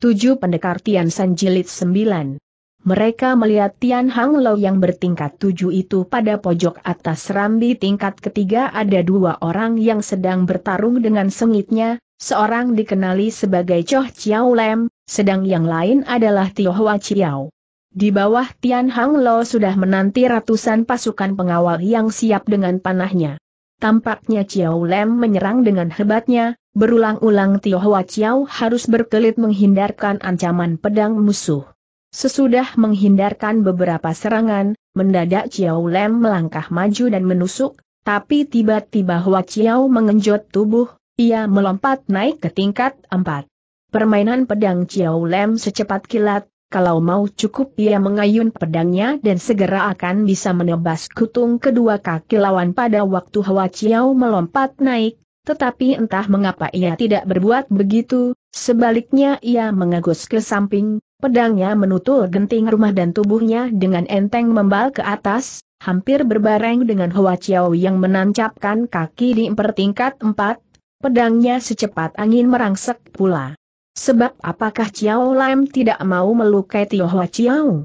Tujuh pendekar Tian San jilid sembilan. Mereka melihat Tian Hang Lo yang bertingkat tujuh itu pada pojok atas rambi tingkat ketiga ada dua orang yang sedang bertarung dengan sengitnya, seorang dikenali sebagai Choh Chiao Lem, sedang yang lain adalah Tio Hua Chiao. Di bawah Tian Hang Lo sudah menanti ratusan pasukan pengawal yang siap dengan panahnya. Tampaknya Chiao Lem menyerang dengan hebatnya, berulang-ulang Tio Hua Chiao harus berkelit menghindarkan ancaman pedang musuh. Sesudah menghindarkan beberapa serangan, mendadak Chiao Lem melangkah maju dan menusuk, tapi tiba-tiba Hua Chiao mengenjot tubuh, ia melompat naik ke tingkat 4. Permainan pedang Chiao Lem secepat kilat, kalau mau cukup ia mengayun pedangnya dan segera akan bisa menebas kutung kedua kaki lawan pada waktu Hua Chiao melompat naik, tetapi entah mengapa ia tidak berbuat begitu, sebaliknya ia mengagus ke samping, pedangnya menutul genting rumah dan tubuhnya dengan enteng membal ke atas, hampir berbareng dengan Hua Chiao yang menancapkan kaki di tingkat empat, pedangnya secepat angin merangsek pula. Sebab apakah Chiao Lam tidak mau melukai Tio Hua Chiao?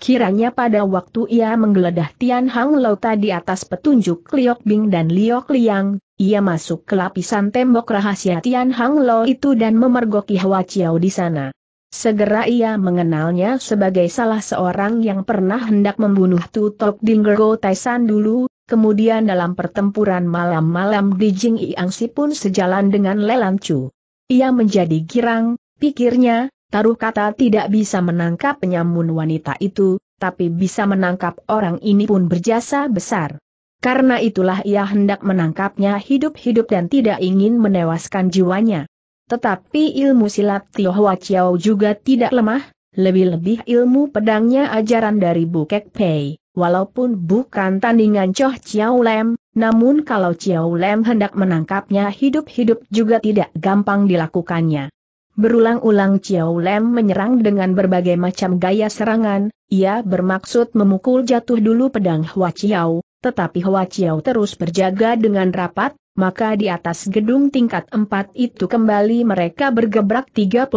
Kiranya pada waktu ia menggeledah Tian Hang Lau tadi atas petunjuk Liok Bing dan Liok Liang, ia masuk ke lapisan tembok rahasia Tian Hang Lao itu dan memergoki Hua Chiao di sana. Segera ia mengenalnya sebagai salah seorang yang pernah hendak membunuh Tutok Dinggergo Taisan dulu, kemudian dalam pertempuran malam-malam di Jing Iang pun sejalan dengan Lelan Chu. Ia menjadi girang, pikirnya, taruh kata tidak bisa menangkap penyamun wanita itu, tapi bisa menangkap orang ini pun berjasa besar. Karena itulah ia hendak menangkapnya hidup-hidup dan tidak ingin menewaskan jiwanya. Tetapi ilmu silat Tionghoa Chiao juga tidak lemah, lebih-lebih ilmu pedangnya ajaran dari Bukek Pei. Walaupun bukan tandingan Choh Chiao Lem, namun kalau Chiao Lem hendak menangkapnya hidup-hidup juga tidak gampang dilakukannya. Berulang-ulang Chiao Lem menyerang dengan berbagai macam gaya serangan, ia bermaksud memukul jatuh dulu pedang Hua Chiao, tetapi Hua Chiao terus berjaga dengan rapat, maka di atas gedung tingkat 4 itu kembali mereka bergebrak 30-40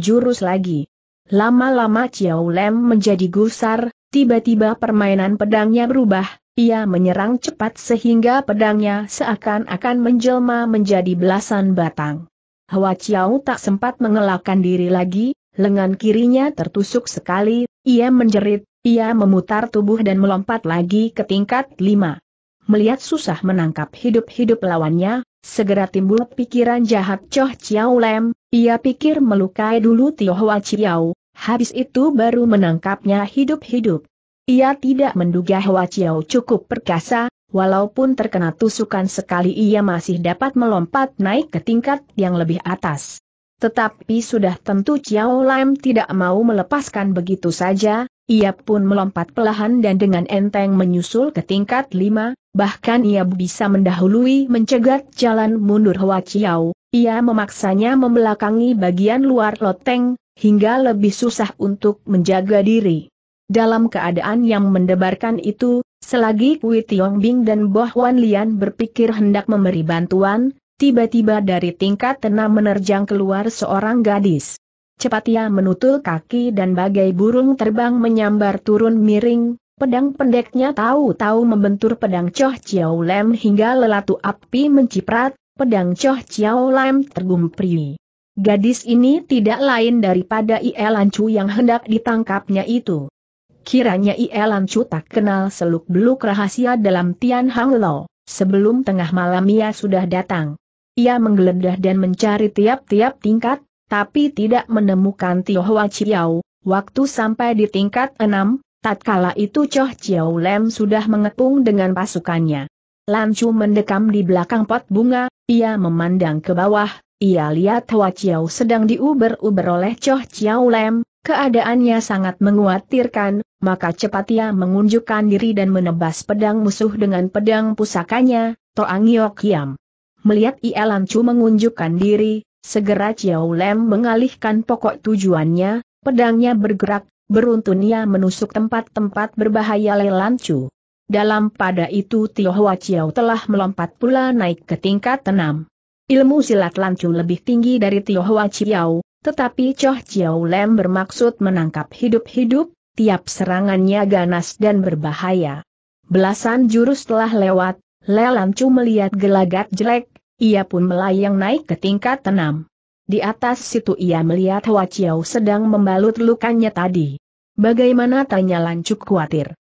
jurus lagi. Lama-lama Chiao Lem menjadi gusar, Tiba-tiba permainan pedangnya berubah, ia menyerang cepat sehingga pedangnya seakan-akan menjelma menjadi belasan batang. Hwa Chiao tak sempat mengelakkan diri lagi, lengan kirinya tertusuk sekali, ia menjerit, ia memutar tubuh dan melompat lagi ke tingkat lima. Melihat susah menangkap hidup-hidup lawannya, segera timbul pikiran jahat Choh Chiao Lem, ia pikir melukai dulu Tio Hwa Chiao, Habis itu baru menangkapnya hidup-hidup. Ia tidak menduga Hua Chiao cukup perkasa, walaupun terkena tusukan sekali ia masih dapat melompat naik ke tingkat yang lebih atas. Tetapi sudah tentu Chiao Lam tidak mau melepaskan begitu saja, ia pun melompat pelahan dan dengan enteng menyusul ke tingkat lima, bahkan ia bisa mendahului mencegat jalan mundur Hua Chiao, ia memaksanya membelakangi bagian luar loteng, hingga lebih susah untuk menjaga diri. Dalam keadaan yang mendebarkan itu, selagi Kui Tiong Bing dan Boh Wan Lian berpikir hendak memberi bantuan, tiba-tiba dari tingkat tenang menerjang keluar seorang gadis. Cepat ia menutul kaki dan bagai burung terbang menyambar turun miring, pedang pendeknya tahu-tahu membentur pedang Choh Chiao Lem hingga lelatu api menciprat, pedang Choh Chiao Lam tergumpri. Gadis ini tidak lain daripada Lancu yang hendak ditangkapnya itu. Kiranya Lancu tak kenal seluk-beluk rahasia dalam Tian Hang Lo, sebelum tengah malam ia sudah datang. Ia menggeledah dan mencari tiap-tiap tingkat, tapi tidak menemukan Tio Hwa Chiao. Waktu sampai di tingkat 6, tatkala itu Choh Chiao Lam sudah mengepung dengan pasukannya. Lan Chu mendekam di belakang pot bunga, ia memandang ke bawah, ia lihat Hua Chiao sedang diuber-uber oleh Choh Chiao Lem, keadaannya sangat menguatirkan, maka cepat ia mengunjukkan diri dan menebas pedang musuh dengan pedang pusakanya, Toang Yok Yam. Melihat ia Lan Chu mengunjukkan diri, segera Chiao Lem mengalihkan pokok tujuannya, pedangnya bergerak, beruntun ia menusuk tempat-tempat berbahaya Chu. Dalam pada itu Tio Hua Chiao telah melompat pula naik ke tingkat enam. Ilmu silat lancu lebih tinggi dari Tio Hua Chiao, tetapi Choh Chiao Lem bermaksud menangkap hidup-hidup, tiap serangannya ganas dan berbahaya. Belasan jurus telah lewat, Le Lancu melihat gelagat jelek, ia pun melayang naik ke tingkat enam. Di atas situ ia melihat Hua Chiao sedang membalut lukanya tadi. Bagaimana tanya Lancu khawatir.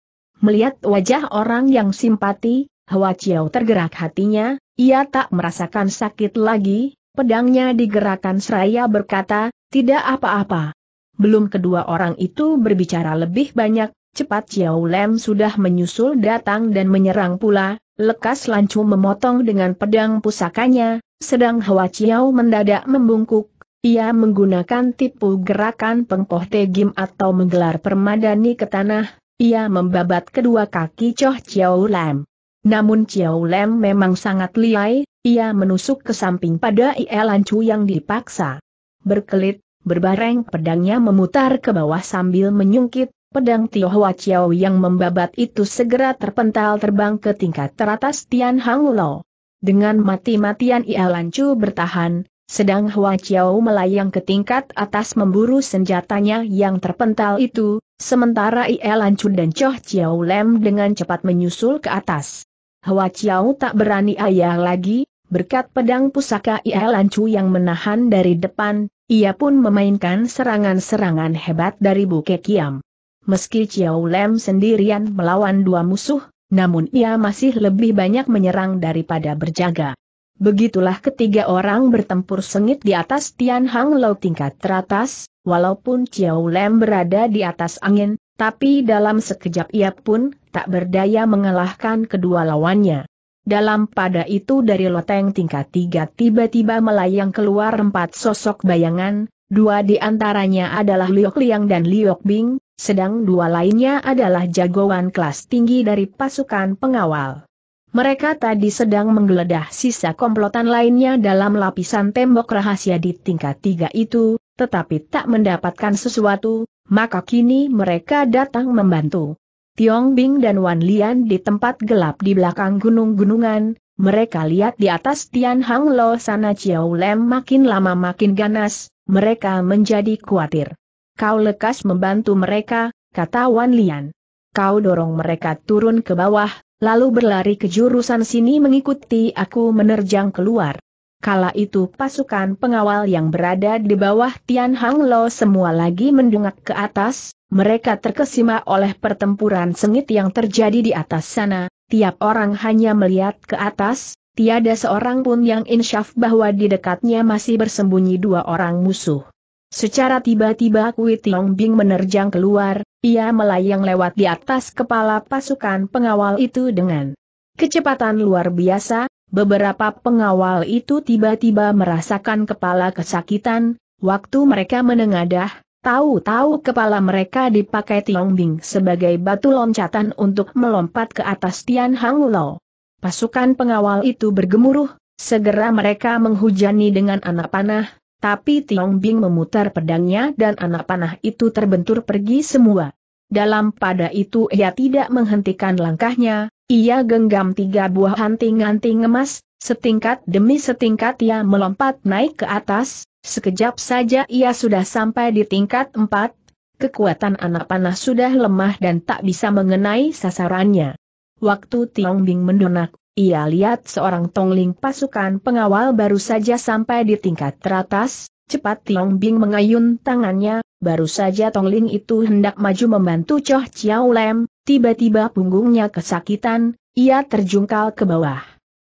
Melihat wajah orang yang simpati, Hwa Chiao tergerak hatinya, ia tak merasakan sakit lagi, pedangnya digerakkan seraya berkata, tidak apa-apa. Belum kedua orang itu berbicara lebih banyak, cepat Chiao Lem sudah menyusul datang dan menyerang pula, lekas lancu memotong dengan pedang pusakanya, sedang Hwa Chiao mendadak membungkuk, ia menggunakan tipu gerakan pengkoh tegim atau menggelar permadani ke tanah, ia membabat kedua kaki Choh Chiao Lam. Namun Chiao Lam memang sangat liai, ia menusuk ke samping pada Ie Chu yang dipaksa. Berkelit, berbareng pedangnya memutar ke bawah sambil menyungkit, pedang Tiahua Chiao yang membabat itu segera terpental terbang ke tingkat teratas Tian Hang Lo. Dengan mati-matian Ie Chu bertahan, sedang Hua Chiao melayang ke tingkat atas memburu senjatanya yang terpental itu, sementara Ie Lancun dan Choh Chiao Lem dengan cepat menyusul ke atas. Hua Chiao tak berani ayah lagi, berkat pedang pusaka Ie Lancu yang menahan dari depan, ia pun memainkan serangan-serangan hebat dari Buke Kiam. Meski Chiao Lem sendirian melawan dua musuh, namun ia masih lebih banyak menyerang daripada berjaga. Begitulah ketiga orang bertempur sengit di atas Tian Tianhang Lau tingkat teratas, walaupun Chiao Lem berada di atas angin, tapi dalam sekejap ia pun tak berdaya mengalahkan kedua lawannya. Dalam pada itu dari loteng tingkat tiga tiba-tiba melayang keluar empat sosok bayangan, dua di antaranya adalah Liok Liang dan Liok Bing, sedang dua lainnya adalah jagoan kelas tinggi dari pasukan pengawal. Mereka tadi sedang menggeledah sisa komplotan lainnya dalam lapisan tembok rahasia di tingkat tiga itu, tetapi tak mendapatkan sesuatu, maka kini mereka datang membantu. Tiong Bing dan Wan Lian di tempat gelap di belakang gunung-gunungan, mereka lihat di atas Tian Hang Lo sana Chiao Lem makin lama makin ganas, mereka menjadi khawatir. Kau lekas membantu mereka, kata Wan Lian. Kau dorong mereka turun ke bawah, lalu berlari ke jurusan sini mengikuti aku menerjang keluar. Kala itu pasukan pengawal yang berada di bawah Tian Hang Lo semua lagi mendungak ke atas, mereka terkesima oleh pertempuran sengit yang terjadi di atas sana, tiap orang hanya melihat ke atas, tiada seorang pun yang insyaf bahwa di dekatnya masih bersembunyi dua orang musuh. Secara tiba-tiba Kui Tiong Bing menerjang keluar, ia melayang lewat di atas kepala pasukan pengawal itu dengan kecepatan luar biasa, beberapa pengawal itu tiba-tiba merasakan kepala kesakitan, waktu mereka menengadah, tahu-tahu kepala mereka dipakai bing sebagai batu loncatan untuk melompat ke atas Tian Lo. Pasukan pengawal itu bergemuruh, segera mereka menghujani dengan anak panah, tapi Tiong Bing memutar pedangnya dan anak panah itu terbentur pergi semua. Dalam pada itu ia tidak menghentikan langkahnya, ia genggam tiga buah anting-anting emas, setingkat demi setingkat ia melompat naik ke atas, sekejap saja ia sudah sampai di tingkat empat, kekuatan anak panah sudah lemah dan tak bisa mengenai sasarannya. Waktu Tiong Bing mendonak ia lihat seorang tongling pasukan pengawal baru saja sampai di tingkat teratas, cepat Tiong Bing mengayun tangannya, baru saja tongling itu hendak maju membantu Choh Chiao Lem, tiba-tiba punggungnya kesakitan, ia terjungkal ke bawah.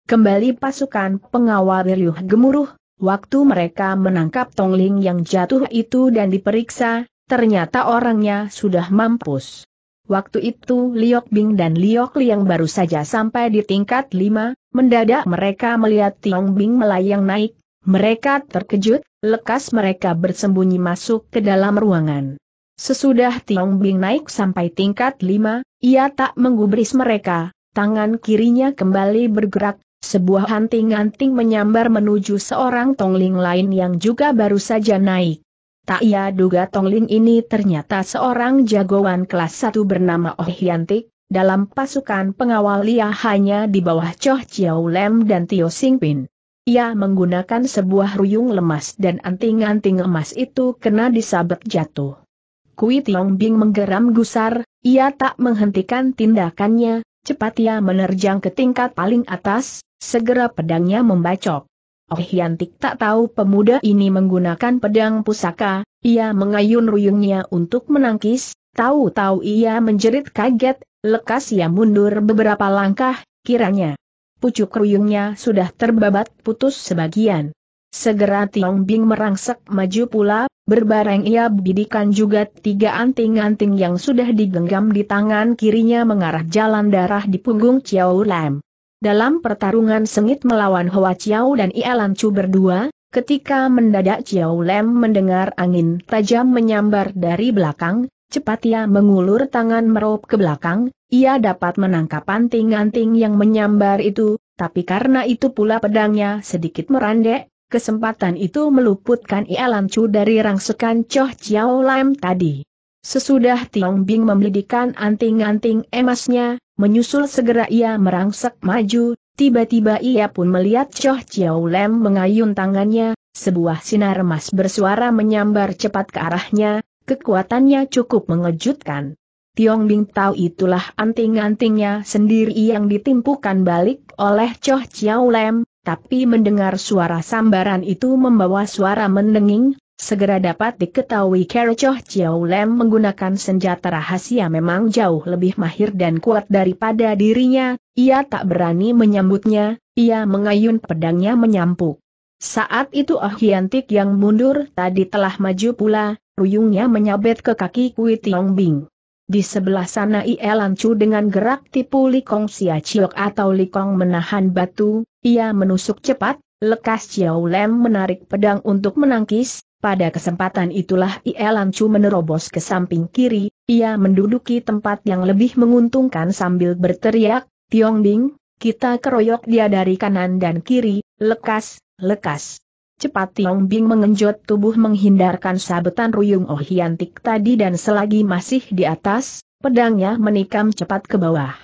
Kembali pasukan pengawal riuh gemuruh, waktu mereka menangkap tongling yang jatuh itu dan diperiksa, ternyata orangnya sudah mampus. Waktu itu Liok Bing dan Liok Liang baru saja sampai di tingkat lima, mendadak mereka melihat Tiong Bing melayang naik, mereka terkejut, lekas mereka bersembunyi masuk ke dalam ruangan. Sesudah Tiong Bing naik sampai tingkat lima, ia tak menggubris mereka, tangan kirinya kembali bergerak, sebuah hanting-hanting menyambar menuju seorang tongling lain yang juga baru saja naik. Tak ia duga Tong Ling ini ternyata seorang jagoan kelas satu bernama Oh Yantik, dalam pasukan pengawal ia hanya di bawah Choh Chiao Lem dan Tio Sing Pin. Ia menggunakan sebuah ruyung lemas dan anting-anting emas itu kena disabet jatuh. Kui Tiong Bing menggeram gusar, ia tak menghentikan tindakannya, cepat ia menerjang ke tingkat paling atas, segera pedangnya membacok. Oh Hiantik tak tahu pemuda ini menggunakan pedang pusaka, ia mengayun ruyungnya untuk menangkis, tahu-tahu ia menjerit kaget, lekas ia mundur beberapa langkah, kiranya. Pucuk ruyungnya sudah terbabat putus sebagian. Segera Tiong Bing merangsek maju pula, berbareng ia bidikan juga tiga anting-anting yang sudah digenggam di tangan kirinya mengarah jalan darah di punggung Chiao Lam. Dalam pertarungan sengit melawan Hoa Chiao dan Ialam Chu berdua, ketika mendadak Chiao Lem mendengar angin tajam menyambar dari belakang, cepat ia mengulur tangan merob ke belakang, ia dapat menangkap anting-anting yang menyambar itu, tapi karena itu pula pedangnya sedikit merandek, kesempatan itu meluputkan Ialam Chu dari rangsukan Choh Chiao Lem tadi. Sesudah Tiong Bing memelidikan anting-anting emasnya, Menyusul segera ia merangsek maju, tiba-tiba ia pun melihat Choh Chiao Lem mengayun tangannya, sebuah sinar emas bersuara menyambar cepat ke arahnya, kekuatannya cukup mengejutkan. Tiong Bing tahu itulah anting-antingnya sendiri yang ditimpukan balik oleh Choh Chiao Lem, tapi mendengar suara sambaran itu membawa suara mendenging, Segera dapat diketahui Kero Choh Chiao Lem menggunakan senjata rahasia memang jauh lebih mahir dan kuat daripada dirinya, ia tak berani menyambutnya, ia mengayun pedangnya menyampuk. Saat itu Ah Tik yang mundur tadi telah maju pula, ruyungnya menyabet ke kaki Kui Tiong Bing. Di sebelah sana ia lancu dengan gerak tipu Likong Sia Chiok atau Likong menahan batu, ia menusuk cepat, lekas Chiao Lem menarik pedang untuk menangkis, pada kesempatan itulah Ie Lancu menerobos ke samping kiri, ia menduduki tempat yang lebih menguntungkan sambil berteriak, Tiong Bing, kita keroyok dia dari kanan dan kiri, lekas, lekas. Cepat Tiong Bing mengenjot tubuh menghindarkan sabetan Ruyung Oh Hiantik tadi dan selagi masih di atas, pedangnya menikam cepat ke bawah.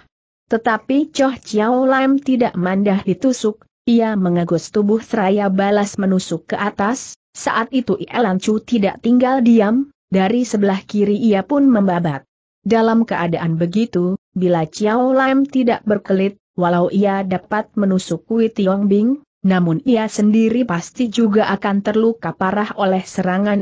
Tetapi Choh Chiao Lam tidak mandah ditusuk, ia mengagus tubuh seraya balas menusuk ke atas, saat itu Chu tidak tinggal diam, dari sebelah kiri ia pun membabat. Dalam keadaan begitu, bila Chiao Lam tidak berkelit, walau ia dapat menusuk Kui Tiong Bing, namun ia sendiri pasti juga akan terluka parah oleh serangan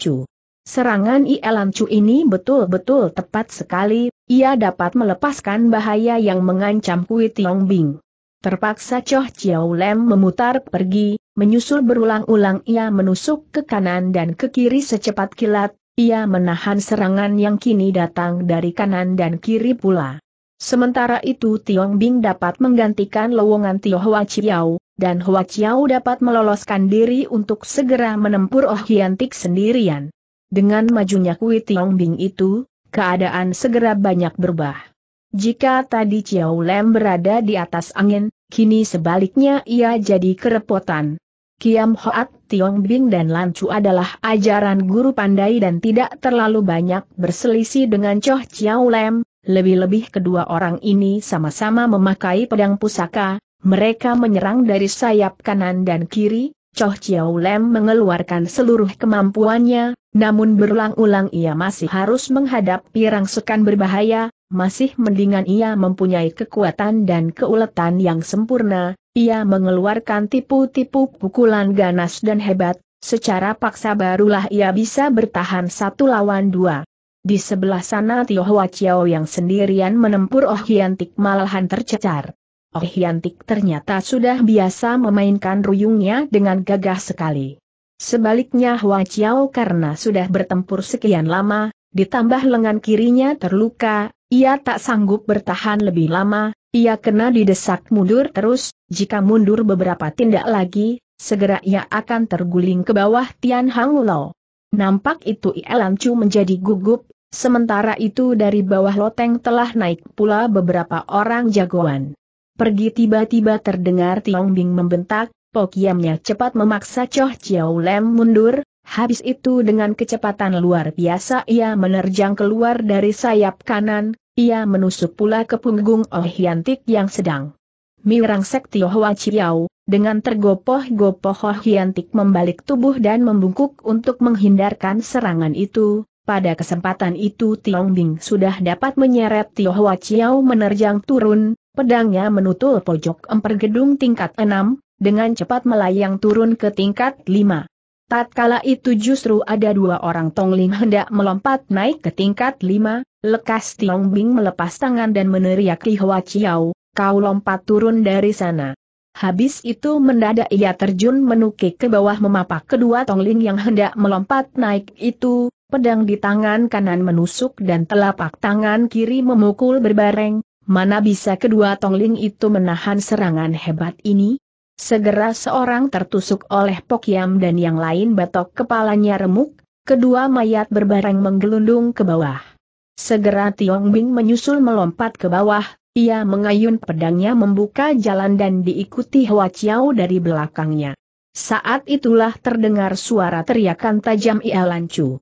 Chu. Serangan Chu ini betul-betul tepat sekali, ia dapat melepaskan bahaya yang mengancam Kui Tiong Bing. Terpaksa Choh Chiao Lem memutar pergi, menyusul berulang-ulang ia menusuk ke kanan dan ke kiri secepat kilat, ia menahan serangan yang kini datang dari kanan dan kiri pula. Sementara itu Tiong Bing dapat menggantikan lowongan Tio Hwa Chiao, dan Hwa Chiao dapat meloloskan diri untuk segera menempur Oh Hyantik sendirian. Dengan majunya Kui Tiong Bing itu, keadaan segera banyak berubah. Jika tadi Chiao Lem berada di atas angin, kini sebaliknya ia jadi kerepotan. Kiam Hoat Tiong Bing dan Lan Chu adalah ajaran guru pandai dan tidak terlalu banyak berselisih dengan Choh Chiao Lem, lebih-lebih kedua orang ini sama-sama memakai pedang pusaka, mereka menyerang dari sayap kanan dan kiri, Choh Chiao Lem mengeluarkan seluruh kemampuannya, namun berulang-ulang ia masih harus menghadapi rangsukan berbahaya, masih mendingan ia mempunyai kekuatan dan keuletan yang sempurna, ia mengeluarkan tipu-tipu pukulan ganas dan hebat, secara paksa barulah ia bisa bertahan satu lawan dua. Di sebelah sana Tio Hwa Chiao yang sendirian menempur Oh Hyantik malahan tercecar. Oh Hyantik ternyata sudah biasa memainkan ruyungnya dengan gagah sekali. Sebaliknya Hwa Chiao karena sudah bertempur sekian lama, ditambah lengan kirinya terluka, ia tak sanggup bertahan lebih lama, ia kena didesak mundur terus, jika mundur beberapa tindak lagi, segera ia akan terguling ke bawah Tian Hang Lo. Nampak itu Chu menjadi gugup, sementara itu dari bawah loteng telah naik pula beberapa orang jagoan. Pergi tiba-tiba terdengar Tiong Bing membentak, Pokiamnya cepat memaksa Choh Chiao Lem mundur, Habis itu dengan kecepatan luar biasa ia menerjang keluar dari sayap kanan, ia menusuk pula ke punggung Oh Hiantik yang sedang mirangsek Tio Hoa Chiao, dengan tergopoh-gopoh Oh Hiantik membalik tubuh dan membungkuk untuk menghindarkan serangan itu. Pada kesempatan itu Tiong Bing sudah dapat menyeret Tio Hoa Chiao menerjang turun, pedangnya menutul pojok emper gedung tingkat 6, dengan cepat melayang turun ke tingkat 5. Tatkala itu justru ada dua orang Tongling hendak melompat naik ke tingkat lima, lekas Bing melepas tangan dan meneriak meneriaki Hua Chiao, kau lompat turun dari sana. Habis itu mendadak ia terjun menukik ke bawah memapak kedua Tongling yang hendak melompat naik itu, pedang di tangan kanan menusuk dan telapak tangan kiri memukul berbareng, mana bisa kedua Tongling itu menahan serangan hebat ini? Segera seorang tertusuk oleh Pokiam dan yang lain batok kepalanya remuk, kedua mayat berbareng menggelundung ke bawah. Segera Tiong Bing menyusul melompat ke bawah, ia mengayun pedangnya membuka jalan dan diikuti Hua Chiao dari belakangnya. Saat itulah terdengar suara teriakan tajam ia lancu.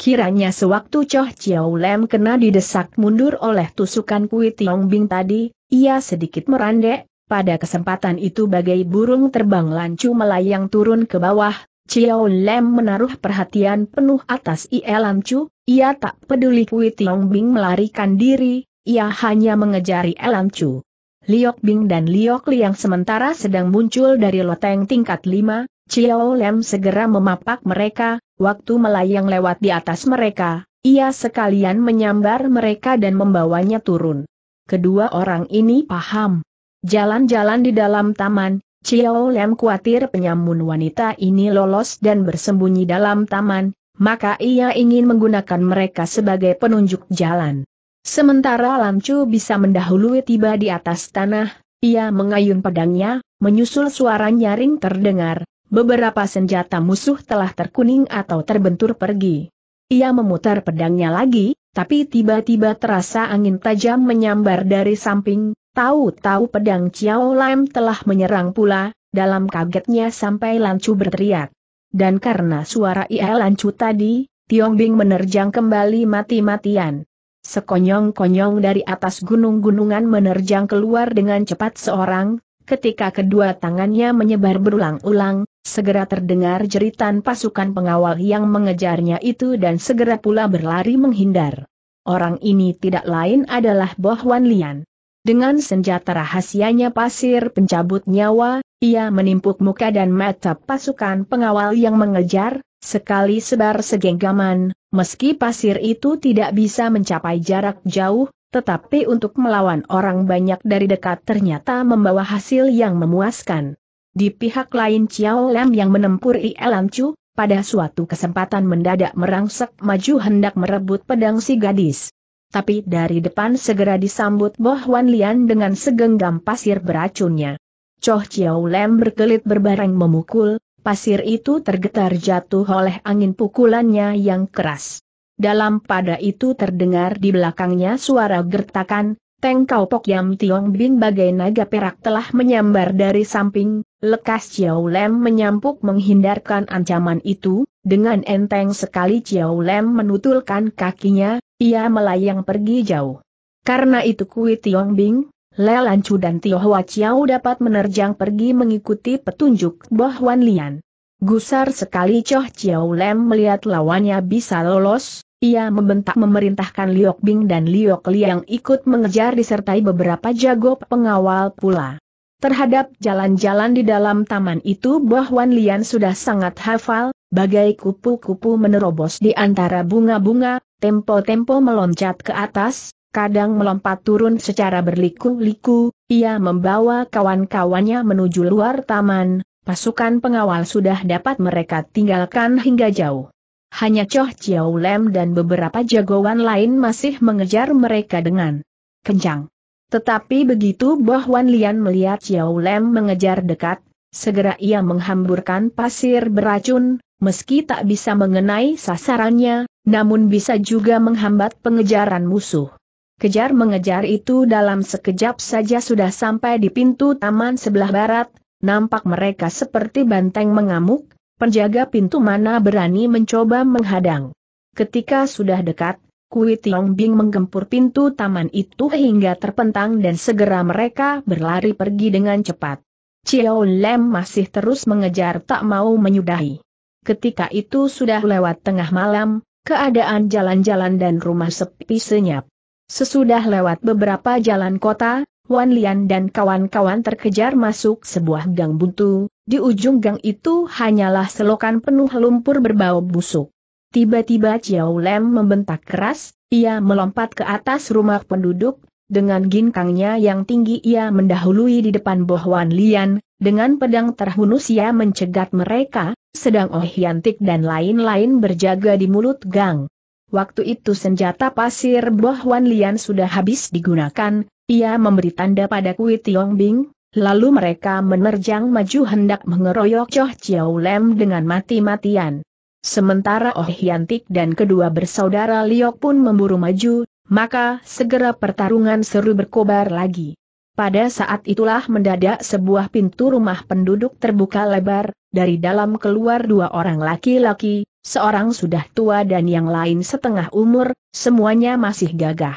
Kiranya sewaktu Choh Chiao Lem kena didesak mundur oleh tusukan Kui Tiong Bing tadi, ia sedikit merandek, pada kesempatan itu bagai burung terbang lancu melayang turun ke bawah, Chiao Lem menaruh perhatian penuh atas Ie Lancu, ia tak peduli Kui Tiong Bing melarikan diri, ia hanya mengejari Ie Lancu. Liok Bing dan Liok Liang sementara sedang muncul dari loteng tingkat 5, Chiao Lem segera memapak mereka, waktu melayang lewat di atas mereka, ia sekalian menyambar mereka dan membawanya turun. Kedua orang ini paham Jalan-jalan di dalam taman, Chiao Lem khawatir penyamun wanita ini lolos dan bersembunyi dalam taman, maka ia ingin menggunakan mereka sebagai penunjuk jalan. Sementara Lam Chu bisa mendahului tiba di atas tanah, ia mengayun pedangnya, menyusul suara nyaring terdengar, beberapa senjata musuh telah terkuning atau terbentur pergi. Ia memutar pedangnya lagi, tapi tiba-tiba terasa angin tajam menyambar dari samping, Tahu-tahu pedang Chiao Lam telah menyerang pula, dalam kagetnya sampai Lancu berteriak. Dan karena suara ia Lancu tadi, Tiong Bing menerjang kembali mati-matian. Sekonyong-konyong dari atas gunung-gunungan menerjang keluar dengan cepat seorang, ketika kedua tangannya menyebar berulang-ulang, segera terdengar jeritan pasukan pengawal yang mengejarnya itu dan segera pula berlari menghindar. Orang ini tidak lain adalah Boh Wan Lian. Dengan senjata rahasianya pasir pencabut nyawa, ia menimpuk muka dan mata pasukan pengawal yang mengejar, sekali sebar segenggaman, meski pasir itu tidak bisa mencapai jarak jauh, tetapi untuk melawan orang banyak dari dekat ternyata membawa hasil yang memuaskan. Di pihak lain Ciao Lam yang menempur Ielan Chu, pada suatu kesempatan mendadak merangsek maju hendak merebut pedang si gadis tapi dari depan segera disambut Boh Wanlian Lian dengan segenggam pasir beracunnya. Choh Chiao Lem berkelit berbareng memukul, pasir itu tergetar jatuh oleh angin pukulannya yang keras. Dalam pada itu terdengar di belakangnya suara gertakan, Teng Kau Pok Yam Tiong Bin bagai naga perak telah menyambar dari samping, lekas Chiao Lem menyampuk menghindarkan ancaman itu, dengan enteng sekali Chiao Lem menutulkan kakinya, ia melayang pergi jauh. Karena itu Kui Tiong Bing, Le dan Tio Hua Chiao dapat menerjang pergi mengikuti petunjuk Boh Wan Lian. Gusar sekali Choh Chiao Lem melihat lawannya bisa lolos, ia membentak memerintahkan Liok Bing dan Liok Liang ikut mengejar disertai beberapa jago pengawal pula. Terhadap jalan-jalan di dalam taman itu Boh Wan Lian sudah sangat hafal, bagai kupu-kupu menerobos di antara bunga-bunga, tempo-tempo meloncat ke atas, kadang melompat turun secara berliku-liku, ia membawa kawan-kawannya menuju luar taman, pasukan pengawal sudah dapat mereka tinggalkan hingga jauh. Hanya Choh Chiao Lem dan beberapa jagoan lain masih mengejar mereka dengan kencang. Tetapi begitu Boh Wan Lian melihat Chiao Lem mengejar dekat, segera ia menghamburkan pasir beracun, meski tak bisa mengenai sasarannya, namun bisa juga menghambat pengejaran musuh. Kejar mengejar itu dalam sekejap saja sudah sampai di pintu taman sebelah barat, nampak mereka seperti banteng mengamuk, penjaga pintu mana berani mencoba menghadang. Ketika sudah dekat, Kui Tiong Bing menggempur pintu taman itu hingga terpentang dan segera mereka berlari pergi dengan cepat. Chiao Lem masih terus mengejar tak mau menyudahi ketika itu sudah lewat tengah malam, keadaan jalan-jalan dan rumah sepi senyap. Sesudah lewat beberapa jalan kota, Wan Lian dan kawan-kawan terkejar masuk sebuah gang buntu, di ujung gang itu hanyalah selokan penuh lumpur berbau busuk. Tiba-tiba Chiao Lem membentak keras, ia melompat ke atas rumah penduduk, dengan ginkangnya yang tinggi ia mendahului di depan Boh Wan Lian, dengan pedang terhunus ia mencegat mereka, sedang Oh Yantik dan lain-lain berjaga di mulut gang. Waktu itu senjata pasir Boh Wan Lian sudah habis digunakan, ia memberi tanda pada Kui Tiong Bing, lalu mereka menerjang maju hendak mengeroyok Choh Chiao Lem dengan mati-matian. Sementara Oh Yantik dan kedua bersaudara Liok pun memburu maju, maka segera pertarungan seru berkobar lagi. Pada saat itulah mendadak sebuah pintu rumah penduduk terbuka lebar, dari dalam keluar dua orang laki-laki, seorang sudah tua dan yang lain setengah umur, semuanya masih gagah.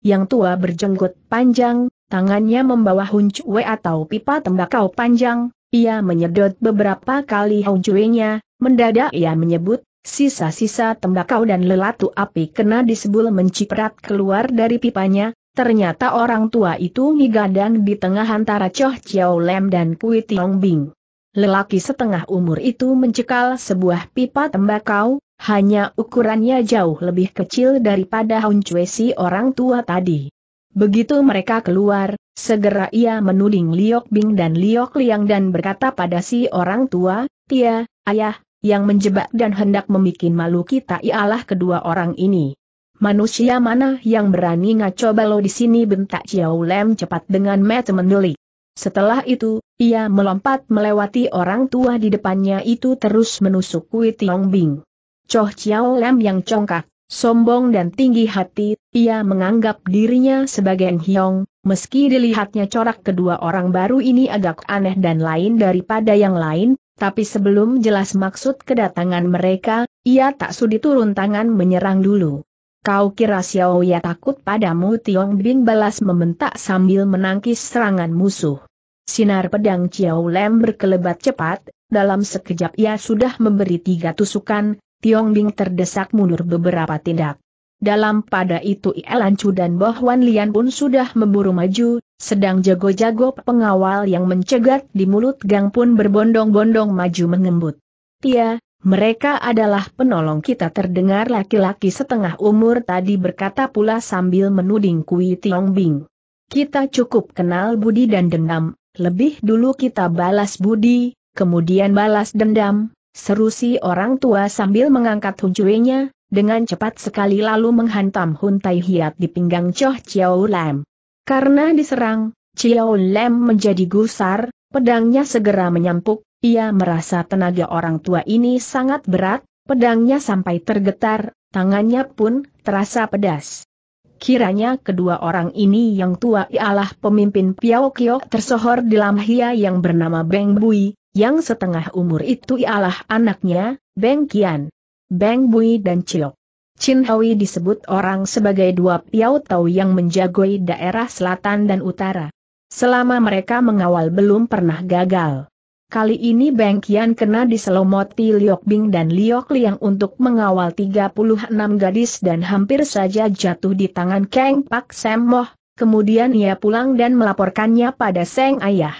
Yang tua berjenggot panjang, tangannya membawa huncue atau pipa tembakau panjang, ia menyedot beberapa kali huncuenya, mendadak ia menyebut, sisa-sisa tembakau dan lelatu api kena disebul menciprat keluar dari pipanya, ternyata orang tua itu ngigadang di tengah antara Choh Chiao Lem dan Kui Tiong Bing. Lelaki setengah umur itu mencekal sebuah pipa tembakau, hanya ukurannya jauh lebih kecil daripada si orang tua tadi. Begitu mereka keluar, segera ia menuding Liok Bing dan Liok Liang dan berkata pada si orang tua, Tia, ayah, yang menjebak dan hendak memikin malu kita ialah kedua orang ini. Manusia mana yang berani ngaco balo di sini bentak Xiao Lem cepat dengan mata mendelik. Setelah itu, ia melompat melewati orang tua di depannya itu terus menusuk Kui Tiong Bing. Choh Chiao Lam yang congkak, sombong dan tinggi hati, ia menganggap dirinya sebagai Nhiong, meski dilihatnya corak kedua orang baru ini agak aneh dan lain daripada yang lain, tapi sebelum jelas maksud kedatangan mereka, ia tak sudi turun tangan menyerang dulu. Kau kira Xiao Ya takut padamu Tiong Bing balas membentak sambil menangkis serangan musuh. Sinar pedang Xiao Lem berkelebat cepat, dalam sekejap ia sudah memberi tiga tusukan, Tiong Bing terdesak mundur beberapa tindak. Dalam pada itu ia Chu dan Wan Lian pun sudah memburu maju, sedang jago-jago pengawal yang mencegat di mulut gang pun berbondong-bondong maju mengembut. Tia, mereka adalah penolong kita terdengar laki-laki setengah umur tadi berkata pula sambil menuding Kui Tiong Bing. Kita cukup kenal budi dan dendam, lebih dulu kita balas budi, kemudian balas dendam, seru si orang tua sambil mengangkat hujuenya, dengan cepat sekali lalu menghantam Hun Hiat di pinggang Choh Chiao Lam. Karena diserang, Chiao Lam menjadi gusar, pedangnya segera menyampuk, ia merasa tenaga orang tua ini sangat berat, pedangnya sampai tergetar, tangannya pun terasa pedas. Kiranya kedua orang ini yang tua ialah pemimpin Piao Kio tersohor di Lamhia yang bernama Beng Bui, yang setengah umur itu ialah anaknya, Beng Kian. Beng Bui dan Cio. Chin Hui disebut orang sebagai dua Piao Tau yang menjagoi daerah selatan dan utara. Selama mereka mengawal belum pernah gagal. Kali ini Beng Kian kena diselomoti Liok Bing dan Liok Liang untuk mengawal 36 gadis dan hampir saja jatuh di tangan Kang Pak Moh. kemudian ia pulang dan melaporkannya pada Seng Ayah.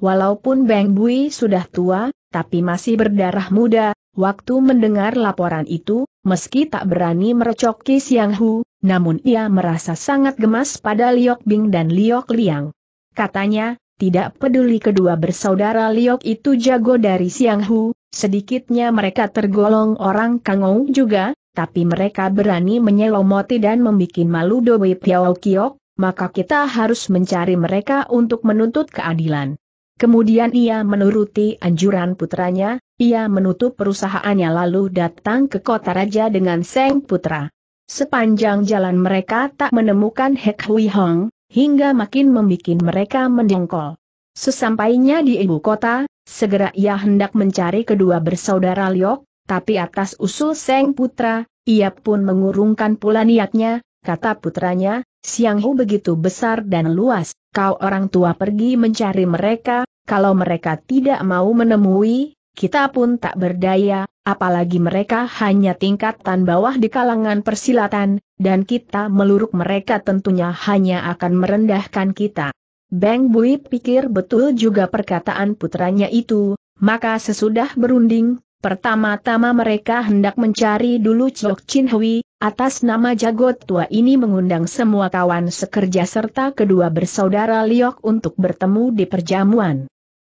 Walaupun Beng Bui sudah tua, tapi masih berdarah muda, waktu mendengar laporan itu, meski tak berani merecoki Siang Hu, namun ia merasa sangat gemas pada Liok Bing dan Liok Liang. Katanya, tidak peduli kedua bersaudara Liok itu jago dari Siang Hu, sedikitnya mereka tergolong orang Kangou juga, tapi mereka berani menyelomoti dan membuat malu Dewi Piao Kiok, maka kita harus mencari mereka untuk menuntut keadilan. Kemudian ia menuruti anjuran putranya, ia menutup perusahaannya lalu datang ke kota raja dengan Seng Putra. Sepanjang jalan mereka tak menemukan Hek Hui Hong, hingga makin membuat mereka mendengkol. Sesampainya di ibu kota, segera ia hendak mencari kedua bersaudara Liok, tapi atas usul Seng Putra, ia pun mengurungkan pula niatnya, kata putranya, Siang Hu begitu besar dan luas, kau orang tua pergi mencari mereka, kalau mereka tidak mau menemui, kita pun tak berdaya, apalagi mereka hanya tingkatan bawah di kalangan persilatan, dan kita meluruk mereka tentunya hanya akan merendahkan kita. Beng Bui pikir betul juga perkataan putranya itu, maka sesudah berunding, pertama-tama mereka hendak mencari dulu Chok Chin Hui, atas nama jagot tua ini mengundang semua kawan sekerja serta kedua bersaudara Liok untuk bertemu di perjamuan.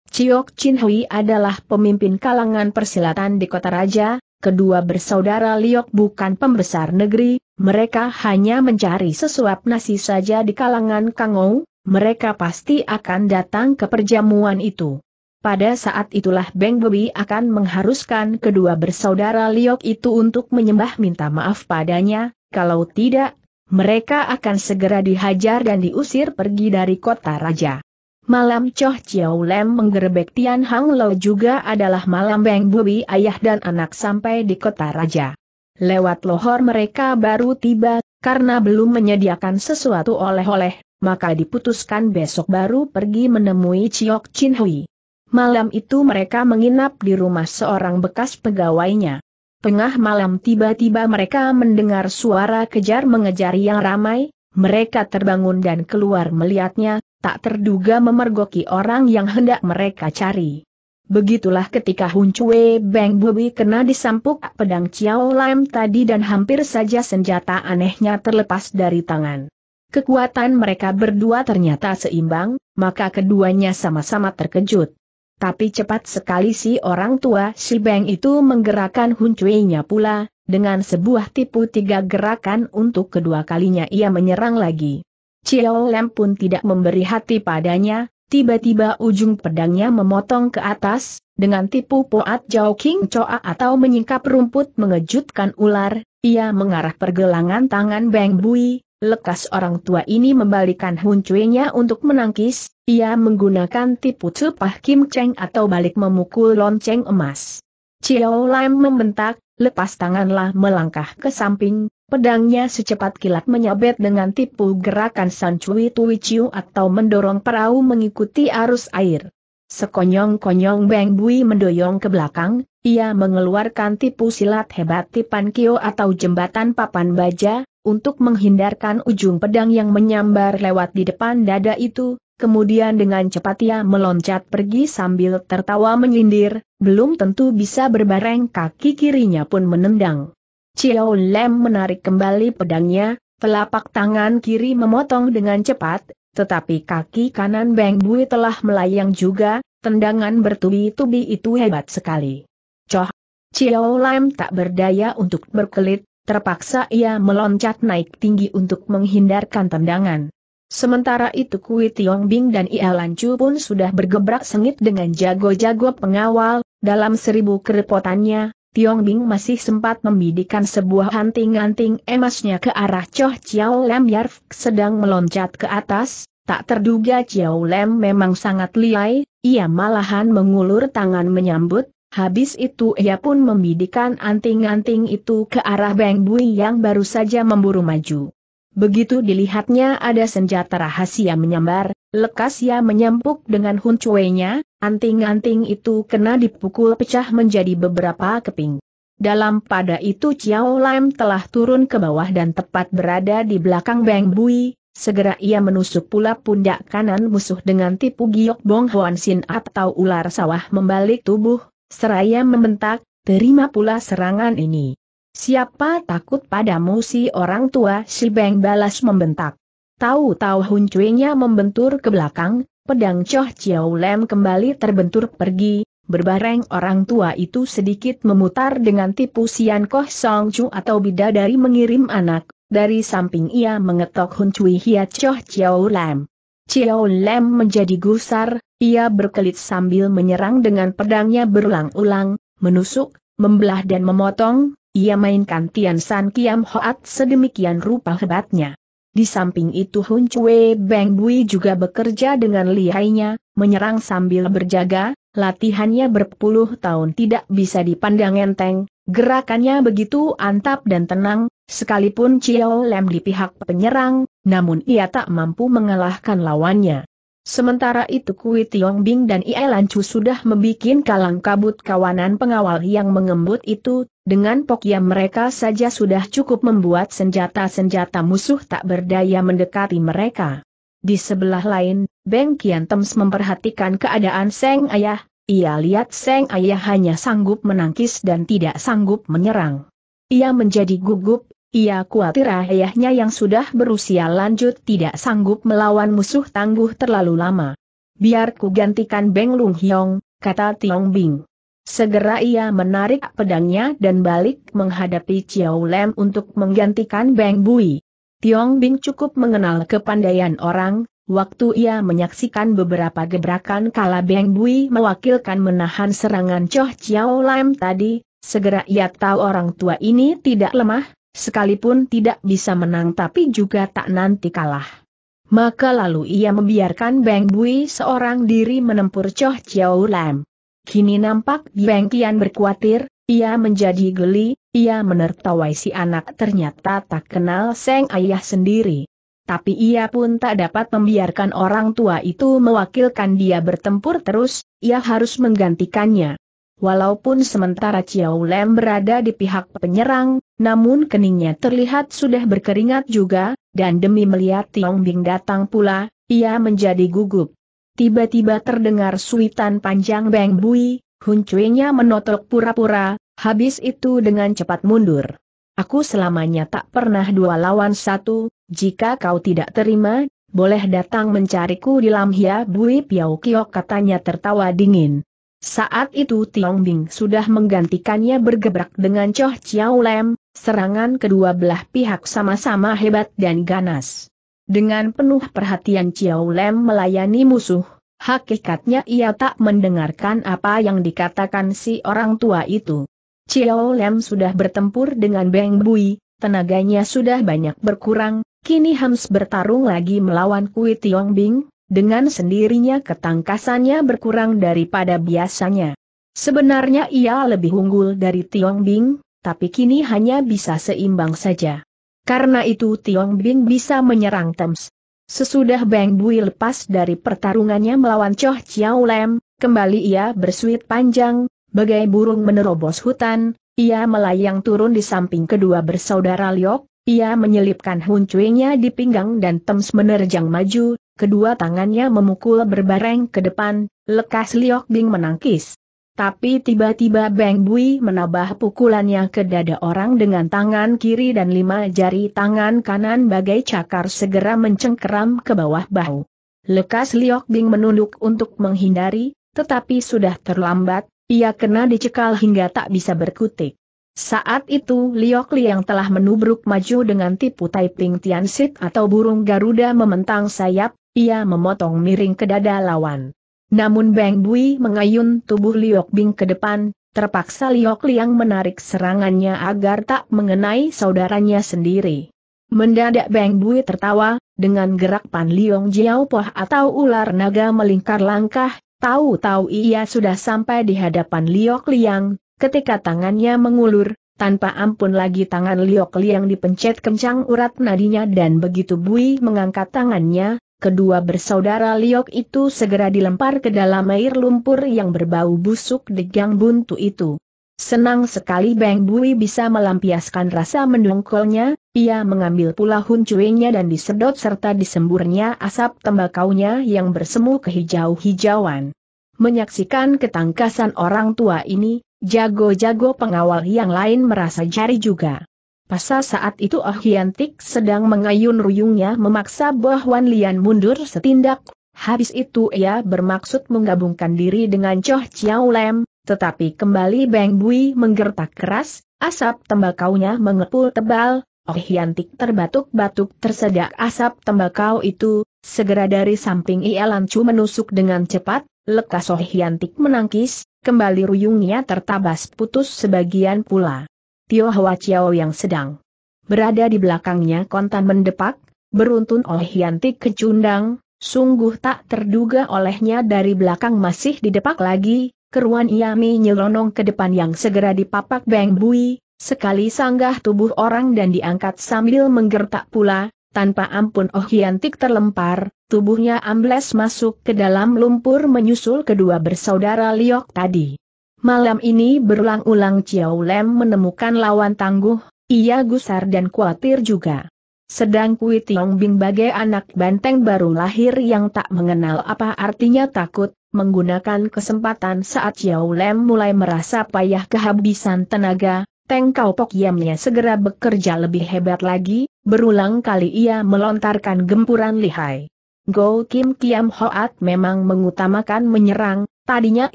Chiok Chin Hui adalah pemimpin kalangan persilatan di kota raja, kedua bersaudara Liok bukan pembesar negeri, mereka hanya mencari sesuap nasi saja di kalangan Kangou, mereka pasti akan datang ke perjamuan itu. Pada saat itulah Beng Bobi akan mengharuskan kedua bersaudara Liok itu untuk menyembah minta maaf padanya, kalau tidak, mereka akan segera dihajar dan diusir pergi dari kota raja. Malam Choh Chiao Lem menggerebek Tian Hang Lo juga adalah malam Beng Bui ayah dan anak sampai di kota raja. Lewat lohor mereka baru tiba, karena belum menyediakan sesuatu oleh-oleh, maka diputuskan besok baru pergi menemui Chiok Chin Hui. Malam itu mereka menginap di rumah seorang bekas pegawainya. Tengah malam tiba-tiba mereka mendengar suara kejar-mengejar yang ramai, mereka terbangun dan keluar melihatnya, tak terduga memergoki orang yang hendak mereka cari. Begitulah ketika Hun Chue Beng Bui kena disampuk pedang Chiao Lam tadi dan hampir saja senjata anehnya terlepas dari tangan. Kekuatan mereka berdua ternyata seimbang, maka keduanya sama-sama terkejut. Tapi cepat sekali si orang tua si Beng itu menggerakkan Hun Cui-nya pula, dengan sebuah tipu tiga gerakan untuk kedua kalinya ia menyerang lagi. Chiao Lem pun tidak memberi hati padanya, tiba-tiba ujung pedangnya memotong ke atas, dengan tipu poat Jao King Choa atau menyingkap rumput mengejutkan ular, ia mengarah pergelangan tangan Beng Bui, lekas orang tua ini membalikan huncuinya untuk menangkis, ia menggunakan tipu cepah Kim Cheng atau balik memukul lonceng emas. Chiao Lam membentak, lepas tanganlah melangkah ke samping, Pedangnya secepat kilat menyabet dengan tipu gerakan San Cui Tui Chiu atau mendorong perahu mengikuti arus air. Sekonyong-konyong Beng Bui mendoyong ke belakang, ia mengeluarkan tipu silat hebat tipan kio atau jembatan papan baja, untuk menghindarkan ujung pedang yang menyambar lewat di depan dada itu, kemudian dengan cepat ia meloncat pergi sambil tertawa menyindir, belum tentu bisa berbareng kaki kirinya pun menendang. Chion Lem menarik kembali pedangnya, telapak tangan kiri memotong dengan cepat, tetapi kaki kanan Beng Bui telah melayang juga, tendangan bertubi-tubi itu hebat sekali. Coh! Chion Lem tak berdaya untuk berkelit, terpaksa ia meloncat naik tinggi untuk menghindarkan tendangan. Sementara itu Kui Tiong Bing dan Ia Lancu pun sudah bergebrak sengit dengan jago-jago pengawal, dalam seribu kerepotannya, Tiong Bing masih sempat membidikan sebuah anting-anting emasnya ke arah Choh Chiao Lam Yarf sedang meloncat ke atas, tak terduga Chiao Lam memang sangat liai, ia malahan mengulur tangan menyambut, habis itu ia pun membidikan anting-anting itu ke arah Beng Bui yang baru saja memburu maju. Begitu dilihatnya ada senjata rahasia menyambar, lekas ia menyampuk dengan huncuenya, anting-anting itu kena dipukul pecah menjadi beberapa keping. Dalam pada itu Chiao Lam telah turun ke bawah dan tepat berada di belakang Beng Bui, segera ia menusuk pula pundak kanan musuh dengan tipu giok Bong Hoan Sin atau ular sawah membalik tubuh, seraya membentak, terima pula serangan ini. Siapa takut padamu si orang tua si Beng balas membentak. Tahu-tahu huncuinya membentur ke belakang, pedang Choh Chiao Lem kembali terbentur pergi, berbareng orang tua itu sedikit memutar dengan tipu Sian Koh Song Chu atau bidadari mengirim anak, dari samping ia mengetok huncui hiat Choh Chiao Lem. Chiao Lem menjadi gusar, ia berkelit sambil menyerang dengan pedangnya berulang-ulang, menusuk, membelah dan memotong, ia mainkan Tian San Kiam Hoat sedemikian rupa hebatnya. Di samping itu Hun Chue Beng Bui juga bekerja dengan lihainya, menyerang sambil berjaga, latihannya berpuluh tahun tidak bisa dipandang enteng, gerakannya begitu antap dan tenang, sekalipun Chiao Lem di pihak penyerang, namun ia tak mampu mengalahkan lawannya. Sementara itu Kui Tiong Bing dan Ie Chu sudah membuat kalang kabut kawanan pengawal yang mengembut itu, dengan Pokia mereka saja sudah cukup membuat senjata-senjata musuh tak berdaya mendekati mereka. Di sebelah lain, Beng Kian Tems memperhatikan keadaan Seng Ayah, ia lihat Seng Ayah hanya sanggup menangkis dan tidak sanggup menyerang. Ia menjadi gugup, ia khawatir ayahnya yang sudah berusia lanjut tidak sanggup melawan musuh tangguh terlalu lama. Biar ku gantikan Beng Lung Hyong, kata Tiong Bing. Segera ia menarik pedangnya dan balik menghadapi Chiao Lem untuk menggantikan Beng Bui. Tiong Bing cukup mengenal kepandaian orang, waktu ia menyaksikan beberapa gebrakan kala Beng Bui mewakilkan menahan serangan Choh Chiao Lem tadi, segera ia tahu orang tua ini tidak lemah, sekalipun tidak bisa menang tapi juga tak nanti kalah. Maka lalu ia membiarkan Beng Bui seorang diri menempur Choh Chiao Lem. Kini nampak Yueng Kian berkuatir, ia menjadi geli, ia menertawai si anak ternyata tak kenal Seng ayah sendiri. Tapi ia pun tak dapat membiarkan orang tua itu mewakilkan dia bertempur terus, ia harus menggantikannya. Walaupun sementara Chiao Lem berada di pihak penyerang, namun keningnya terlihat sudah berkeringat juga, dan demi melihat Tiong Bing datang pula, ia menjadi gugup. Tiba-tiba terdengar suitan panjang Beng Bui, huncuenya menotok pura-pura, habis itu dengan cepat mundur. Aku selamanya tak pernah dua lawan satu, jika kau tidak terima, boleh datang mencariku di Lamhia Bui Piau Kiok katanya tertawa dingin. Saat itu Tiong Bing sudah menggantikannya bergebrak dengan Choh Chiao Lem, serangan kedua belah pihak sama-sama hebat dan ganas. Dengan penuh perhatian Chiao Lem melayani musuh, hakikatnya ia tak mendengarkan apa yang dikatakan si orang tua itu. Chiao Lem sudah bertempur dengan Beng Bui, tenaganya sudah banyak berkurang, kini Hams bertarung lagi melawan Kui Tiong Bing, dengan sendirinya ketangkasannya berkurang daripada biasanya. Sebenarnya ia lebih unggul dari Tiong Bing, tapi kini hanya bisa seimbang saja. Karena itu Tiong Bing bisa menyerang Tems. Sesudah Bang Bui lepas dari pertarungannya melawan Choh Chiao Lem, kembali ia bersuit panjang, bagai burung menerobos hutan, ia melayang turun di samping kedua bersaudara Liok, ia menyelipkan huncuinya di pinggang dan Tems menerjang maju, kedua tangannya memukul berbareng ke depan, lekas Liok Bing menangkis. Tapi tiba-tiba Beng Bui menabah pukulannya ke dada orang dengan tangan kiri dan lima jari tangan kanan bagai cakar segera mencengkeram ke bawah bahu. Lekas Liok Bing menunduk untuk menghindari, tetapi sudah terlambat, ia kena dicekal hingga tak bisa berkutik. Saat itu Liok Li yang telah menubruk maju dengan tipu taiping Tian tiansit atau burung Garuda mementang sayap, ia memotong miring ke dada lawan. Namun Beng Bui mengayun tubuh Liok Bing ke depan, terpaksa Liok Liang menarik serangannya agar tak mengenai saudaranya sendiri. Mendadak Beng Bui tertawa, dengan gerak Pan Liong Jiao Poh atau ular naga melingkar langkah, tahu-tahu ia sudah sampai di hadapan Liok Liang, ketika tangannya mengulur, tanpa ampun lagi tangan Liok Liang dipencet kencang urat nadinya dan begitu Bui mengangkat tangannya, kedua bersaudara Liok itu segera dilempar ke dalam air lumpur yang berbau busuk di gang buntu itu. Senang sekali Beng Bui bisa melampiaskan rasa mendongkolnya, ia mengambil pula huncuenya dan disedot serta disemburnya asap tembakaunya yang bersemu kehijau-hijauan. Menyaksikan ketangkasan orang tua ini, jago-jago pengawal yang lain merasa jari juga. Pasal saat itu Ah Yantik sedang mengayun ruyungnya memaksa Boh Wan Lian mundur setindak. Habis itu ia bermaksud menggabungkan diri dengan Choh Chiao Lem, tetapi kembali Beng Bui menggertak keras, asap tembakaunya mengepul tebal, Oh Yantik terbatuk-batuk tersedak asap tembakau itu, segera dari samping ia lancu menusuk dengan cepat, lekas Oh Yantik menangkis, kembali ruyungnya tertabas putus sebagian pula. Tio Hwa Chiao yang sedang berada di belakangnya kontan mendepak, beruntun oleh Yanti kecundang, sungguh tak terduga olehnya dari belakang masih didepak lagi, keruan Yami nyelonong ke depan yang segera dipapak Beng Bui, sekali sanggah tubuh orang dan diangkat sambil menggertak pula, tanpa ampun Oh Yantik terlempar, tubuhnya ambles masuk ke dalam lumpur menyusul kedua bersaudara Liok tadi. Malam ini berulang-ulang Chiao Lem menemukan lawan tangguh, ia gusar dan khawatir juga. Sedang Kui Tiong Bing bagai anak banteng baru lahir yang tak mengenal apa artinya takut, menggunakan kesempatan saat Chiao Lem mulai merasa payah kehabisan tenaga, Teng Kau Pok Yamnya segera bekerja lebih hebat lagi, berulang kali ia melontarkan gempuran lihai. Go Kim Kiam Hoat memang mengutamakan menyerang, Tadinya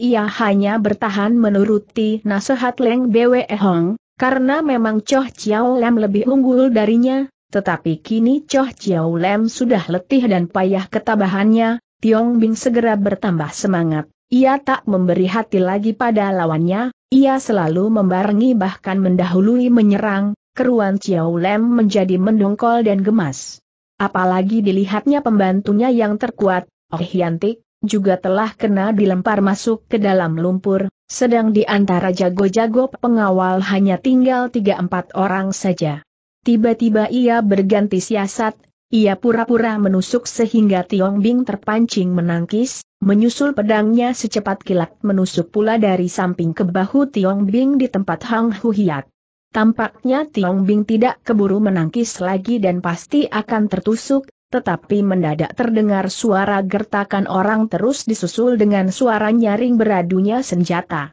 ia hanya bertahan menuruti nasihat Leng Bwe Hong, karena memang Choh Chiao Lem lebih unggul darinya, tetapi kini Choh Chiao Lem sudah letih dan payah ketabahannya, Tiong Bing segera bertambah semangat. Ia tak memberi hati lagi pada lawannya, ia selalu membarengi bahkan mendahului menyerang, keruan Chiao Lem menjadi mendongkol dan gemas. Apalagi dilihatnya pembantunya yang terkuat, Oh Hiantik, juga telah kena dilempar masuk ke dalam lumpur, sedang di antara jago-jago pengawal hanya tinggal tiga empat orang saja. Tiba-tiba ia berganti siasat, ia pura-pura menusuk sehingga Tiong Bing terpancing menangkis, menyusul pedangnya secepat kilat menusuk pula dari samping ke bahu Tiong Bing di tempat Hang Huhiat. Tampaknya Tiong Bing tidak keburu menangkis lagi dan pasti akan tertusuk, tetapi mendadak terdengar suara gertakan orang terus disusul dengan suara nyaring beradunya senjata.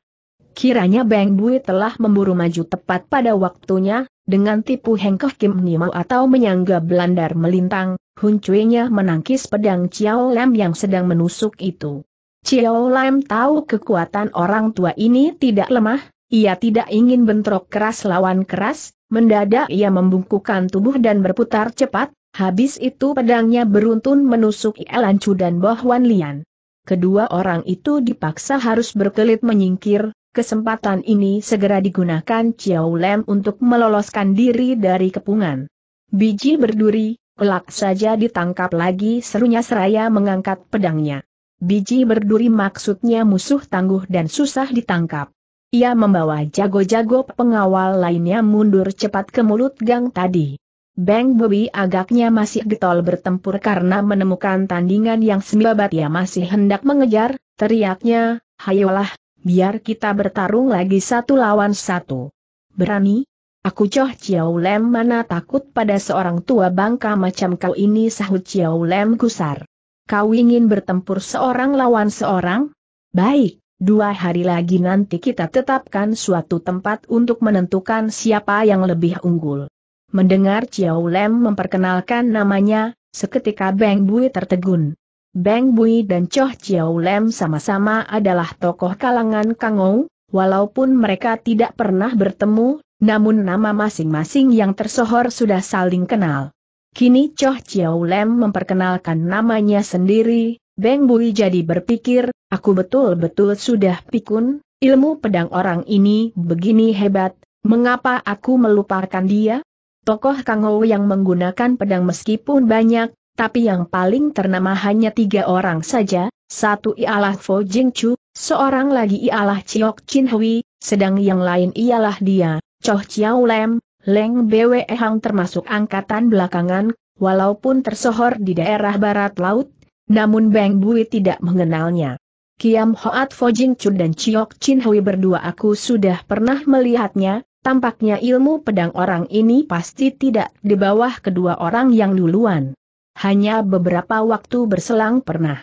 Kiranya Beng Bui telah memburu maju tepat pada waktunya, dengan tipu hengkeh Kim Nimo atau menyangga belandar melintang, Hun cui menangkis pedang Chiao Lam yang sedang menusuk itu. Chiao Lam tahu kekuatan orang tua ini tidak lemah, ia tidak ingin bentrok keras lawan keras, mendadak ia membungkukkan tubuh dan berputar cepat, Habis itu pedangnya beruntun menusuk Elancu dan Bohwan Lian. Kedua orang itu dipaksa harus berkelit menyingkir, kesempatan ini segera digunakan Chiao Lem untuk meloloskan diri dari kepungan. Biji berduri, kelak saja ditangkap lagi serunya seraya mengangkat pedangnya. Biji berduri maksudnya musuh tangguh dan susah ditangkap. Ia membawa jago-jago pengawal lainnya mundur cepat ke mulut gang tadi. Bang Bobi agaknya masih getol bertempur karena menemukan tandingan yang sembabat ia masih hendak mengejar, teriaknya, hayolah, biar kita bertarung lagi satu lawan satu. Berani? Aku Choh Chiao Lem mana takut pada seorang tua bangka macam kau ini sahut Chiao Lem gusar. Kau ingin bertempur seorang lawan seorang? Baik, dua hari lagi nanti kita tetapkan suatu tempat untuk menentukan siapa yang lebih unggul. Mendengar Chiao Lem memperkenalkan namanya, seketika Beng Bui tertegun. Beng Bui dan Choh Chiao Lem sama-sama adalah tokoh kalangan Kangou, walaupun mereka tidak pernah bertemu, namun nama masing-masing yang tersohor sudah saling kenal. Kini Choh Chiao Lem memperkenalkan namanya sendiri, Beng Bui jadi berpikir, aku betul-betul sudah pikun, ilmu pedang orang ini begini hebat, mengapa aku melupakan dia? Tokoh Kangou yang menggunakan pedang meskipun banyak, tapi yang paling ternama hanya tiga orang saja, satu ialah Fo Jing Chu, seorang lagi ialah Chiok Chin Hui, sedang yang lain ialah dia, Choh Chiao Lem, Leng Bwe Hang termasuk angkatan belakangan, walaupun tersohor di daerah barat laut, namun Beng Bui tidak mengenalnya. Kiam Hoat Fo Jing Chu dan Chiok Chin Hui berdua aku sudah pernah melihatnya, Tampaknya ilmu pedang orang ini pasti tidak di bawah kedua orang yang duluan. Hanya beberapa waktu berselang pernah.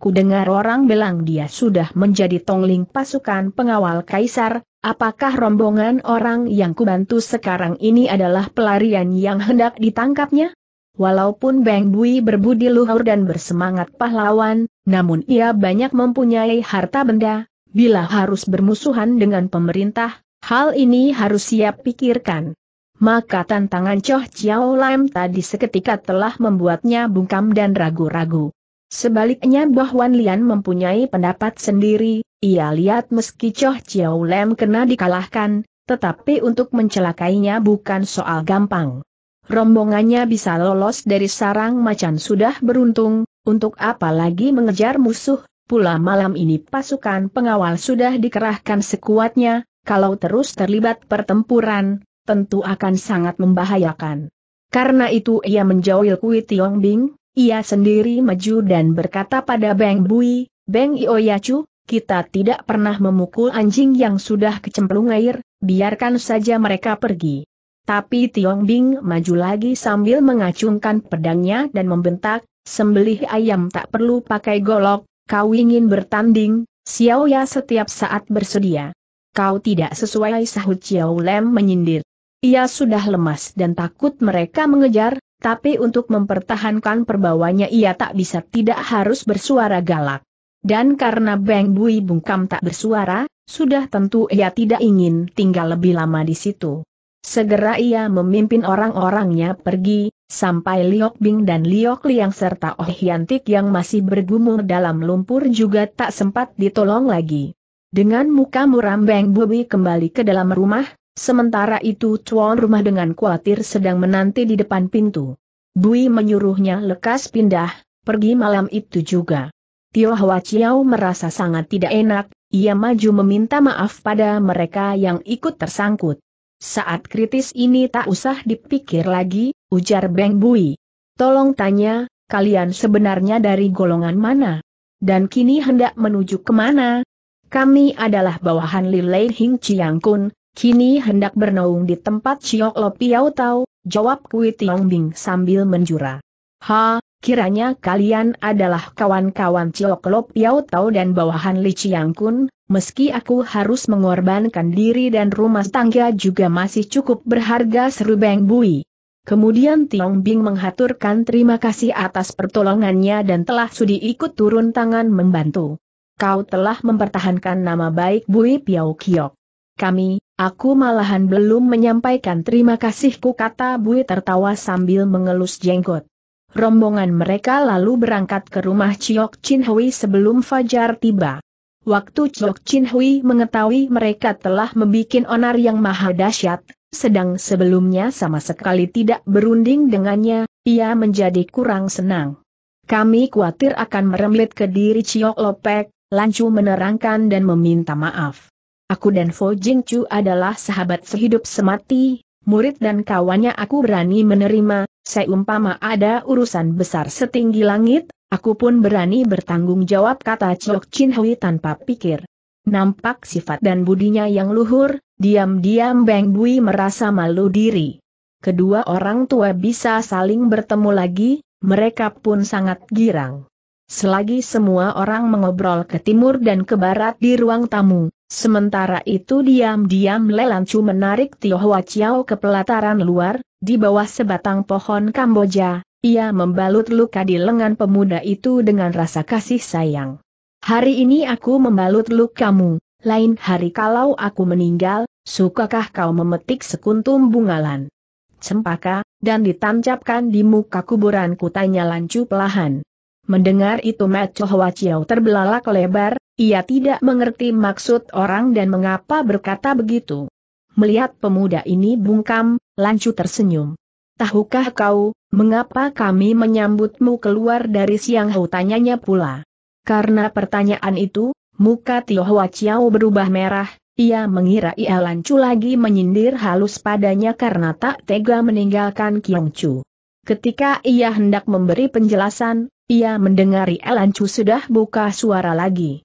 Kudengar orang bilang dia sudah menjadi tongling pasukan pengawal kaisar, apakah rombongan orang yang kubantu sekarang ini adalah pelarian yang hendak ditangkapnya? Walaupun Beng Bui berbudi luhur dan bersemangat pahlawan, namun ia banyak mempunyai harta benda, bila harus bermusuhan dengan pemerintah, Hal ini harus siap pikirkan. Maka tantangan Choh Chiao Lam tadi seketika telah membuatnya bungkam dan ragu-ragu. Sebaliknya Boh Wan Lian mempunyai pendapat sendiri, ia lihat meski Choh Chiao Lam kena dikalahkan, tetapi untuk mencelakainya bukan soal gampang. Rombongannya bisa lolos dari sarang macan sudah beruntung, untuk apa lagi mengejar musuh, pula malam ini pasukan pengawal sudah dikerahkan sekuatnya, kalau terus terlibat pertempuran, tentu akan sangat membahayakan. Karena itu ia menjauhi Kui Tiong Bing, ia sendiri maju dan berkata pada Beng Bui, Beng Ioyacu, kita tidak pernah memukul anjing yang sudah kecemplung air, biarkan saja mereka pergi. Tapi Tiong Bing maju lagi sambil mengacungkan pedangnya dan membentak, sembelih ayam tak perlu pakai golok, kau ingin bertanding, Xiao Ya setiap saat bersedia kau tidak sesuai sahut Xiao Lem menyindir. Ia sudah lemas dan takut mereka mengejar, tapi untuk mempertahankan perbawanya ia tak bisa tidak harus bersuara galak. Dan karena Beng Bui Bungkam tak bersuara, sudah tentu ia tidak ingin tinggal lebih lama di situ. Segera ia memimpin orang-orangnya pergi, sampai Liok Bing dan Liok Liang serta Oh Yantik yang masih bergumul dalam lumpur juga tak sempat ditolong lagi. Dengan muka muram, Beng Bubi kembali ke dalam rumah, sementara itu cuan rumah dengan khawatir sedang menanti di depan pintu. Bui menyuruhnya lekas pindah, pergi malam itu juga. Tio Hwa Chiao merasa sangat tidak enak, ia maju meminta maaf pada mereka yang ikut tersangkut. Saat kritis ini tak usah dipikir lagi, ujar Beng Bui. Tolong tanya, kalian sebenarnya dari golongan mana? Dan kini hendak menuju kemana? Kami adalah bawahan Lei Hing Chiang Kun, kini hendak bernaung di tempat Chiok Lo Piao Tau, jawab Kui Tiong Bing sambil menjura. Ha, kiranya kalian adalah kawan-kawan Chiok Lo Piao Tau dan bawahan Li Chiang Kun, meski aku harus mengorbankan diri dan rumah tangga juga masih cukup berharga seru Beng Bui. Kemudian Tiong Bing menghaturkan terima kasih atas pertolongannya dan telah sudi ikut turun tangan membantu kau telah mempertahankan nama baik Bui Piau Kiok. Kami, aku malahan belum menyampaikan terima kasihku kata Bui tertawa sambil mengelus jenggot. Rombongan mereka lalu berangkat ke rumah Chiok Chin Hui sebelum Fajar tiba. Waktu Chiok Chin Hui mengetahui mereka telah membuat onar yang maha dahsyat, sedang sebelumnya sama sekali tidak berunding dengannya, ia menjadi kurang senang. Kami khawatir akan merembet ke diri Chiok Lopek, Lancu menerangkan dan meminta maaf. Aku dan Fo Jingchu adalah sahabat sehidup semati, murid dan kawannya aku berani menerima, seumpama ada urusan besar setinggi langit, aku pun berani bertanggung jawab kata Chok Chin Hui tanpa pikir. Nampak sifat dan budinya yang luhur, diam-diam Beng Bui merasa malu diri. Kedua orang tua bisa saling bertemu lagi, mereka pun sangat girang. Selagi semua orang mengobrol ke timur dan ke barat di ruang tamu, sementara itu diam-diam Lelancu menarik Tio Chiao ke pelataran luar, di bawah sebatang pohon Kamboja, ia membalut luka di lengan pemuda itu dengan rasa kasih sayang. Hari ini aku membalut lukamu, lain hari kalau aku meninggal, sukakah kau memetik sekuntum bungalan? Cempaka, dan ditancapkan di muka kuburanku tanya lancu pelahan. Mendengar itu Macho Ciao terbelalak lebar, ia tidak mengerti maksud orang dan mengapa berkata begitu. Melihat pemuda ini bungkam, Lancu tersenyum. Tahukah kau, mengapa kami menyambutmu keluar dari siang hau tanyanya pula. Karena pertanyaan itu, muka Tio Wachiao berubah merah, ia mengira ia Lancu lagi menyindir halus padanya karena tak tega meninggalkan Chu. Ketika ia hendak memberi penjelasan, ia mendengari Chu sudah buka suara lagi.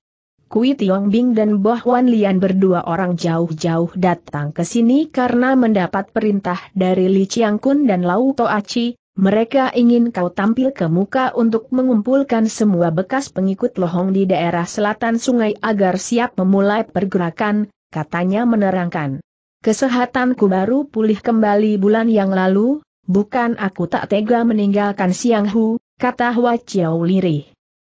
Kui Tiong Bing dan Bo Huan Lian berdua orang jauh-jauh datang ke sini karena mendapat perintah dari Li Chiang Kun dan Lau Toachi, mereka ingin kau tampil ke muka untuk mengumpulkan semua bekas pengikut lohong di daerah selatan sungai agar siap memulai pergerakan, katanya menerangkan. Kesehatanku baru pulih kembali bulan yang lalu, Bukan aku tak tega meninggalkan Siang Hu, kata Hua Chiao lirih.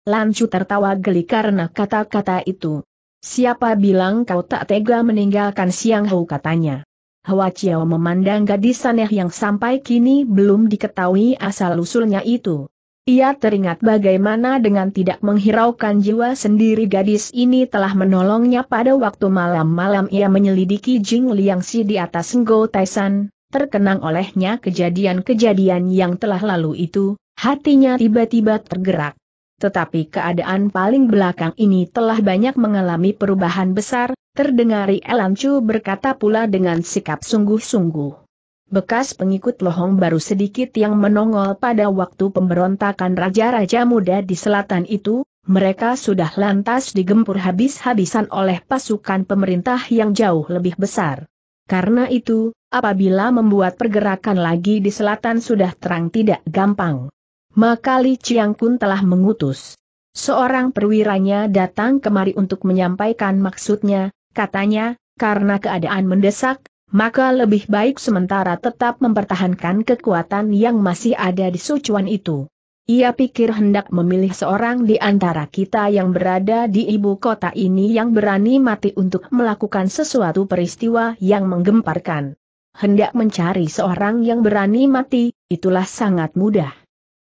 Lancu tertawa geli karena kata-kata itu. Siapa bilang kau tak tega meninggalkan Siang Hu katanya. Hua Chiao memandang gadis aneh yang sampai kini belum diketahui asal-usulnya itu. Ia teringat bagaimana dengan tidak menghiraukan jiwa sendiri gadis ini telah menolongnya pada waktu malam-malam ia menyelidiki Jing Liang Si di atas Ngo Taisan, terkenang olehnya kejadian-kejadian yang telah lalu itu, hatinya tiba-tiba tergerak. Tetapi keadaan paling belakang ini telah banyak mengalami perubahan besar, terdengari Chu berkata pula dengan sikap sungguh-sungguh. Bekas pengikut lohong baru sedikit yang menongol pada waktu pemberontakan raja-raja muda di selatan itu, mereka sudah lantas digempur habis-habisan oleh pasukan pemerintah yang jauh lebih besar. Karena itu, Apabila membuat pergerakan lagi di selatan sudah terang tidak gampang. Maka Li Chiang Kun telah mengutus. Seorang perwiranya datang kemari untuk menyampaikan maksudnya, katanya, karena keadaan mendesak, maka lebih baik sementara tetap mempertahankan kekuatan yang masih ada di Sucuan itu. Ia pikir hendak memilih seorang di antara kita yang berada di ibu kota ini yang berani mati untuk melakukan sesuatu peristiwa yang menggemparkan hendak mencari seorang yang berani mati, itulah sangat mudah.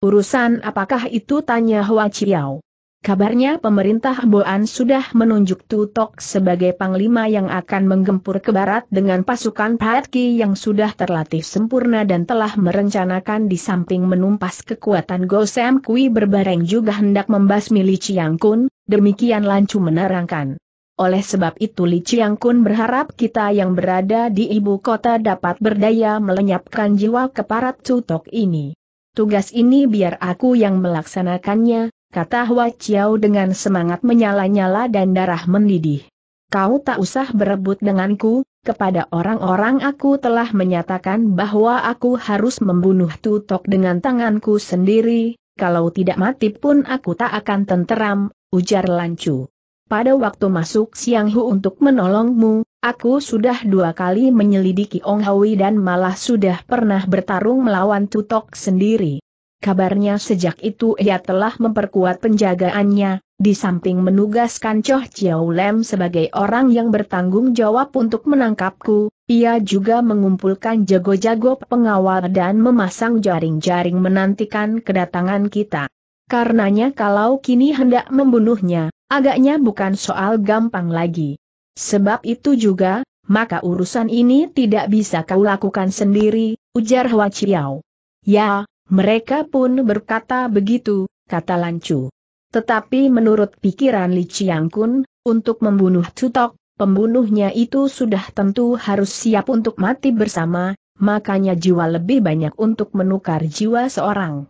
Urusan apakah itu tanya Hua Chiao. Kabarnya pemerintah Boan sudah menunjuk Tutok sebagai panglima yang akan menggempur ke barat dengan pasukan Patki yang sudah terlatih sempurna dan telah merencanakan di samping menumpas kekuatan Gosem Kui berbareng juga hendak membasmi Li Chiang Kun, demikian Lancu menerangkan. Oleh sebab itu Li Chiang Kun berharap kita yang berada di ibu kota dapat berdaya melenyapkan jiwa keparat Tutok ini. Tugas ini biar aku yang melaksanakannya, kata Hua Chiao dengan semangat menyala-nyala dan darah mendidih. Kau tak usah berebut denganku, kepada orang-orang aku telah menyatakan bahwa aku harus membunuh Tutok dengan tanganku sendiri, kalau tidak mati pun aku tak akan tenteram, ujar Lancu pada waktu masuk Siang Hu untuk menolongmu, aku sudah dua kali menyelidiki Ong Hawi dan malah sudah pernah bertarung melawan Tutok sendiri. Kabarnya sejak itu ia telah memperkuat penjagaannya, di samping menugaskan Choh Chiao Lem sebagai orang yang bertanggung jawab untuk menangkapku, ia juga mengumpulkan jago-jago pengawal dan memasang jaring-jaring menantikan kedatangan kita. Karenanya kalau kini hendak membunuhnya, agaknya bukan soal gampang lagi. Sebab itu juga, maka urusan ini tidak bisa kau lakukan sendiri, ujar Hua Chiao. Ya, mereka pun berkata begitu, kata Lancu. Tetapi menurut pikiran Li Chiang Kun, untuk membunuh Tutok, pembunuhnya itu sudah tentu harus siap untuk mati bersama, makanya jiwa lebih banyak untuk menukar jiwa seorang.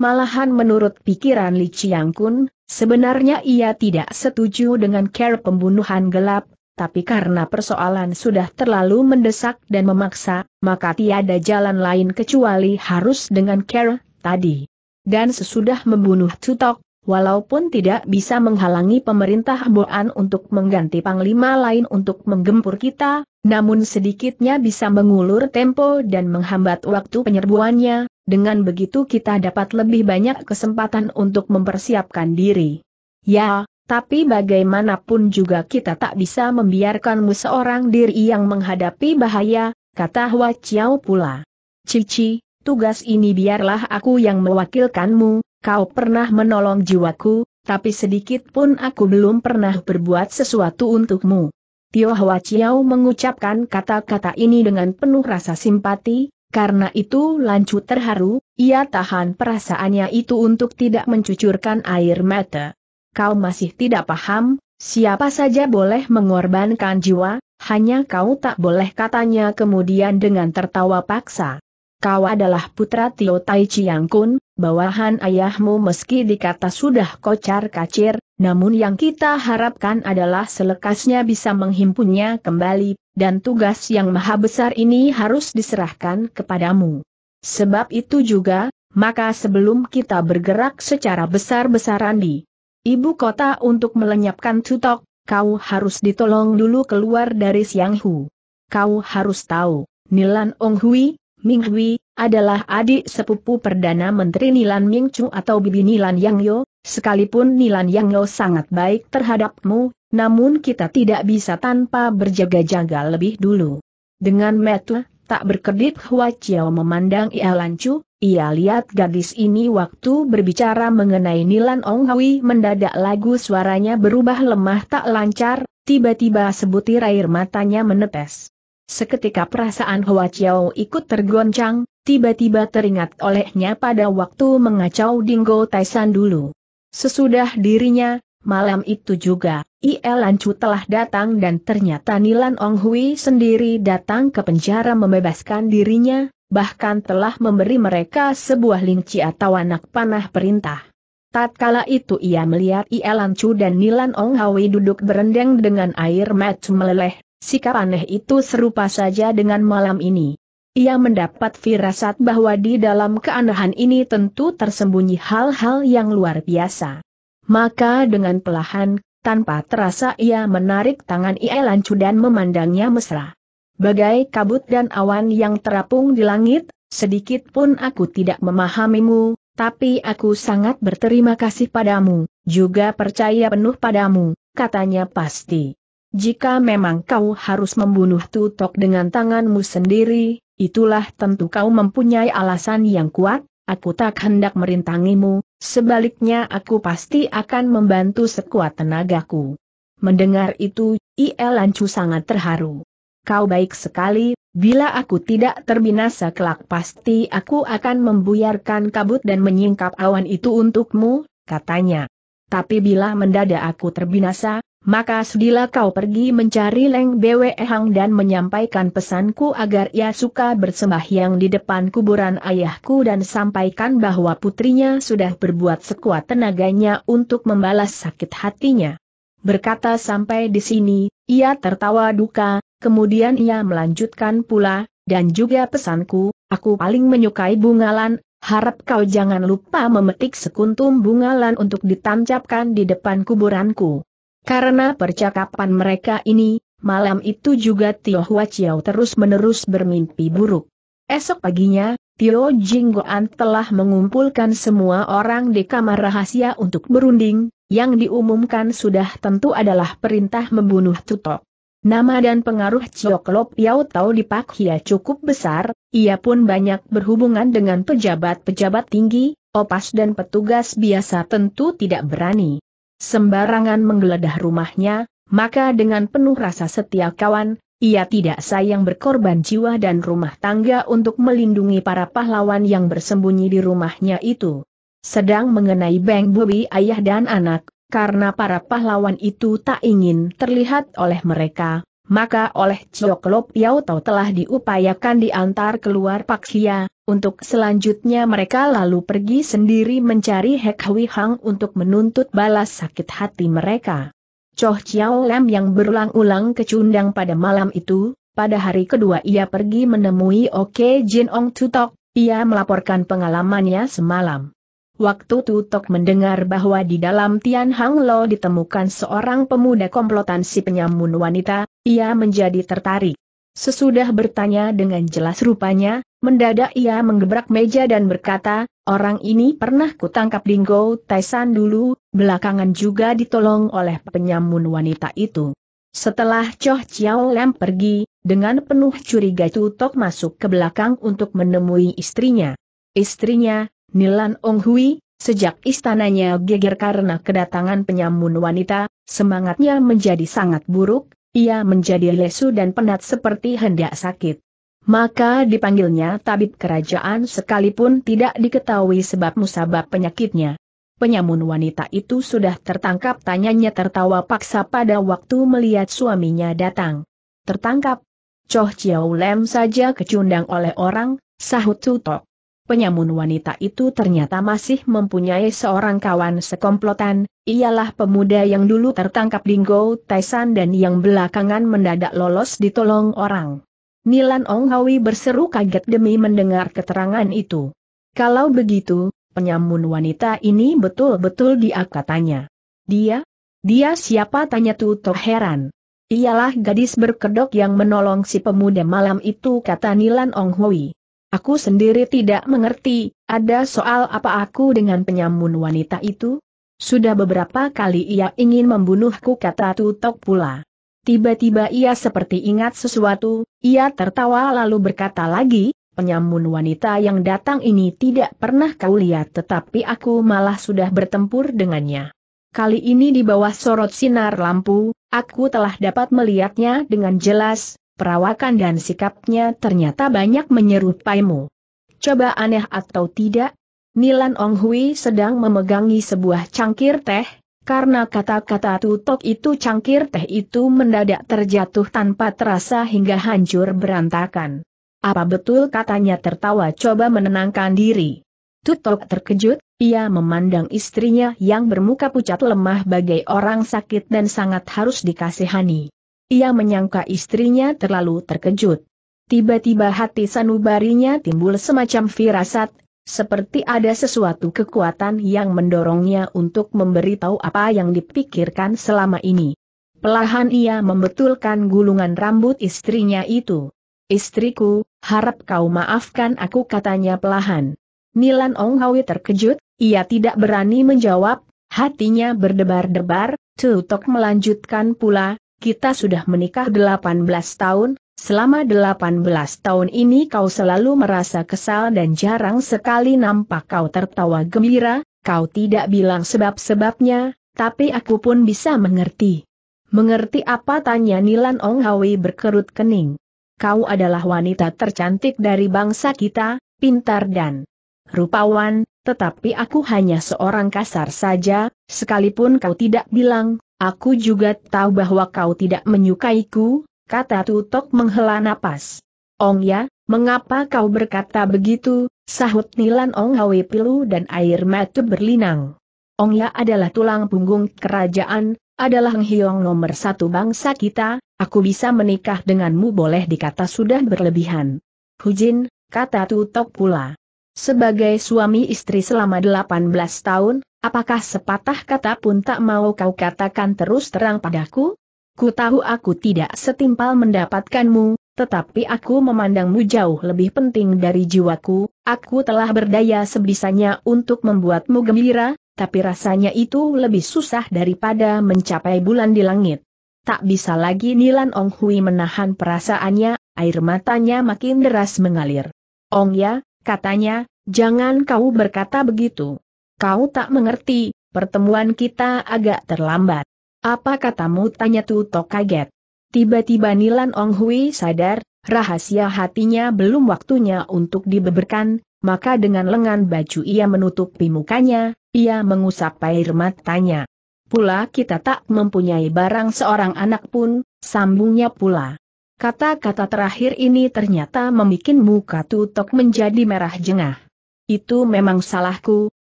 Malahan menurut pikiran Li Chiang Kun, sebenarnya ia tidak setuju dengan care pembunuhan gelap, tapi karena persoalan sudah terlalu mendesak dan memaksa, maka tiada jalan lain kecuali harus dengan care tadi. Dan sesudah membunuh Tutok, walaupun tidak bisa menghalangi pemerintah Boan untuk mengganti panglima lain untuk menggempur kita, namun sedikitnya bisa mengulur tempo dan menghambat waktu penyerbuannya, dengan begitu kita dapat lebih banyak kesempatan untuk mempersiapkan diri. Ya, tapi bagaimanapun juga kita tak bisa membiarkanmu seorang diri yang menghadapi bahaya, kata Hua Chiao pula. Cici, tugas ini biarlah aku yang mewakilkanmu, kau pernah menolong jiwaku, tapi sedikit pun aku belum pernah berbuat sesuatu untukmu. Tio Hua Chiao mengucapkan kata-kata ini dengan penuh rasa simpati, karena itu Lancu terharu, ia tahan perasaannya itu untuk tidak mencucurkan air mata. Kau masih tidak paham, siapa saja boleh mengorbankan jiwa, hanya kau tak boleh katanya kemudian dengan tertawa paksa. Kau adalah putra Tio Tai Chiang Kun, bawahan ayahmu meski dikata sudah kocar kacir, namun yang kita harapkan adalah selekasnya bisa menghimpunnya kembali, dan tugas yang maha besar ini harus diserahkan kepadamu. Sebab itu juga, maka sebelum kita bergerak secara besar-besaran di ibu kota untuk melenyapkan Tutok, kau harus ditolong dulu keluar dari Sianghu. Kau harus tahu, Nilan Onghui, Minghui, adalah adik sepupu Perdana Menteri Nilan Mingchu atau Bibi Nilan Yangyo, sekalipun Nilan Yangyo sangat baik terhadapmu, namun kita tidak bisa tanpa berjaga-jaga lebih dulu. Dengan metu, tak berkedip Hua Chiao memandang ia lancu, ia lihat gadis ini waktu berbicara mengenai Nilan Ong Hui mendadak lagu suaranya berubah lemah tak lancar, tiba-tiba sebutir air matanya menetes. Seketika perasaan Hua Chiao ikut tergoncang, tiba-tiba teringat olehnya pada waktu mengacau Dinggo Taisan dulu. Sesudah dirinya, Malam itu juga, IL e Lancu telah datang dan ternyata Nilan Ong Hui sendiri datang ke penjara membebaskan dirinya, bahkan telah memberi mereka sebuah lingci atau anak panah perintah. Tatkala itu ia melihat IL e Lancu dan Nilan Ong Hui duduk berendeng dengan air mata meleleh, sikap aneh itu serupa saja dengan malam ini. Ia mendapat firasat bahwa di dalam keanehan ini tentu tersembunyi hal-hal yang luar biasa. Maka dengan pelahan, tanpa terasa ia menarik tangan ia lancu dan memandangnya mesra. Bagai kabut dan awan yang terapung di langit, sedikit pun aku tidak memahamimu, tapi aku sangat berterima kasih padamu, juga percaya penuh padamu, katanya pasti. Jika memang kau harus membunuh tutok dengan tanganmu sendiri, itulah tentu kau mempunyai alasan yang kuat, aku tak hendak merintangimu, Sebaliknya aku pasti akan membantu sekuat tenagaku. Mendengar itu, IL Lancu sangat terharu. Kau baik sekali, bila aku tidak terbinasa kelak pasti aku akan membuyarkan kabut dan menyingkap awan itu untukmu, katanya. Tapi bila mendadak aku terbinasa, maka sedilah kau pergi mencari Leng Bwe Hang dan menyampaikan pesanku agar ia suka bersembahyang di depan kuburan ayahku dan sampaikan bahwa putrinya sudah berbuat sekuat tenaganya untuk membalas sakit hatinya. Berkata sampai di sini, ia tertawa duka, kemudian ia melanjutkan pula, dan juga pesanku, aku paling menyukai bungalan, harap kau jangan lupa memetik sekuntum bungalan untuk ditancapkan di depan kuburanku. Karena percakapan mereka ini, malam itu juga Tio Hua Chiao terus-menerus bermimpi buruk. Esok paginya, Tio Jinggoan telah mengumpulkan semua orang di kamar rahasia untuk berunding, yang diumumkan sudah tentu adalah perintah membunuh Tutok. Nama dan pengaruh Lop Piau Tau di Pak Hia cukup besar, ia pun banyak berhubungan dengan pejabat-pejabat tinggi, opas dan petugas biasa tentu tidak berani sembarangan menggeledah rumahnya, maka dengan penuh rasa setia kawan, ia tidak sayang berkorban jiwa dan rumah tangga untuk melindungi para pahlawan yang bersembunyi di rumahnya itu. Sedang mengenai Bang Bobi ayah dan anak, karena para pahlawan itu tak ingin terlihat oleh mereka, maka oleh Ciok Lop Yau telah diupayakan diantar keluar Paksia, untuk selanjutnya mereka lalu pergi sendiri mencari Hek Hui Hang untuk menuntut balas sakit hati mereka. Choh Chiao Lam yang berulang-ulang kecundang pada malam itu, pada hari kedua ia pergi menemui Oke Jin Ong Tutok, ia melaporkan pengalamannya semalam. Waktu Tutok mendengar bahwa di dalam Tian Hang Lo ditemukan seorang pemuda komplotan si penyamun wanita, ia menjadi tertarik. Sesudah bertanya dengan jelas rupanya, mendadak ia menggebrak meja dan berkata, orang ini pernah kutangkap Dingo Taisan dulu, belakangan juga ditolong oleh penyamun wanita itu. Setelah Choh Chiao Lam pergi, dengan penuh curiga Tok masuk ke belakang untuk menemui istrinya. Istrinya, Nilan Ong Hui, sejak istananya geger karena kedatangan penyamun wanita, semangatnya menjadi sangat buruk, ia menjadi lesu dan penat seperti hendak sakit. Maka dipanggilnya tabib kerajaan sekalipun tidak diketahui sebab musabab penyakitnya. Penyamun wanita itu sudah tertangkap tanyanya tertawa paksa pada waktu melihat suaminya datang. Tertangkap. Coh Chiao Lem saja kecundang oleh orang, sahut Tutok penyamun wanita itu ternyata masih mempunyai seorang kawan sekomplotan, ialah pemuda yang dulu tertangkap Dinggo Taisan dan yang belakangan mendadak lolos ditolong orang. Nilan Ong Hawi berseru kaget demi mendengar keterangan itu. Kalau begitu, penyamun wanita ini betul-betul dia katanya. Dia? Dia siapa tanya Tuto heran. Ialah gadis berkedok yang menolong si pemuda malam itu kata Nilan Ong Hawi. Aku sendiri tidak mengerti, ada soal apa aku dengan penyambun wanita itu? Sudah beberapa kali ia ingin membunuhku kata Tutok pula. Tiba-tiba ia seperti ingat sesuatu, ia tertawa lalu berkata lagi, penyambun wanita yang datang ini tidak pernah kau lihat tetapi aku malah sudah bertempur dengannya. Kali ini di bawah sorot sinar lampu, aku telah dapat melihatnya dengan jelas, perawakan dan sikapnya ternyata banyak menyerupaimu. Coba aneh atau tidak, Nilan Ong Hui sedang memegangi sebuah cangkir teh, karena kata-kata tutok itu cangkir teh itu mendadak terjatuh tanpa terasa hingga hancur berantakan. Apa betul katanya tertawa coba menenangkan diri. Tutok terkejut, ia memandang istrinya yang bermuka pucat lemah bagai orang sakit dan sangat harus dikasihani. Ia menyangka istrinya terlalu terkejut. Tiba-tiba hati sanubarinya timbul semacam firasat, seperti ada sesuatu kekuatan yang mendorongnya untuk memberitahu apa yang dipikirkan selama ini. Pelahan ia membetulkan gulungan rambut istrinya itu. Istriku, harap kau maafkan aku katanya pelahan. Nilan Ong Hawi terkejut, ia tidak berani menjawab, hatinya berdebar-debar, Tutok melanjutkan pula, kita sudah menikah 18 tahun, selama 18 tahun ini kau selalu merasa kesal dan jarang sekali nampak kau tertawa gembira, kau tidak bilang sebab-sebabnya, tapi aku pun bisa mengerti. Mengerti apa tanya Nilan Ong Hawi berkerut kening. Kau adalah wanita tercantik dari bangsa kita, pintar dan rupawan, tetapi aku hanya seorang kasar saja, sekalipun kau tidak bilang, Aku juga tahu bahwa kau tidak menyukaiku, kata Tutok menghela napas. Ong ya, mengapa kau berkata begitu, sahut Nilan Ong Hawe Pilu dan air mata berlinang. Ong ya adalah tulang punggung kerajaan, adalah Heng nomor satu bangsa kita, aku bisa menikah denganmu boleh dikata sudah berlebihan. Hujin, kata Tutok pula. Sebagai suami istri selama 18 tahun, Apakah sepatah kata pun tak mau kau katakan terus terang padaku? Ku tahu aku tidak setimpal mendapatkanmu, tetapi aku memandangmu jauh lebih penting dari jiwaku, aku telah berdaya sebisanya untuk membuatmu gembira, tapi rasanya itu lebih susah daripada mencapai bulan di langit. Tak bisa lagi Nilan Ong Hui menahan perasaannya, air matanya makin deras mengalir. Ong ya, katanya, jangan kau berkata begitu. Kau tak mengerti, pertemuan kita agak terlambat. Apa katamu tanya Tutok kaget. Tiba-tiba Nilan Ong Hui sadar, rahasia hatinya belum waktunya untuk dibeberkan, maka dengan lengan baju ia menutupi mukanya, ia mengusap air matanya. Pula kita tak mempunyai barang seorang anak pun, sambungnya pula. Kata-kata terakhir ini ternyata membuat muka Tutok menjadi merah jengah. Itu memang salahku,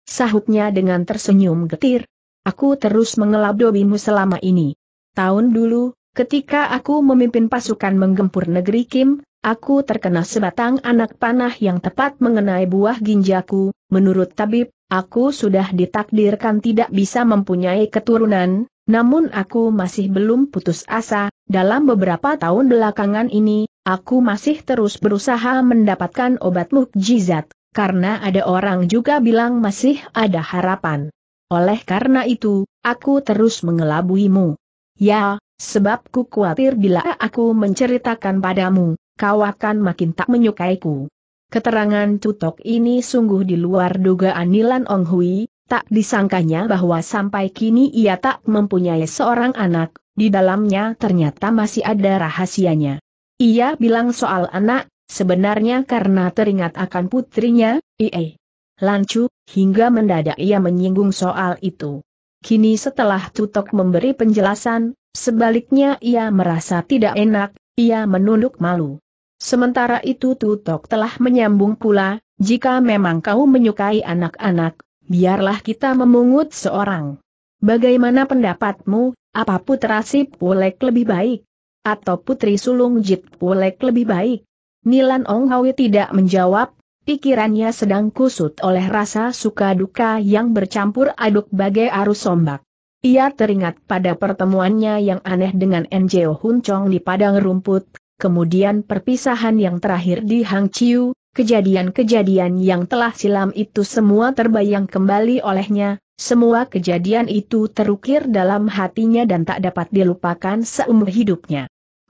Sahutnya dengan tersenyum getir. Aku terus dobimu selama ini. Tahun dulu, ketika aku memimpin pasukan menggempur negeri Kim, aku terkena sebatang anak panah yang tepat mengenai buah ginjaku, menurut tabib, Aku sudah ditakdirkan tidak bisa mempunyai keturunan, namun aku masih belum putus asa, dalam beberapa tahun belakangan ini, aku masih terus berusaha mendapatkan obat mukjizat karena ada orang juga bilang masih ada harapan. Oleh karena itu, aku terus mengelabuimu. Ya, sebab ku khawatir bila aku menceritakan padamu, kau akan makin tak menyukaiku. Keterangan tutok ini sungguh di luar dugaan Nilan Ong Hui, tak disangkanya bahwa sampai kini ia tak mempunyai seorang anak, di dalamnya ternyata masih ada rahasianya. Ia bilang soal anak, Sebenarnya karena teringat akan putrinya, Ie. Lancu, hingga mendadak ia menyinggung soal itu. Kini setelah Tutok memberi penjelasan, sebaliknya ia merasa tidak enak, ia menunduk malu. Sementara itu Tutok telah menyambung pula, jika memang kau menyukai anak-anak, biarlah kita memungut seorang. Bagaimana pendapatmu, apa putra si Pulek lebih baik? Atau putri sulung Jit Pulek lebih baik? Milan Ong Hwi tidak menjawab, pikirannya sedang kusut oleh rasa suka duka yang bercampur aduk bagai arus ombak. Ia teringat pada pertemuannya yang aneh dengan NJO Hun Chong di padang rumput, kemudian perpisahan yang terakhir di Hang Chiu, kejadian-kejadian yang telah silam itu semua terbayang kembali olehnya, semua kejadian itu terukir dalam hatinya dan tak dapat dilupakan seumur hidupnya.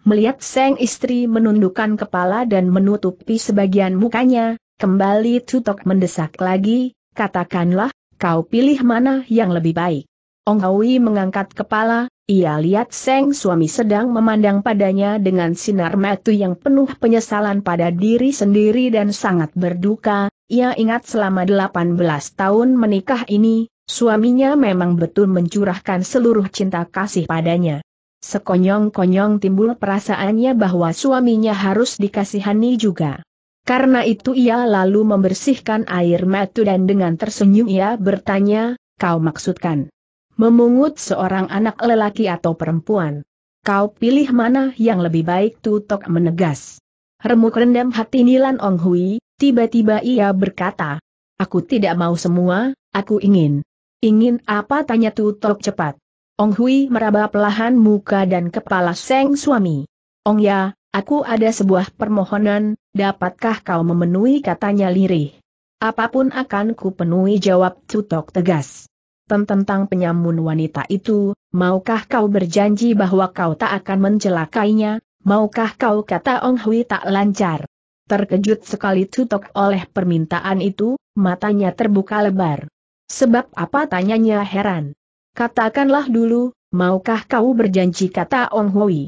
Melihat sang istri menundukkan kepala dan menutupi sebagian mukanya, kembali Tutok mendesak lagi, katakanlah, kau pilih mana yang lebih baik. Ong Hawi mengangkat kepala, ia lihat sang suami sedang memandang padanya dengan sinar mata yang penuh penyesalan pada diri sendiri dan sangat berduka, ia ingat selama 18 tahun menikah ini, suaminya memang betul mencurahkan seluruh cinta kasih padanya. Sekonyong-konyong timbul perasaannya bahwa suaminya harus dikasihani juga. Karena itu ia lalu membersihkan air matu dan dengan tersenyum ia bertanya, kau maksudkan memungut seorang anak lelaki atau perempuan. Kau pilih mana yang lebih baik tutok menegas. Remuk rendam hati Nilan Ong Hui, tiba-tiba ia berkata, Aku tidak mau semua, aku ingin. Ingin apa tanya tutok cepat. Ong Hui meraba pelahan muka dan kepala Seng suami. Ong ya, aku ada sebuah permohonan, dapatkah kau memenuhi katanya lirih. Apapun akan ku penuhi jawab Tutok tegas. Tentang penyamun wanita itu, maukah kau berjanji bahwa kau tak akan mencelakainya, maukah kau kata Ong Hui tak lancar. Terkejut sekali Tutok oleh permintaan itu, matanya terbuka lebar. Sebab apa tanyanya heran. Katakanlah dulu, maukah kau berjanji kata Ong Hui?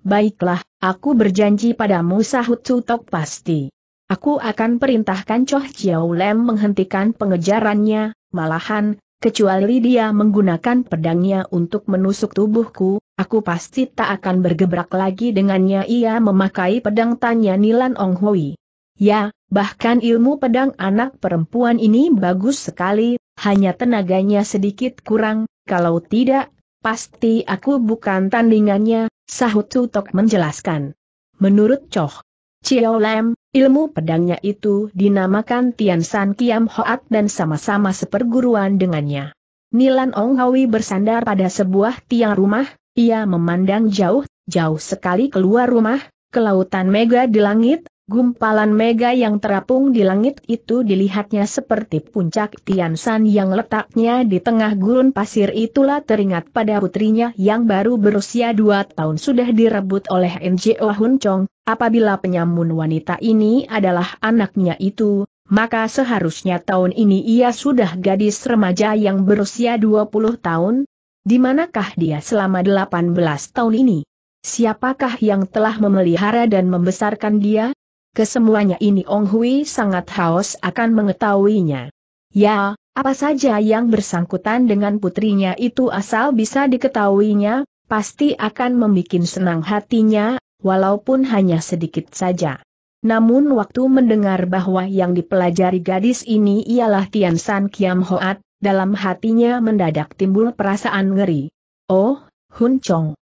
Baiklah, aku berjanji padamu sahut Sutok pasti. Aku akan perintahkan Choh Chiao Lem menghentikan pengejarannya, malahan, kecuali dia menggunakan pedangnya untuk menusuk tubuhku, aku pasti tak akan bergebrak lagi dengannya ia memakai pedang tanya Nilan Ong Hui. Ya, bahkan ilmu pedang anak perempuan ini bagus sekali, hanya tenaganya sedikit kurang, kalau tidak, pasti aku bukan tandingannya, sahut Tutok menjelaskan. Menurut Choh Chiao Lam, ilmu pedangnya itu dinamakan Tian San Kiam Hoat dan sama-sama seperguruan dengannya. Nilan Ong Hawi bersandar pada sebuah tiang rumah, ia memandang jauh, jauh sekali keluar rumah, kelautan lautan mega di langit, Gumpalan mega yang terapung di langit itu dilihatnya seperti puncak Tian yang letaknya di tengah gurun pasir itulah teringat pada putrinya yang baru berusia dua tahun sudah direbut oleh NGO Hun Chong, apabila penyamun wanita ini adalah anaknya itu, maka seharusnya tahun ini ia sudah gadis remaja yang berusia 20 tahun, di manakah dia selama 18 tahun ini? Siapakah yang telah memelihara dan membesarkan dia? Kesemuanya ini Ong Hui sangat haus akan mengetahuinya. Ya, apa saja yang bersangkutan dengan putrinya itu asal bisa diketahuinya, pasti akan membuat senang hatinya, walaupun hanya sedikit saja. Namun waktu mendengar bahwa yang dipelajari gadis ini ialah Tian San Kiam Hoat, dalam hatinya mendadak timbul perasaan ngeri. Oh, Hun Chong.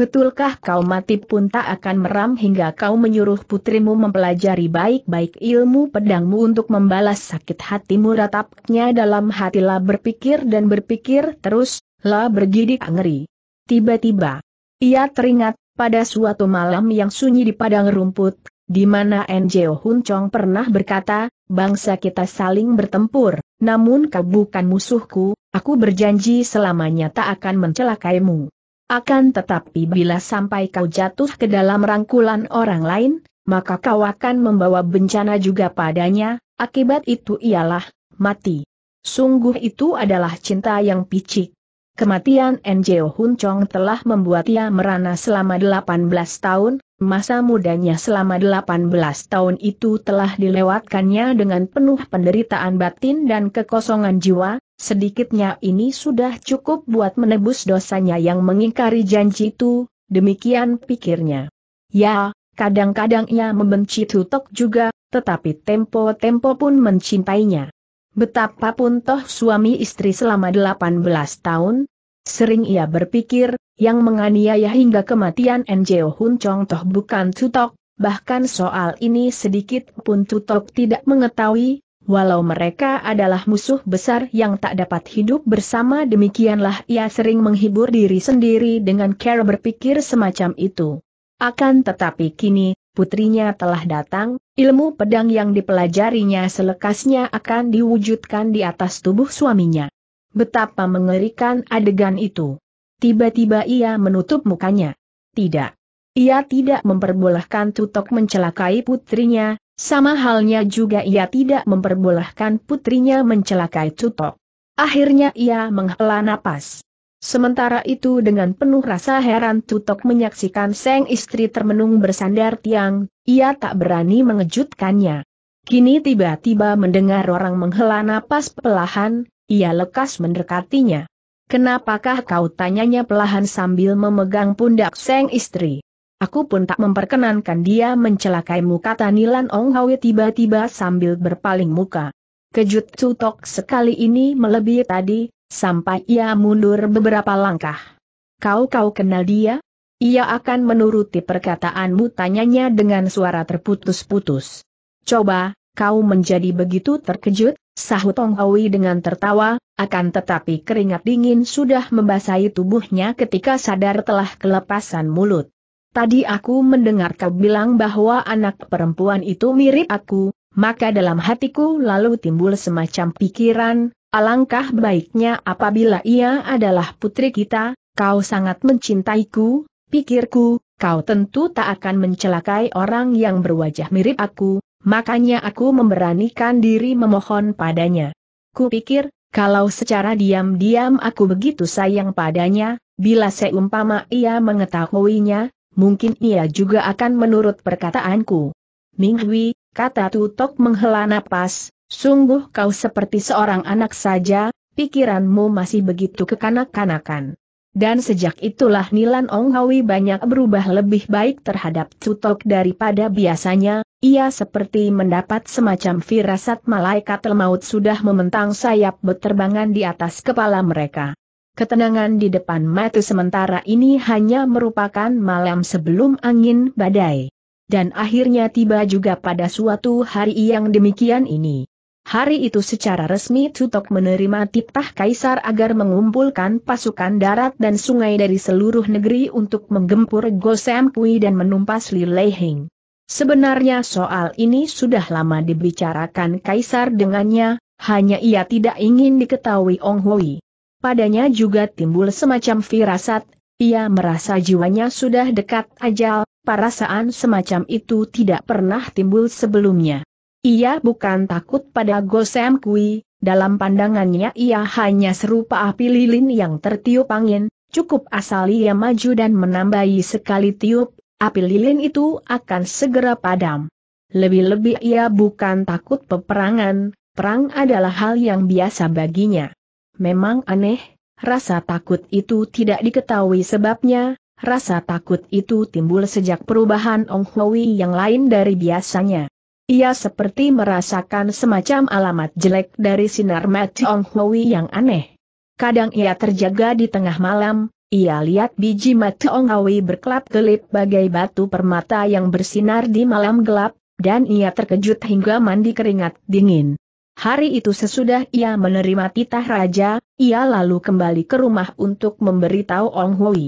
Betulkah kau mati pun tak akan meram hingga kau menyuruh putrimu mempelajari baik-baik ilmu pedangmu untuk membalas sakit hatimu ratapnya dalam hatilah berpikir dan berpikir terus, La bergidik ngeri. Tiba-tiba, ia teringat, pada suatu malam yang sunyi di padang rumput, di mana Njeo Hun Chong pernah berkata, bangsa kita saling bertempur, namun kau bukan musuhku, aku berjanji selamanya tak akan mencelakaimu. Akan tetapi bila sampai kau jatuh ke dalam rangkulan orang lain, maka kau akan membawa bencana juga padanya, akibat itu ialah mati. Sungguh itu adalah cinta yang picik. Kematian N.J. Hun Chong telah membuat ia merana selama 18 tahun, masa mudanya selama 18 tahun itu telah dilewatkannya dengan penuh penderitaan batin dan kekosongan jiwa, sedikitnya ini sudah cukup buat menebus dosanya yang mengingkari janji itu, demikian pikirnya. Ya, kadang-kadang ia membenci Tutok juga, tetapi tempo-tempo pun mencintainya. Betapapun toh suami istri selama 18 tahun, Sering ia berpikir, yang menganiaya hingga kematian Njeo Hun Chong toh bukan Tutok, bahkan soal ini sedikit pun Tutok tidak mengetahui, walau mereka adalah musuh besar yang tak dapat hidup bersama demikianlah ia sering menghibur diri sendiri dengan cara berpikir semacam itu. Akan tetapi kini, putrinya telah datang, ilmu pedang yang dipelajarinya selekasnya akan diwujudkan di atas tubuh suaminya. Betapa mengerikan adegan itu. Tiba-tiba ia menutup mukanya. Tidak. Ia tidak memperbolehkan Tutok mencelakai putrinya, sama halnya juga ia tidak memperbolehkan putrinya mencelakai Tutok. Akhirnya ia menghela napas. Sementara itu dengan penuh rasa heran Tutok menyaksikan seng istri termenung bersandar tiang, ia tak berani mengejutkannya. Kini tiba-tiba mendengar orang menghela napas perlahan, ia lekas mendekatinya. Kenapakah kau tanyanya pelahan sambil memegang pundak seng istri? Aku pun tak memperkenankan dia mencelakai muka Nilan Ong Hwi tiba-tiba sambil berpaling muka. Kejut Cutok sekali ini melebihi tadi, sampai ia mundur beberapa langkah. Kau-kau kenal dia? Ia akan menuruti perkataanmu tanyanya dengan suara terputus-putus. Coba, kau menjadi begitu terkejut, sahut Tong Hui dengan tertawa, akan tetapi keringat dingin sudah membasahi tubuhnya ketika sadar telah kelepasan mulut. Tadi aku mendengar kau bilang bahwa anak perempuan itu mirip aku, maka dalam hatiku lalu timbul semacam pikiran, alangkah baiknya apabila ia adalah putri kita, kau sangat mencintaiku, pikirku, kau tentu tak akan mencelakai orang yang berwajah mirip aku, Makanya aku memberanikan diri memohon padanya. Kupikir, kalau secara diam-diam aku begitu sayang padanya, bila seumpama ia mengetahuinya, mungkin ia juga akan menurut perkataanku. Minghui, kata Tutok menghela napas, sungguh kau seperti seorang anak saja, pikiranmu masih begitu kekanak-kanakan. Dan sejak itulah Nilan Ong banyak berubah lebih baik terhadap Tutok daripada biasanya, ia seperti mendapat semacam firasat malaikat lemaut sudah mementang sayap berterbangan di atas kepala mereka. Ketenangan di depan mata sementara ini hanya merupakan malam sebelum angin badai. Dan akhirnya tiba juga pada suatu hari yang demikian ini. Hari itu secara resmi Tutok menerima titah kaisar agar mengumpulkan pasukan darat dan sungai dari seluruh negeri untuk menggempur Gosem Kui dan menumpas Li Leiheng. Sebenarnya soal ini sudah lama dibicarakan kaisar dengannya, hanya ia tidak ingin diketahui Ong Hui. Padanya juga timbul semacam firasat, ia merasa jiwanya sudah dekat ajal, perasaan semacam itu tidak pernah timbul sebelumnya. Ia bukan takut pada Gosem Kui, dalam pandangannya ia hanya serupa api lilin yang tertiup angin, cukup asal ia maju dan menambahi sekali tiup, api lilin itu akan segera padam. Lebih-lebih ia bukan takut peperangan, perang adalah hal yang biasa baginya. Memang aneh, rasa takut itu tidak diketahui sebabnya, rasa takut itu timbul sejak perubahan Ong Hui yang lain dari biasanya. Ia seperti merasakan semacam alamat jelek dari sinar mati Ong Hui yang aneh. Kadang ia terjaga di tengah malam, ia lihat biji mati Ong Hui berkelap-kelip bagai batu permata yang bersinar di malam gelap, dan ia terkejut hingga mandi keringat dingin. Hari itu sesudah ia menerima titah raja, ia lalu kembali ke rumah untuk memberitahu Ong Hui.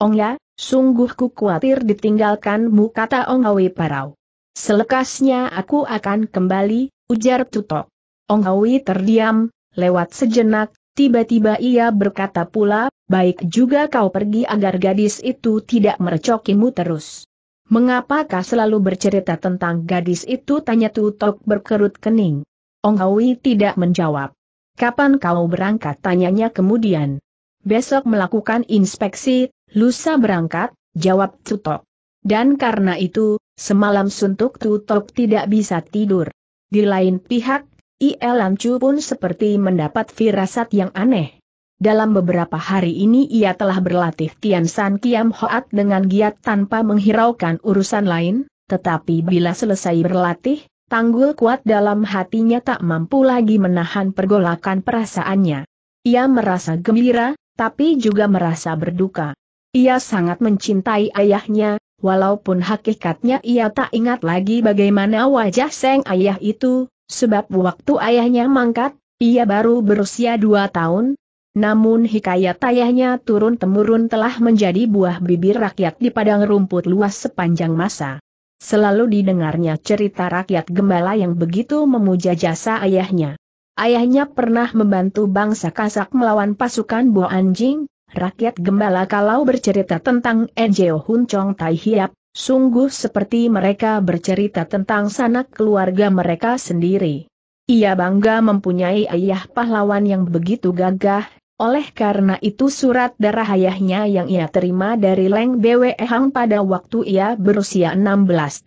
Ong ya, sungguh ku khawatir ditinggalkanmu kata Ong Hui parau. Selekasnya aku akan kembali, ujar Tutok. Ong Hawi terdiam, lewat sejenak, tiba-tiba ia berkata pula, baik juga kau pergi agar gadis itu tidak merecokimu terus. Mengapakah selalu bercerita tentang gadis itu tanya Tutok berkerut kening. Ong Hawi tidak menjawab. Kapan kau berangkat tanyanya kemudian. Besok melakukan inspeksi, lusa berangkat, jawab Tutok. Dan karena itu, Semalam suntuk tutok tidak bisa tidur. Di lain pihak, IL e Lancu pun seperti mendapat firasat yang aneh. Dalam beberapa hari ini ia telah berlatih Tian San Kiam Hoat dengan giat tanpa menghiraukan urusan lain, tetapi bila selesai berlatih, tanggul kuat dalam hatinya tak mampu lagi menahan pergolakan perasaannya. Ia merasa gembira, tapi juga merasa berduka. Ia sangat mencintai ayahnya, walaupun hakikatnya ia tak ingat lagi bagaimana wajah sang ayah itu, sebab waktu ayahnya mangkat, ia baru berusia dua tahun, namun hikayat ayahnya turun-temurun telah menjadi buah bibir rakyat di padang rumput luas sepanjang masa. Selalu didengarnya cerita rakyat gembala yang begitu memuja jasa ayahnya. Ayahnya pernah membantu bangsa kasak melawan pasukan buah anjing, Rakyat gembala kalau bercerita tentang Enjeo Hun Chong Tai Hiap, sungguh seperti mereka bercerita tentang sanak keluarga mereka sendiri. Ia bangga mempunyai ayah pahlawan yang begitu gagah, oleh karena itu surat darah ayahnya yang ia terima dari Leng Bwe Hang pada waktu ia berusia 16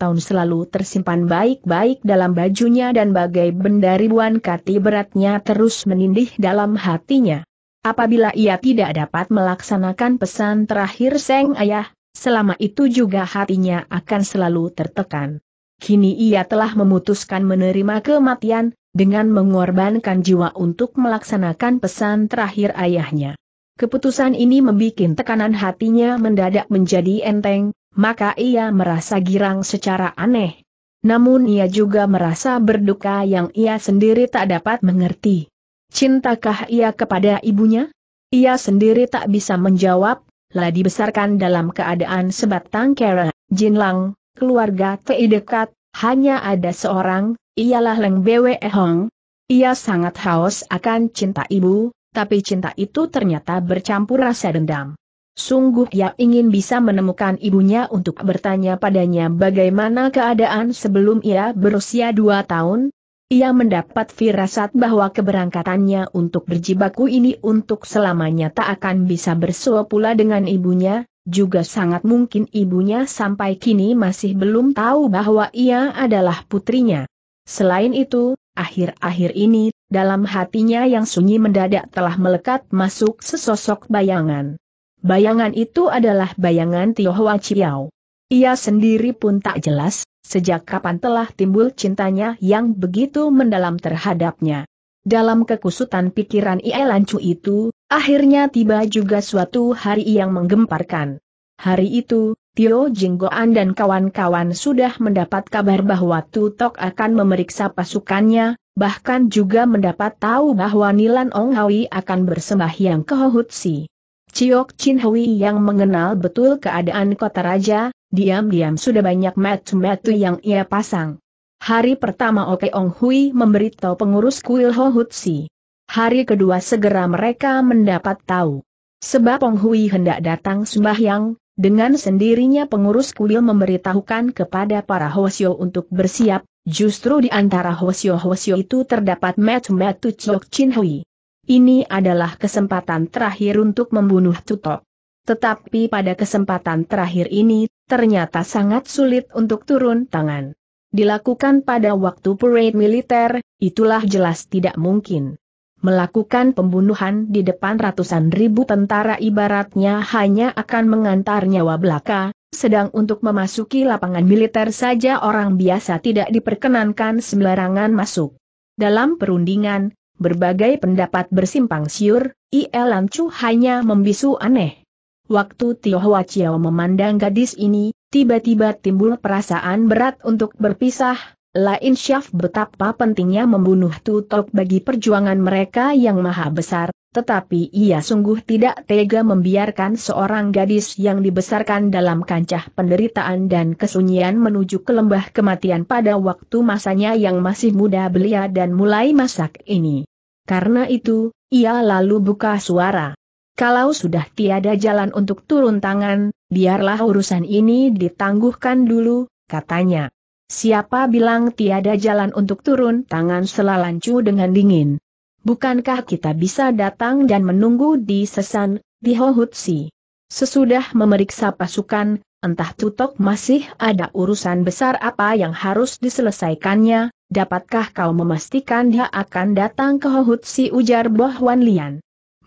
tahun selalu tersimpan baik-baik dalam bajunya dan bagai benda ribuan kati beratnya terus menindih dalam hatinya apabila ia tidak dapat melaksanakan pesan terakhir Seng Ayah, selama itu juga hatinya akan selalu tertekan. Kini ia telah memutuskan menerima kematian, dengan mengorbankan jiwa untuk melaksanakan pesan terakhir ayahnya. Keputusan ini membuat tekanan hatinya mendadak menjadi enteng, maka ia merasa girang secara aneh. Namun ia juga merasa berduka yang ia sendiri tak dapat mengerti. Cintakah ia kepada ibunya? Ia sendiri tak bisa menjawab, lah dibesarkan dalam keadaan sebatang kera, Jinlang, keluarga Tei dekat, hanya ada seorang, ialah Leng Bwe Hong. Ia sangat haus akan cinta ibu, tapi cinta itu ternyata bercampur rasa dendam. Sungguh ia ingin bisa menemukan ibunya untuk bertanya padanya bagaimana keadaan sebelum ia berusia dua tahun, ia mendapat firasat bahwa keberangkatannya untuk berjibaku ini untuk selamanya tak akan bisa bersua pula dengan ibunya, juga sangat mungkin ibunya sampai kini masih belum tahu bahwa ia adalah putrinya. Selain itu, akhir-akhir ini, dalam hatinya yang sunyi mendadak telah melekat masuk sesosok bayangan. Bayangan itu adalah bayangan Tio Hwa Chiao. Ia sendiri pun tak jelas, sejak kapan telah timbul cintanya yang begitu mendalam terhadapnya. Dalam kekusutan pikiran Ie Lancu itu, akhirnya tiba juga suatu hari yang menggemparkan. Hari itu, Tio Jinggoan dan kawan-kawan sudah mendapat kabar bahwa Tutok akan memeriksa pasukannya, bahkan juga mendapat tahu bahwa Nilan Ong Hawi akan bersembahyang ke Hohutsi. Ciok Chin Hui yang mengenal betul keadaan kota raja, Diam-diam sudah banyak metu-metu yang ia pasang. Hari pertama Oke Ong Hui memberitahu pengurus kuil Ho Hohutsi. Hari kedua segera mereka mendapat tahu. Sebab Ong Hui hendak datang sembahyang, dengan sendirinya pengurus kuil memberitahukan kepada para Hosio untuk bersiap, justru di antara Sio-Ho hosio itu terdapat metu-metu Chok Chin Hui. Ini adalah kesempatan terakhir untuk membunuh Tutok. Tetapi pada kesempatan terakhir ini, ternyata sangat sulit untuk turun tangan. Dilakukan pada waktu parade militer, itulah jelas tidak mungkin. Melakukan pembunuhan di depan ratusan ribu tentara ibaratnya hanya akan mengantar nyawa belaka, Sedang untuk memasuki lapangan militer saja orang biasa tidak diperkenankan sembarangan masuk. Dalam perundingan, berbagai pendapat bersimpang siur, IL Lancu hanya membisu aneh. Waktu Tio Chiao memandang gadis ini, tiba-tiba timbul perasaan berat untuk berpisah, lain syaf betapa pentingnya membunuh tutok bagi perjuangan mereka yang maha besar, tetapi ia sungguh tidak tega membiarkan seorang gadis yang dibesarkan dalam kancah penderitaan dan kesunyian menuju ke lembah kematian pada waktu masanya yang masih muda belia dan mulai masak ini. Karena itu, ia lalu buka suara. Kalau sudah tiada jalan untuk turun tangan, biarlah urusan ini ditangguhkan dulu, katanya. Siapa bilang tiada jalan untuk turun tangan selalancu dengan dingin? Bukankah kita bisa datang dan menunggu di Sesan, di Hohutsi? Sesudah memeriksa pasukan, entah Tutok masih ada urusan besar apa yang harus diselesaikannya, dapatkah kau memastikan dia akan datang ke Hohutsi ujar Boh Wan Lian?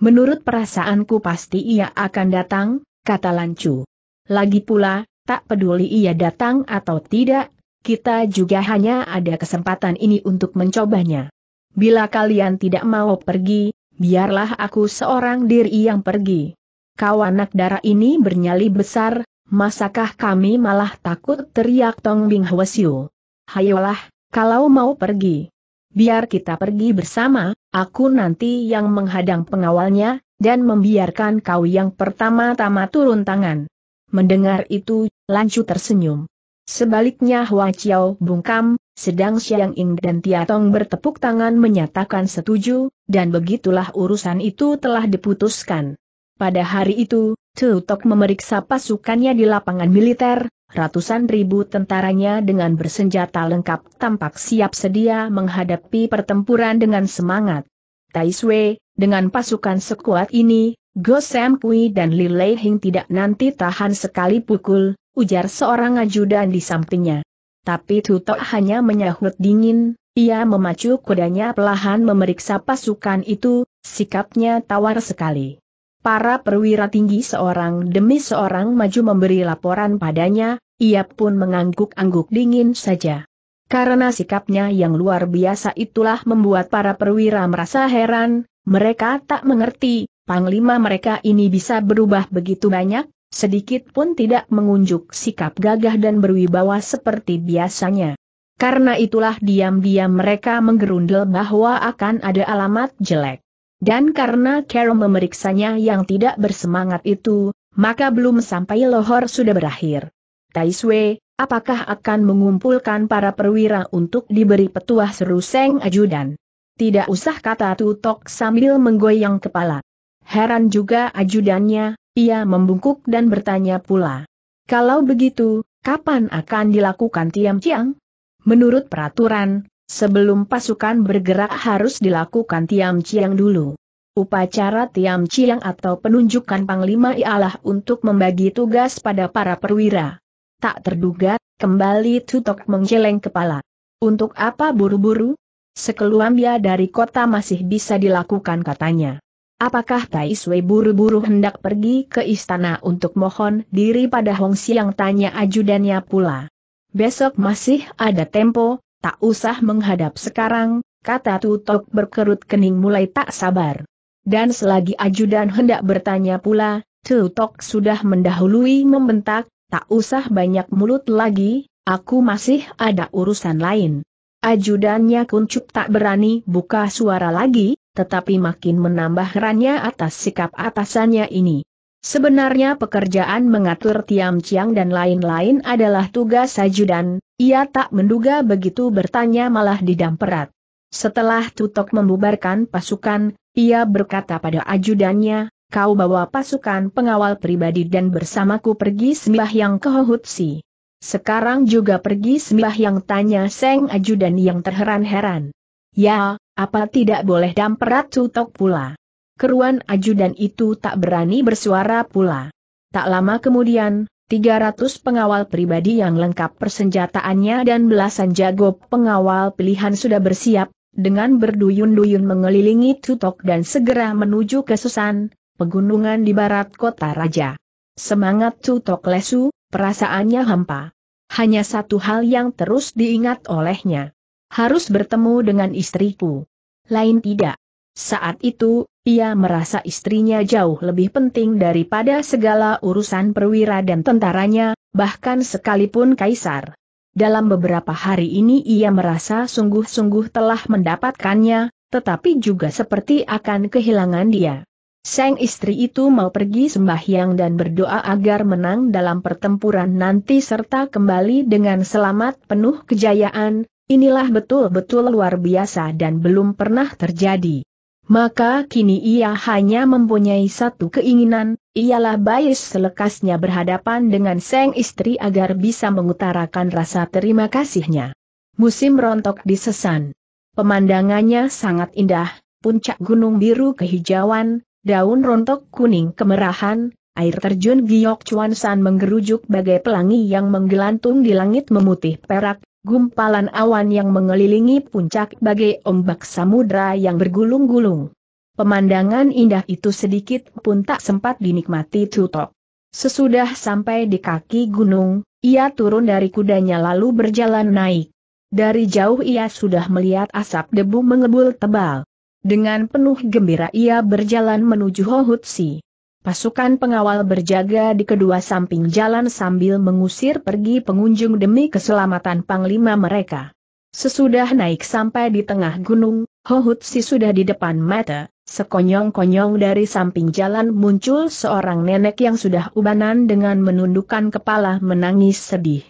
Menurut perasaanku pasti ia akan datang, kata Lancu. Lagi pula, tak peduli ia datang atau tidak, kita juga hanya ada kesempatan ini untuk mencobanya. Bila kalian tidak mau pergi, biarlah aku seorang diri yang pergi. Kau anak darah ini bernyali besar, masakah kami malah takut teriak Tong Bing Hwasyu. Hayolah, kalau mau pergi. Biar kita pergi bersama, Aku nanti yang menghadang pengawalnya, dan membiarkan kau yang pertama-tama turun tangan. Mendengar itu, Lanchu tersenyum. Sebaliknya Hua Chiao bungkam, sedang Xiang Ying dan Tiatong bertepuk tangan menyatakan setuju, dan begitulah urusan itu telah diputuskan. Pada hari itu, Tok memeriksa pasukannya di lapangan militer, ratusan ribu tentaranya dengan bersenjata lengkap tampak siap sedia menghadapi pertempuran dengan semangat. Taiswe, dengan pasukan sekuat ini, Sam Kui dan Li Lei Hing tidak nanti tahan sekali pukul, ujar seorang ajudan di sampingnya. Tapi Tutok hanya menyahut dingin, ia memacu kudanya perlahan memeriksa pasukan itu, sikapnya tawar sekali. Para perwira tinggi seorang demi seorang maju memberi laporan padanya, ia pun mengangguk-angguk dingin saja. Karena sikapnya yang luar biasa itulah membuat para perwira merasa heran, mereka tak mengerti, panglima mereka ini bisa berubah begitu banyak, sedikit pun tidak mengunjuk sikap gagah dan berwibawa seperti biasanya. Karena itulah diam-diam mereka menggerundel bahwa akan ada alamat jelek. Dan karena Carol memeriksanya yang tidak bersemangat itu, maka belum sampai lohor sudah berakhir. Taiswe, apakah akan mengumpulkan para perwira untuk diberi petuah seru Seng Ajudan? Tidak usah kata Tutok sambil menggoyang kepala. Heran juga ajudannya, ia membungkuk dan bertanya pula. Kalau begitu, kapan akan dilakukan tiang Tiang? Menurut peraturan, Sebelum pasukan bergerak harus dilakukan Tiam Ciang dulu. Upacara Tiam Ciang atau penunjukan Panglima ialah untuk membagi tugas pada para perwira. Tak terduga, kembali Tutok menggeleng kepala. Untuk apa buru-buru? Sekeluambia dari kota masih bisa dilakukan katanya. Apakah Tai Sui buru-buru hendak pergi ke istana untuk mohon diri pada Hong Siang tanya ajudannya pula. Besok masih ada tempo, Tak usah menghadap sekarang, kata Tutok berkerut kening mulai tak sabar. Dan selagi ajudan hendak bertanya pula, Tutok sudah mendahului membentak, tak usah banyak mulut lagi, aku masih ada urusan lain. Ajudannya kuncup tak berani buka suara lagi, tetapi makin menambah rannya atas sikap atasannya ini. Sebenarnya pekerjaan mengatur Tiam Chiang dan lain-lain adalah tugas ajudan, ia tak menduga begitu bertanya malah didamperat. Setelah Tutok membubarkan pasukan, ia berkata pada ajudannya, kau bawa pasukan pengawal pribadi dan bersamaku pergi sembahyang ke Hohutsi. Sekarang juga pergi sembahyang tanya Seng ajudan yang terheran-heran. Ya, apa tidak boleh damperat Tutok pula? keruan ajudan itu tak berani bersuara pula. Tak lama kemudian, 300 pengawal pribadi yang lengkap persenjataannya dan belasan jago pengawal pilihan sudah bersiap, dengan berduyun-duyun mengelilingi Tutok dan segera menuju ke Susan, pegunungan di barat kota raja. Semangat Tutok lesu, perasaannya hampa. Hanya satu hal yang terus diingat olehnya. Harus bertemu dengan istriku. Lain tidak. Saat itu, ia merasa istrinya jauh lebih penting daripada segala urusan perwira dan tentaranya, bahkan sekalipun kaisar. Dalam beberapa hari ini ia merasa sungguh-sungguh telah mendapatkannya, tetapi juga seperti akan kehilangan dia. Sang istri itu mau pergi sembahyang dan berdoa agar menang dalam pertempuran nanti serta kembali dengan selamat penuh kejayaan, inilah betul-betul luar biasa dan belum pernah terjadi. Maka kini ia hanya mempunyai satu keinginan, ialah Bayes selekasnya berhadapan dengan Seng istri agar bisa mengutarakan rasa terima kasihnya. Musim rontok disesan. Pemandangannya sangat indah, puncak gunung biru kehijauan, daun rontok kuning kemerahan, air terjun Giok Chuan San menggerujuk bagai pelangi yang menggelantung di langit memutih perak, gumpalan awan yang mengelilingi puncak bagai ombak samudra yang bergulung-gulung. Pemandangan indah itu sedikit pun tak sempat dinikmati Tutok. Sesudah sampai di kaki gunung, ia turun dari kudanya lalu berjalan naik. Dari jauh ia sudah melihat asap debu mengebul tebal. Dengan penuh gembira ia berjalan menuju Hohutsi. Pasukan pengawal berjaga di kedua samping jalan sambil mengusir pergi pengunjung demi keselamatan panglima mereka. Sesudah naik sampai di tengah gunung, Hohutsi sudah di depan mata, sekonyong-konyong dari samping jalan muncul seorang nenek yang sudah ubanan dengan menundukkan kepala menangis sedih.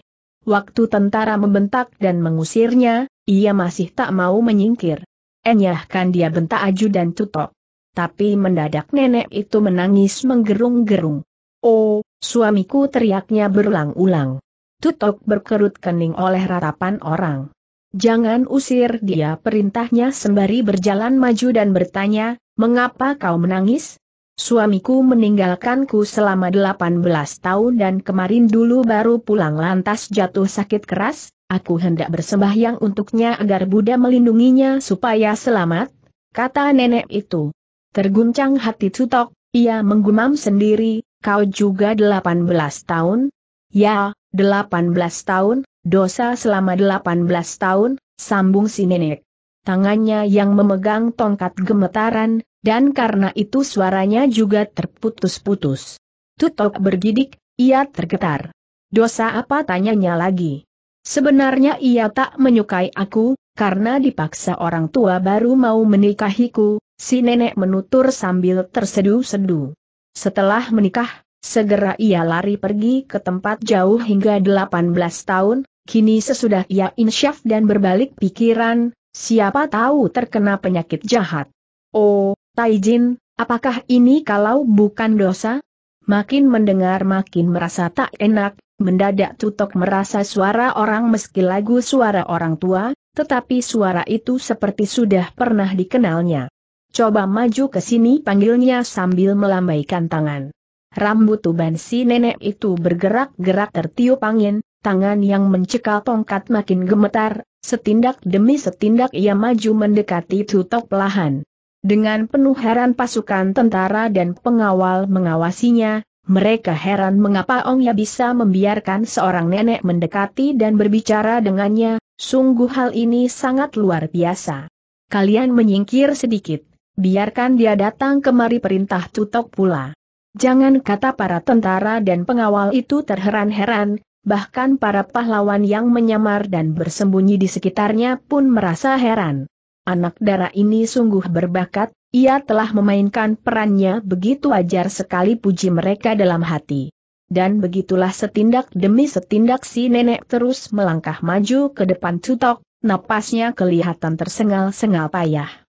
Waktu tentara membentak dan mengusirnya, ia masih tak mau menyingkir. Enyahkan dia bentak aju dan tutok tapi mendadak nenek itu menangis menggerung-gerung. Oh, suamiku teriaknya berulang-ulang. Tutok berkerut kening oleh ratapan orang. Jangan usir dia perintahnya sembari berjalan maju dan bertanya, mengapa kau menangis? Suamiku meninggalkanku selama 18 tahun dan kemarin dulu baru pulang lantas jatuh sakit keras, aku hendak bersembahyang untuknya agar Buddha melindunginya supaya selamat, kata nenek itu. Terguncang hati Tutok, ia menggumam sendiri, kau juga 18 tahun? Ya, 18 tahun, dosa selama 18 tahun, sambung si nenek. Tangannya yang memegang tongkat gemetaran, dan karena itu suaranya juga terputus-putus. Tutok bergidik, ia tergetar. Dosa apa tanyanya lagi? Sebenarnya ia tak menyukai aku, karena dipaksa orang tua baru mau menikahiku, Si nenek menutur sambil terseduh sedu Setelah menikah, segera ia lari pergi ke tempat jauh hingga 18 tahun, kini sesudah ia insyaf dan berbalik pikiran, siapa tahu terkena penyakit jahat. Oh, Taijin, apakah ini kalau bukan dosa? Makin mendengar makin merasa tak enak, mendadak tutok merasa suara orang meski lagu suara orang tua, tetapi suara itu seperti sudah pernah dikenalnya. Coba maju ke sini panggilnya sambil melambaikan tangan. Rambut tuban si nenek itu bergerak-gerak tertiup angin, tangan yang mencekal tongkat makin gemetar, setindak demi setindak ia maju mendekati tutup lahan. Dengan penuh heran pasukan tentara dan pengawal mengawasinya, mereka heran mengapa Ong Ya bisa membiarkan seorang nenek mendekati dan berbicara dengannya, sungguh hal ini sangat luar biasa. Kalian menyingkir sedikit. Biarkan dia datang kemari perintah tutok pula. Jangan kata para tentara dan pengawal itu terheran-heran, bahkan para pahlawan yang menyamar dan bersembunyi di sekitarnya pun merasa heran. Anak darah ini sungguh berbakat, ia telah memainkan perannya begitu ajar sekali puji mereka dalam hati. Dan begitulah setindak demi setindak si nenek terus melangkah maju ke depan tutok, napasnya kelihatan tersengal-sengal payah.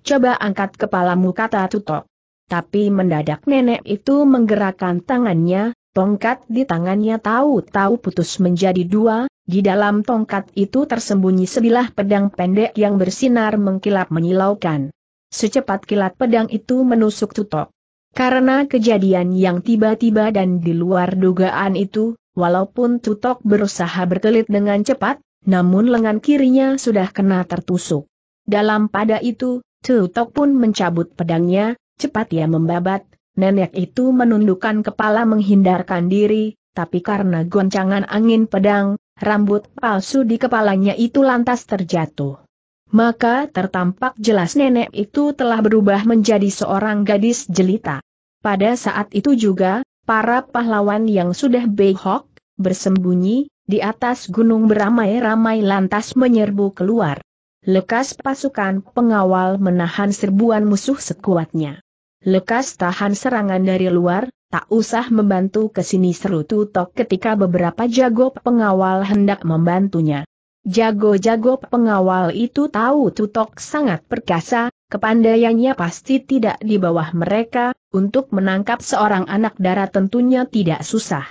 Coba angkat kepalamu kata Tutok. Tapi mendadak nenek itu menggerakkan tangannya, tongkat di tangannya tahu-tahu putus menjadi dua, di dalam tongkat itu tersembunyi sebilah pedang pendek yang bersinar mengkilap menyilaukan. Secepat kilat pedang itu menusuk Tutok. Karena kejadian yang tiba-tiba dan di luar dugaan itu, walaupun Tutok berusaha berkelit dengan cepat, namun lengan kirinya sudah kena tertusuk. Dalam pada itu, Tutok pun mencabut pedangnya, cepat ia membabat, nenek itu menundukkan kepala menghindarkan diri, tapi karena goncangan angin pedang, rambut palsu di kepalanya itu lantas terjatuh. Maka tertampak jelas nenek itu telah berubah menjadi seorang gadis jelita. Pada saat itu juga, para pahlawan yang sudah behok, bersembunyi, di atas gunung beramai-ramai lantas menyerbu keluar. Lekas pasukan pengawal menahan serbuan musuh sekuatnya. Lekas tahan serangan dari luar, tak usah membantu ke sini seru Tutok ketika beberapa jago pengawal hendak membantunya. Jago-jago pengawal itu tahu Tutok sangat perkasa, kepandaiannya pasti tidak di bawah mereka, untuk menangkap seorang anak darah tentunya tidak susah.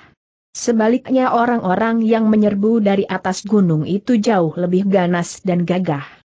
Sebaliknya orang-orang yang menyerbu dari atas gunung itu jauh lebih ganas dan gagah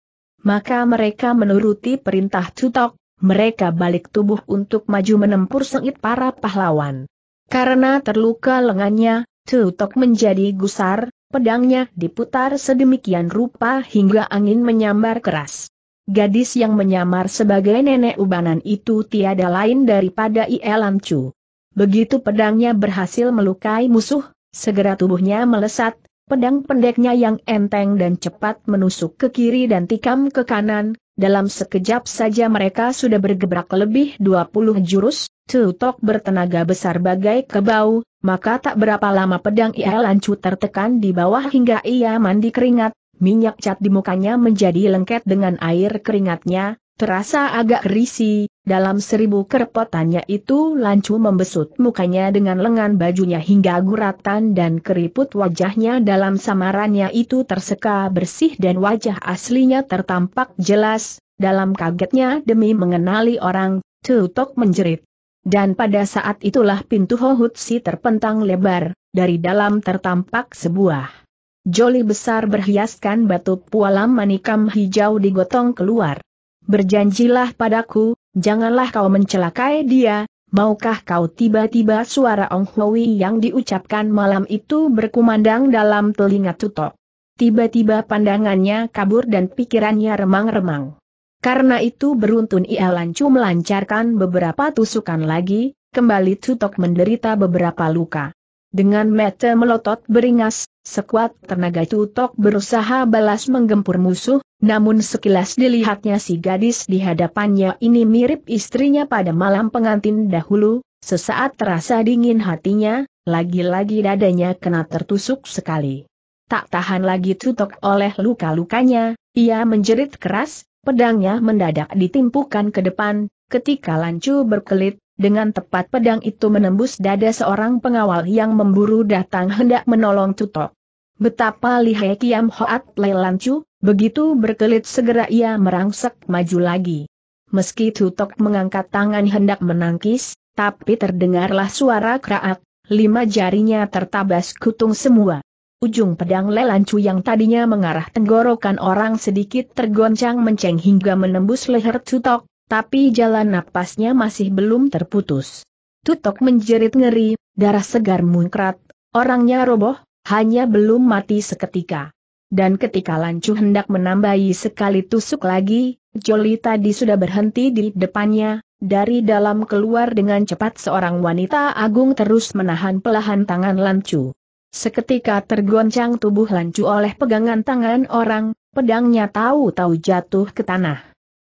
maka mereka menuruti perintah Tutok, mereka balik tubuh untuk maju menempur sengit para pahlawan. Karena terluka lengannya, Tutok menjadi gusar, pedangnya diputar sedemikian rupa hingga angin menyambar keras. Gadis yang menyamar sebagai nenek ubanan itu tiada lain daripada Ielam Chu. Begitu pedangnya berhasil melukai musuh, segera tubuhnya melesat, Pedang pendeknya yang enteng dan cepat menusuk ke kiri dan tikam ke kanan, dalam sekejap saja mereka sudah bergebrak lebih 20 jurus, Tutok bertenaga besar bagai kebau, maka tak berapa lama pedang ia lancut tertekan di bawah hingga ia mandi keringat, minyak cat di mukanya menjadi lengket dengan air keringatnya, Terasa agak risih, dalam seribu kerepotannya itu Lancu membesut mukanya dengan lengan bajunya hingga guratan dan keriput wajahnya dalam samarannya itu terseka bersih dan wajah aslinya tertampak jelas, dalam kagetnya demi mengenali orang, Tutok menjerit. Dan pada saat itulah pintu Hohutsi terpentang lebar, dari dalam tertampak sebuah joli besar berhiaskan batu pualam manikam hijau digotong keluar. Berjanjilah padaku, janganlah kau mencelakai dia, maukah kau tiba-tiba suara Ong Hui yang diucapkan malam itu berkumandang dalam telinga tutok. Tiba-tiba pandangannya kabur dan pikirannya remang-remang. Karena itu beruntun ia lancu melancarkan beberapa tusukan lagi, kembali tutok menderita beberapa luka. Dengan mata melotot beringas, sekuat tenaga tutok berusaha balas menggempur musuh, namun sekilas dilihatnya si gadis di hadapannya ini mirip istrinya pada malam pengantin dahulu, sesaat terasa dingin hatinya, lagi-lagi dadanya kena tertusuk sekali. Tak tahan lagi tutok oleh luka-lukanya, ia menjerit keras, pedangnya mendadak ditimpukan ke depan, ketika lancu berkelit, dengan tepat pedang itu menembus dada seorang pengawal yang memburu datang hendak menolong Tutok. Betapa lihai Kiam Hoat Lelancu, Lancu, Begitu berkelit segera ia merangsek maju lagi. Meski Tutok mengangkat tangan hendak menangkis, tapi terdengarlah suara keraak, lima jarinya tertabas kutung semua. Ujung pedang lelancu yang tadinya mengarah tenggorokan orang sedikit tergoncang menceng hingga menembus leher Tutok, tapi jalan napasnya masih belum terputus. Tutok menjerit ngeri, darah segar muncrat. orangnya roboh, hanya belum mati seketika dan ketika Lancu hendak menambahi sekali tusuk lagi, Joli tadi sudah berhenti di depannya, dari dalam keluar dengan cepat seorang wanita agung terus menahan pelahan tangan Lancu. Seketika tergoncang tubuh Lancu oleh pegangan tangan orang, pedangnya tahu-tahu jatuh ke tanah.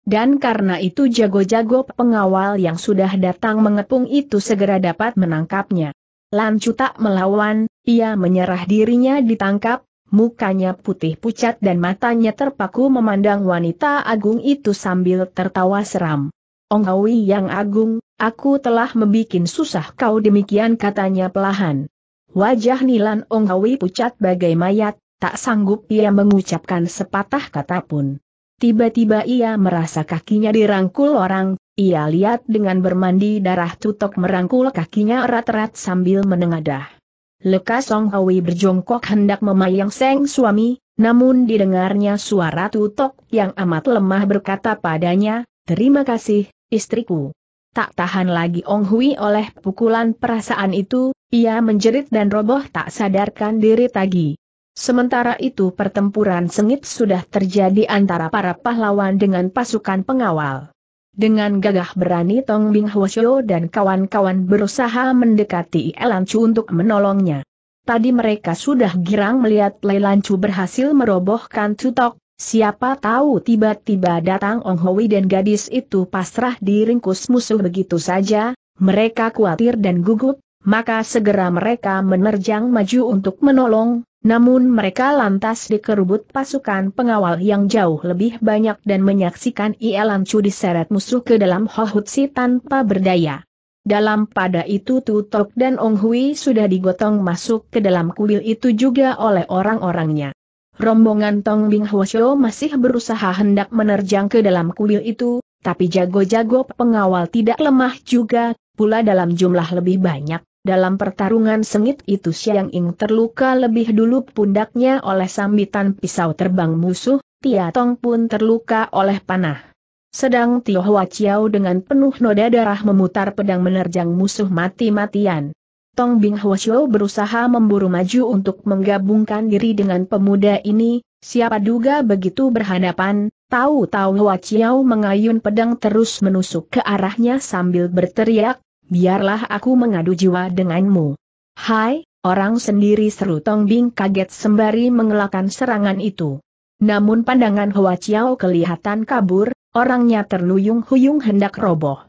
Dan karena itu jago-jago pengawal yang sudah datang mengepung itu segera dapat menangkapnya. Lancu tak melawan, ia menyerah dirinya ditangkap, mukanya putih pucat dan matanya terpaku memandang wanita agung itu sambil tertawa seram. Ongawi yang agung, aku telah membuat susah kau demikian katanya pelahan. Wajah Nilan Ongkawi pucat bagai mayat, tak sanggup ia mengucapkan sepatah kata pun. Tiba-tiba ia merasa kakinya dirangkul orang, ia lihat dengan bermandi darah tutok merangkul kakinya erat-erat sambil menengadah. Lekas Song Hwi berjongkok hendak memayang Seng suami, namun didengarnya suara tutok yang amat lemah berkata padanya, terima kasih, istriku. Tak tahan lagi Ong Hui oleh pukulan perasaan itu, ia menjerit dan roboh tak sadarkan diri tadi. Sementara itu pertempuran sengit sudah terjadi antara para pahlawan dengan pasukan pengawal. Dengan gagah berani Tong Bing Hwasyo dan kawan-kawan berusaha mendekati Elancu untuk menolongnya. Tadi mereka sudah girang melihat Lelancu berhasil merobohkan Tutok, siapa tahu tiba-tiba datang Ong Hoi dan gadis itu pasrah diringkus musuh begitu saja, mereka khawatir dan gugup, maka segera mereka menerjang maju untuk menolong, namun mereka lantas dikerubut pasukan pengawal yang jauh lebih banyak dan menyaksikan Ielan Chu diseret musuh ke dalam Hohutsi tanpa berdaya. Dalam pada itu Tutok dan Ong Hui sudah digotong masuk ke dalam kuil itu juga oleh orang-orangnya. Rombongan Tong Bing Hwasyo masih berusaha hendak menerjang ke dalam kuil itu, tapi jago-jago pengawal tidak lemah juga, pula dalam jumlah lebih banyak. Dalam pertarungan sengit itu Siang Ing terluka lebih dulu pundaknya oleh sambitan pisau terbang musuh, Tia Tong pun terluka oleh panah. Sedang Tio Hwa Chiao dengan penuh noda darah memutar pedang menerjang musuh mati-matian. Tong Bing Hwa Chiao berusaha memburu maju untuk menggabungkan diri dengan pemuda ini, siapa duga begitu berhadapan, tahu-tahu Hwa Chiao mengayun pedang terus menusuk ke arahnya sambil berteriak, biarlah aku mengadu jiwa denganmu. Hai, orang sendiri seru Tong Bing kaget sembari mengelakkan serangan itu. Namun pandangan Hua Chiao kelihatan kabur, orangnya terluyung-huyung hendak roboh.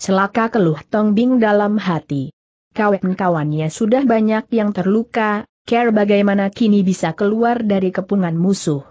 Celaka keluh Tong Bing dalam hati. Kawan-kawannya sudah banyak yang terluka, care bagaimana kini bisa keluar dari kepungan musuh.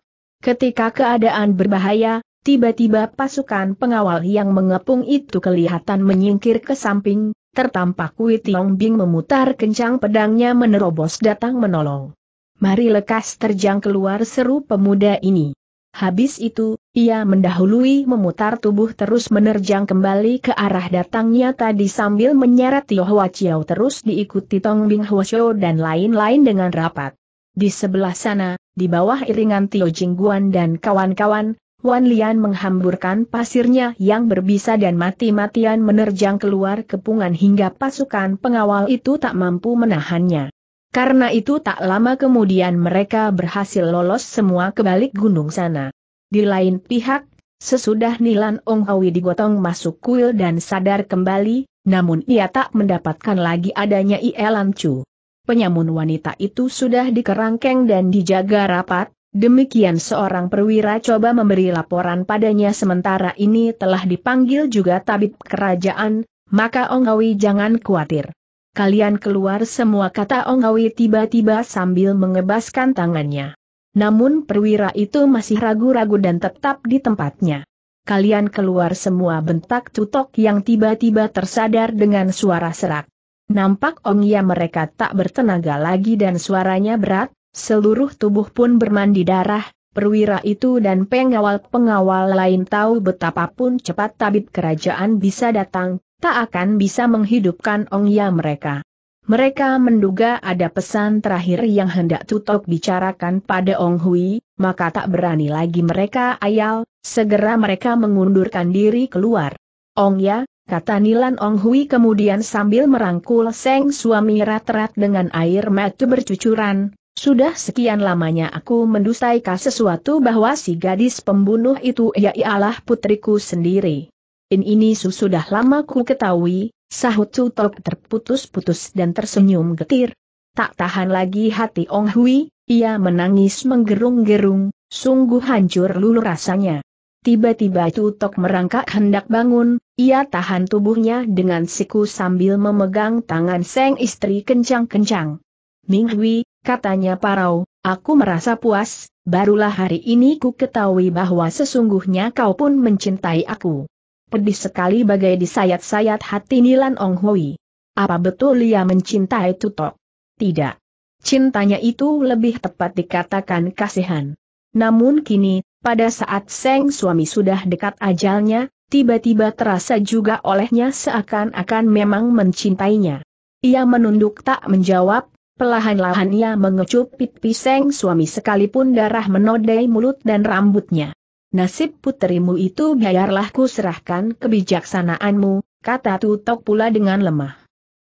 Ketika keadaan berbahaya, Tiba-tiba pasukan pengawal yang mengepung itu kelihatan menyingkir ke samping, tertampak Kui Tiong Bing memutar kencang pedangnya menerobos datang menolong. Mari lekas terjang keluar seru pemuda ini. Habis itu, ia mendahului memutar tubuh terus menerjang kembali ke arah datangnya tadi sambil menyeret Tio Hwa Chiao terus diikuti Tong Bing Hwa dan lain-lain dengan rapat. Di sebelah sana, di bawah iringan Tio Jingguan dan kawan-kawan, Wan Lian menghamburkan pasirnya yang berbisa dan mati-matian menerjang keluar kepungan hingga pasukan pengawal itu tak mampu menahannya. Karena itu tak lama kemudian mereka berhasil lolos semua ke balik gunung sana. Di lain pihak, sesudah Nilan Ong Hawi digotong masuk kuil dan sadar kembali, namun ia tak mendapatkan lagi adanya Ielan Chu. Penyamun wanita itu sudah dikerangkeng dan dijaga rapat, Demikian seorang perwira coba memberi laporan padanya sementara ini telah dipanggil juga tabib kerajaan, maka Ongawi jangan khawatir. Kalian keluar semua kata Ongawi tiba-tiba sambil mengebaskan tangannya. Namun perwira itu masih ragu-ragu dan tetap di tempatnya. Kalian keluar semua bentak tutok yang tiba-tiba tersadar dengan suara serak. Nampak ongya mereka tak bertenaga lagi dan suaranya berat, Seluruh tubuh pun bermandi darah, perwira itu dan pengawal-pengawal lain tahu betapapun cepat tabib kerajaan bisa datang, tak akan bisa menghidupkan ongya mereka. Mereka menduga ada pesan terakhir yang hendak tutup bicarakan pada Ong Hui, maka tak berani lagi mereka ayal, segera mereka mengundurkan diri keluar. Ong Ya, kata Nilan Ong Hui kemudian sambil merangkul Seng suami rat-rat dengan air mata bercucuran, sudah sekian lamanya aku mendustaikan sesuatu bahwa si gadis pembunuh itu ia ialah putriku sendiri. In ini sudah lama ku ketahui, sahut Tutok terputus-putus dan tersenyum getir. Tak tahan lagi hati Ong Hui, ia menangis menggerung-gerung, sungguh hancur lulu rasanya. Tiba-tiba Tutok merangkak hendak bangun, ia tahan tubuhnya dengan siku sambil memegang tangan seng istri kencang-kencang. Ming Hui, katanya Parau, aku merasa puas, barulah hari ini ku ketahui bahwa sesungguhnya kau pun mencintai aku. Pedih sekali bagai disayat-sayat hati Nilan Ong Hui. Apa betul ia mencintai Tutok? Tidak. Cintanya itu lebih tepat dikatakan kasihan. Namun kini, pada saat Seng suami sudah dekat ajalnya, tiba-tiba terasa juga olehnya seakan-akan memang mencintainya. Ia menunduk tak menjawab, Pelahan-lahan ia mengecup pipi seng suami sekalipun darah menodai mulut dan rambutnya. Nasib puterimu itu biarlah ku serahkan kebijaksanaanmu, kata Tutok pula dengan lemah.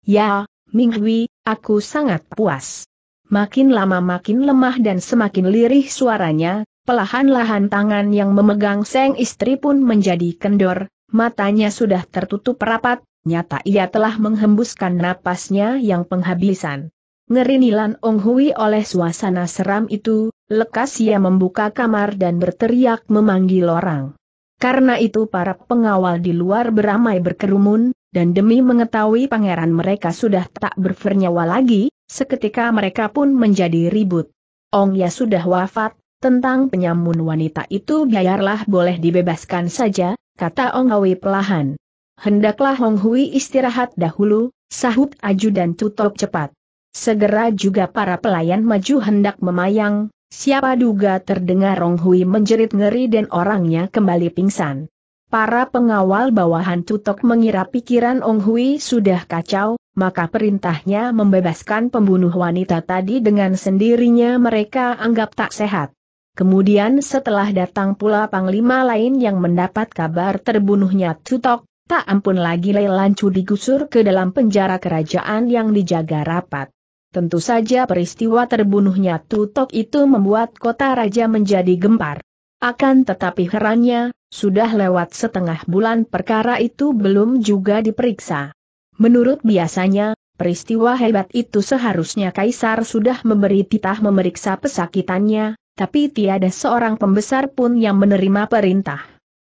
Ya, Minghui, aku sangat puas. Makin lama makin lemah dan semakin lirih suaranya, Pelahan-lahan tangan yang memegang seng istri pun menjadi kendor, matanya sudah tertutup rapat, nyata ia telah menghembuskan napasnya yang penghabisan. Ngeri Nilan Ong Hui oleh suasana seram itu, lekas ia membuka kamar dan berteriak memanggil orang. Karena itu para pengawal di luar beramai berkerumun, dan demi mengetahui pangeran mereka sudah tak bernyawa lagi, seketika mereka pun menjadi ribut. Ong Ya sudah wafat, tentang penyamun wanita itu biarlah boleh dibebaskan saja, kata Ong Hui pelahan. Hendaklah Ong Hui istirahat dahulu, sahut aju dan tutup cepat. Segera juga para pelayan maju hendak memayang, siapa duga terdengar Rong Hui menjerit ngeri dan orangnya kembali pingsan. Para pengawal bawahan Tutok mengira pikiran Ong Hui sudah kacau, maka perintahnya membebaskan pembunuh wanita tadi dengan sendirinya mereka anggap tak sehat. Kemudian setelah datang pula panglima lain yang mendapat kabar terbunuhnya Tutok, tak ampun lagi Lelancu digusur ke dalam penjara kerajaan yang dijaga rapat. Tentu saja peristiwa terbunuhnya Tutok itu membuat kota raja menjadi gempar. Akan tetapi herannya, sudah lewat setengah bulan perkara itu belum juga diperiksa. Menurut biasanya, peristiwa hebat itu seharusnya Kaisar sudah memberi titah memeriksa pesakitannya, tapi tiada seorang pembesar pun yang menerima perintah.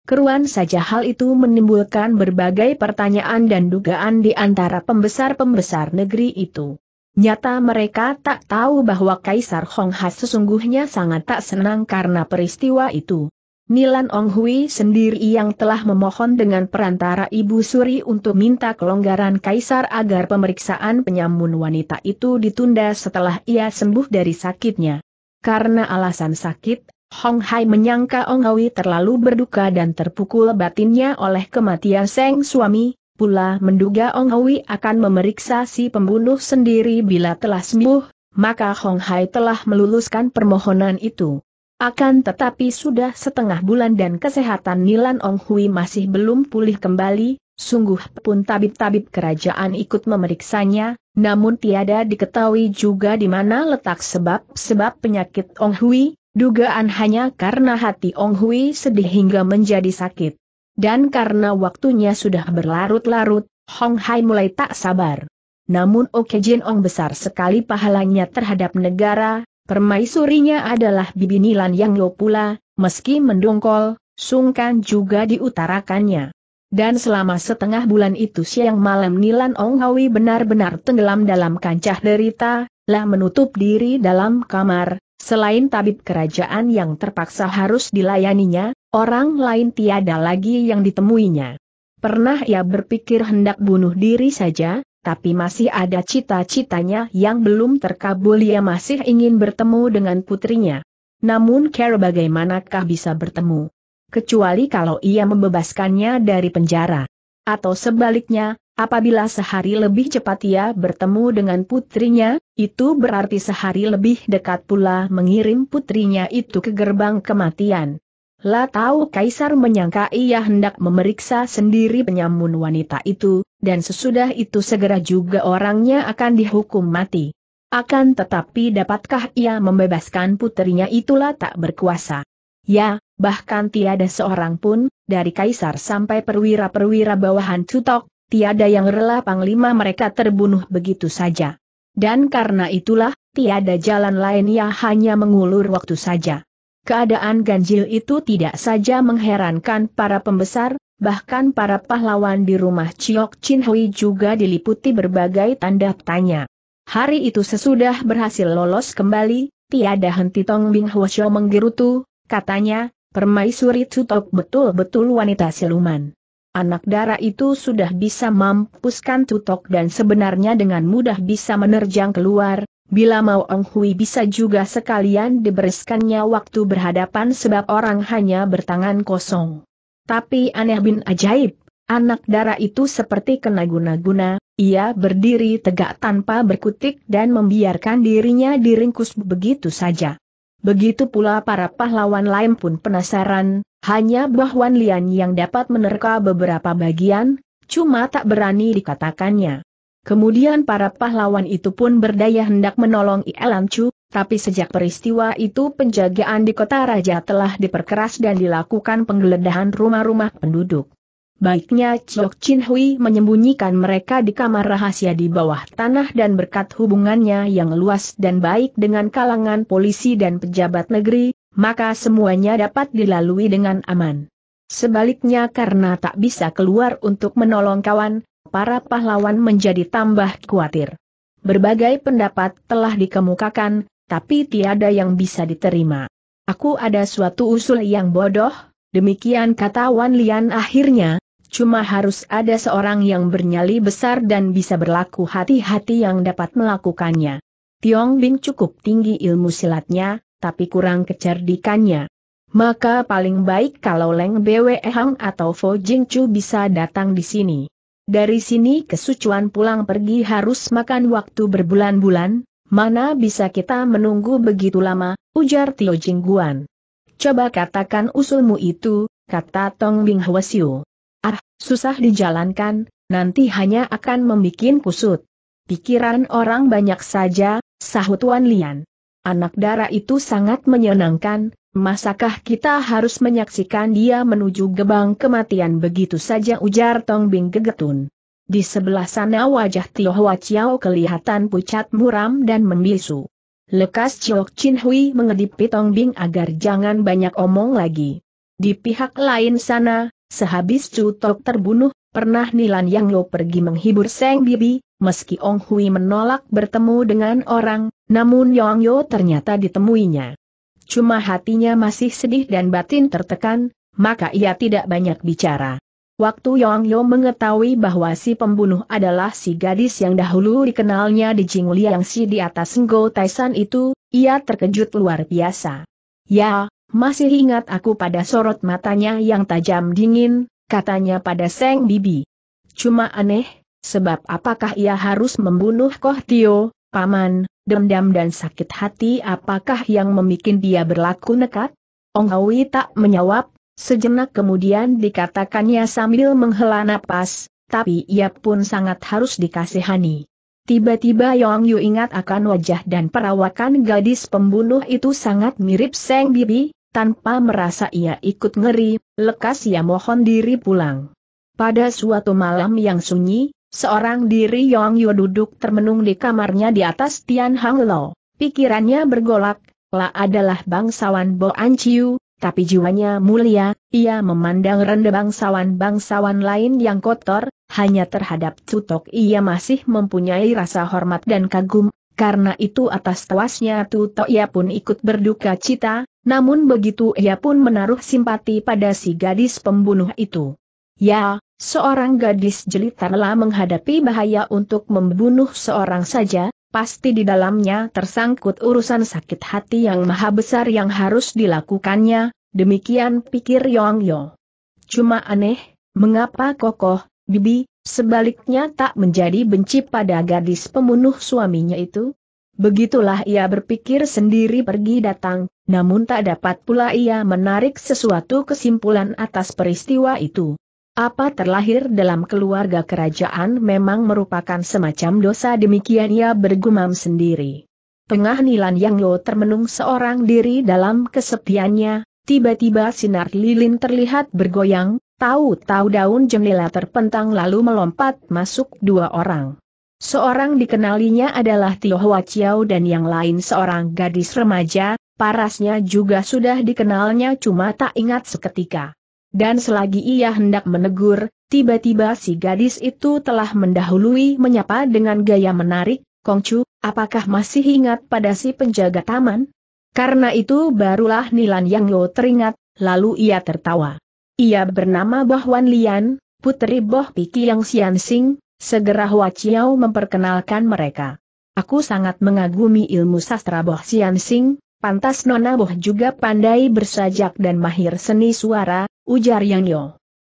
Keruan saja hal itu menimbulkan berbagai pertanyaan dan dugaan di antara pembesar-pembesar negeri itu. Nyata mereka tak tahu bahwa Kaisar Hong Ha sesungguhnya sangat tak senang karena peristiwa itu. Nilan Ong Hui sendiri yang telah memohon dengan perantara Ibu Suri untuk minta kelonggaran Kaisar agar pemeriksaan penyamun wanita itu ditunda setelah ia sembuh dari sakitnya. Karena alasan sakit, Hong Hai menyangka Ong Hui terlalu berduka dan terpukul batinnya oleh kematian Seng suami, pula menduga Ong Hui akan memeriksa si pembunuh sendiri bila telah sembuh, maka Hong Hai telah meluluskan permohonan itu. Akan tetapi sudah setengah bulan dan kesehatan Nilan Ong Hui masih belum pulih kembali, sungguh pun tabib-tabib kerajaan ikut memeriksanya, namun tiada diketahui juga di mana letak sebab-sebab penyakit Ong Hui, dugaan hanya karena hati Ong Hui sedih hingga menjadi sakit. Dan karena waktunya sudah berlarut-larut, Hong Hai mulai tak sabar. Namun Oke Jin Ong besar sekali pahalanya terhadap negara, permaisurinya adalah Bibi Nilan Yang Lo pula, meski mendongkol, sungkan juga diutarakannya. Dan selama setengah bulan itu siang malam Nilan Ong Hawi benar-benar tenggelam dalam kancah derita, lah menutup diri dalam kamar, selain tabib kerajaan yang terpaksa harus dilayaninya, Orang lain tiada lagi yang ditemuinya. Pernah ia berpikir hendak bunuh diri saja, tapi masih ada cita-citanya yang belum terkabul ia masih ingin bertemu dengan putrinya. Namun Care bagaimanakah bisa bertemu? Kecuali kalau ia membebaskannya dari penjara. Atau sebaliknya, apabila sehari lebih cepat ia bertemu dengan putrinya, itu berarti sehari lebih dekat pula mengirim putrinya itu ke gerbang kematian. La tahu Kaisar menyangka ia hendak memeriksa sendiri penyamun wanita itu, dan sesudah itu segera juga orangnya akan dihukum mati. Akan tetapi dapatkah ia membebaskan putrinya itulah tak berkuasa. Ya, bahkan tiada seorang pun, dari Kaisar sampai perwira-perwira bawahan Cutok, tiada yang rela panglima mereka terbunuh begitu saja. Dan karena itulah, tiada jalan lain ia hanya mengulur waktu saja. Keadaan ganjil itu tidak saja mengherankan para pembesar, bahkan para pahlawan di rumah Chiok Chin Hui juga diliputi berbagai tanda tanya. Hari itu sesudah berhasil lolos kembali, tiada henti Tong Bing Hwasyo menggerutu, katanya, permaisuri Tutok betul-betul wanita siluman. Anak darah itu sudah bisa mampuskan Tutok dan sebenarnya dengan mudah bisa menerjang keluar, Bila mau Ong Hui bisa juga sekalian dibereskannya waktu berhadapan sebab orang hanya bertangan kosong. Tapi aneh bin ajaib, anak darah itu seperti kena guna-guna, ia berdiri tegak tanpa berkutik dan membiarkan dirinya diringkus begitu saja. Begitu pula para pahlawan lain pun penasaran, hanya Bahwan Lian yang dapat menerka beberapa bagian, cuma tak berani dikatakannya. Kemudian para pahlawan itu pun berdaya hendak menolong Ialam tapi sejak peristiwa itu penjagaan di kota raja telah diperkeras dan dilakukan penggeledahan rumah-rumah penduduk. Baiknya Chok Chin Hui menyembunyikan mereka di kamar rahasia di bawah tanah dan berkat hubungannya yang luas dan baik dengan kalangan polisi dan pejabat negeri, maka semuanya dapat dilalui dengan aman. Sebaliknya karena tak bisa keluar untuk menolong kawan, para pahlawan menjadi tambah khawatir. Berbagai pendapat telah dikemukakan, tapi tiada yang bisa diterima. Aku ada suatu usul yang bodoh, demikian kata Wan Lian akhirnya, cuma harus ada seorang yang bernyali besar dan bisa berlaku hati-hati yang dapat melakukannya. Tiong Bing cukup tinggi ilmu silatnya, tapi kurang kecerdikannya. Maka paling baik kalau Leng Bwe Hang atau Fo Jing Chu bisa datang di sini. Dari sini kesucuan pulang pergi harus makan waktu berbulan-bulan, mana bisa kita menunggu begitu lama, ujar Tio Jingguan. Coba katakan usulmu itu, kata Tong Bing Hwasyu. Ah, susah dijalankan, nanti hanya akan membuat kusut. Pikiran orang banyak saja, sahut Wan Lian. Anak darah itu sangat menyenangkan, masakah kita harus menyaksikan dia menuju gebang kematian begitu saja ujar Tong Bing gegetun. Di sebelah sana wajah Tio Hwa Chiao kelihatan pucat muram dan membisu. Lekas Chiok Chin Hui mengedipi Tong Bing agar jangan banyak omong lagi. Di pihak lain sana, sehabis Chu Tok terbunuh, pernah Nilan Yang Lo pergi menghibur Seng Bibi, meski Ong Hui menolak bertemu dengan orang, namun Yong Yo ternyata ditemuinya. Cuma hatinya masih sedih dan batin tertekan, maka ia tidak banyak bicara. Waktu Yong Yo mengetahui bahwa si pembunuh adalah si gadis yang dahulu dikenalnya di Jing Liang si di atas Ngo Taisan itu, ia terkejut luar biasa. Ya, masih ingat aku pada sorot matanya yang tajam dingin, katanya pada Seng Bibi. Cuma aneh, sebab apakah ia harus membunuh Koh Tio, paman, dendam dan sakit hati apakah yang membuat dia berlaku nekat? Ong Hawi tak menjawab, sejenak kemudian dikatakannya sambil menghela napas, tapi ia pun sangat harus dikasihani. Tiba-tiba Yong Yu ingat akan wajah dan perawakan gadis pembunuh itu sangat mirip Seng Bibi, tanpa merasa ia ikut ngeri, lekas ia mohon diri pulang. Pada suatu malam yang sunyi, Seorang diri Yong Yu duduk termenung di kamarnya di atas Tian Hang Lo. Pikirannya bergolak, La adalah bangsawan Boan Chiu, tapi jiwanya mulia, ia memandang rendah bangsawan-bangsawan lain yang kotor, hanya terhadap Tutok ia masih mempunyai rasa hormat dan kagum, karena itu atas tewasnya Tutok ia pun ikut berduka cita, namun begitu ia pun menaruh simpati pada si gadis pembunuh itu. Ya, seorang gadis jelita telah menghadapi bahaya untuk membunuh seorang saja, pasti di dalamnya tersangkut urusan sakit hati yang maha besar yang harus dilakukannya, demikian pikir Yong Yo. Cuma aneh, mengapa kokoh, bibi, sebaliknya tak menjadi benci pada gadis pembunuh suaminya itu? Begitulah ia berpikir sendiri pergi datang, namun tak dapat pula ia menarik sesuatu kesimpulan atas peristiwa itu. Apa terlahir dalam keluarga kerajaan memang merupakan semacam dosa demikian ia bergumam sendiri. Tengah Nilan Yang Lo termenung seorang diri dalam kesepiannya, tiba-tiba sinar lilin terlihat bergoyang, tahu-tahu daun jendela terpentang lalu melompat masuk dua orang. Seorang dikenalinya adalah Tio Hwa Chiao dan yang lain seorang gadis remaja, parasnya juga sudah dikenalnya cuma tak ingat seketika. Dan selagi ia hendak menegur, tiba-tiba si gadis itu telah mendahului menyapa dengan gaya menarik, Kongcu, apakah masih ingat pada si penjaga taman? Karena itu barulah Nilan Yang Yo teringat, lalu ia tertawa. Ia bernama Boh Wan Lian, putri Boh Piki Yang Sian Sing, segera Hua Chiao memperkenalkan mereka. Aku sangat mengagumi ilmu sastra Boh Sian Sing, Pantas Nona Boh juga pandai bersajak dan mahir seni suara, ujar Yang Yo.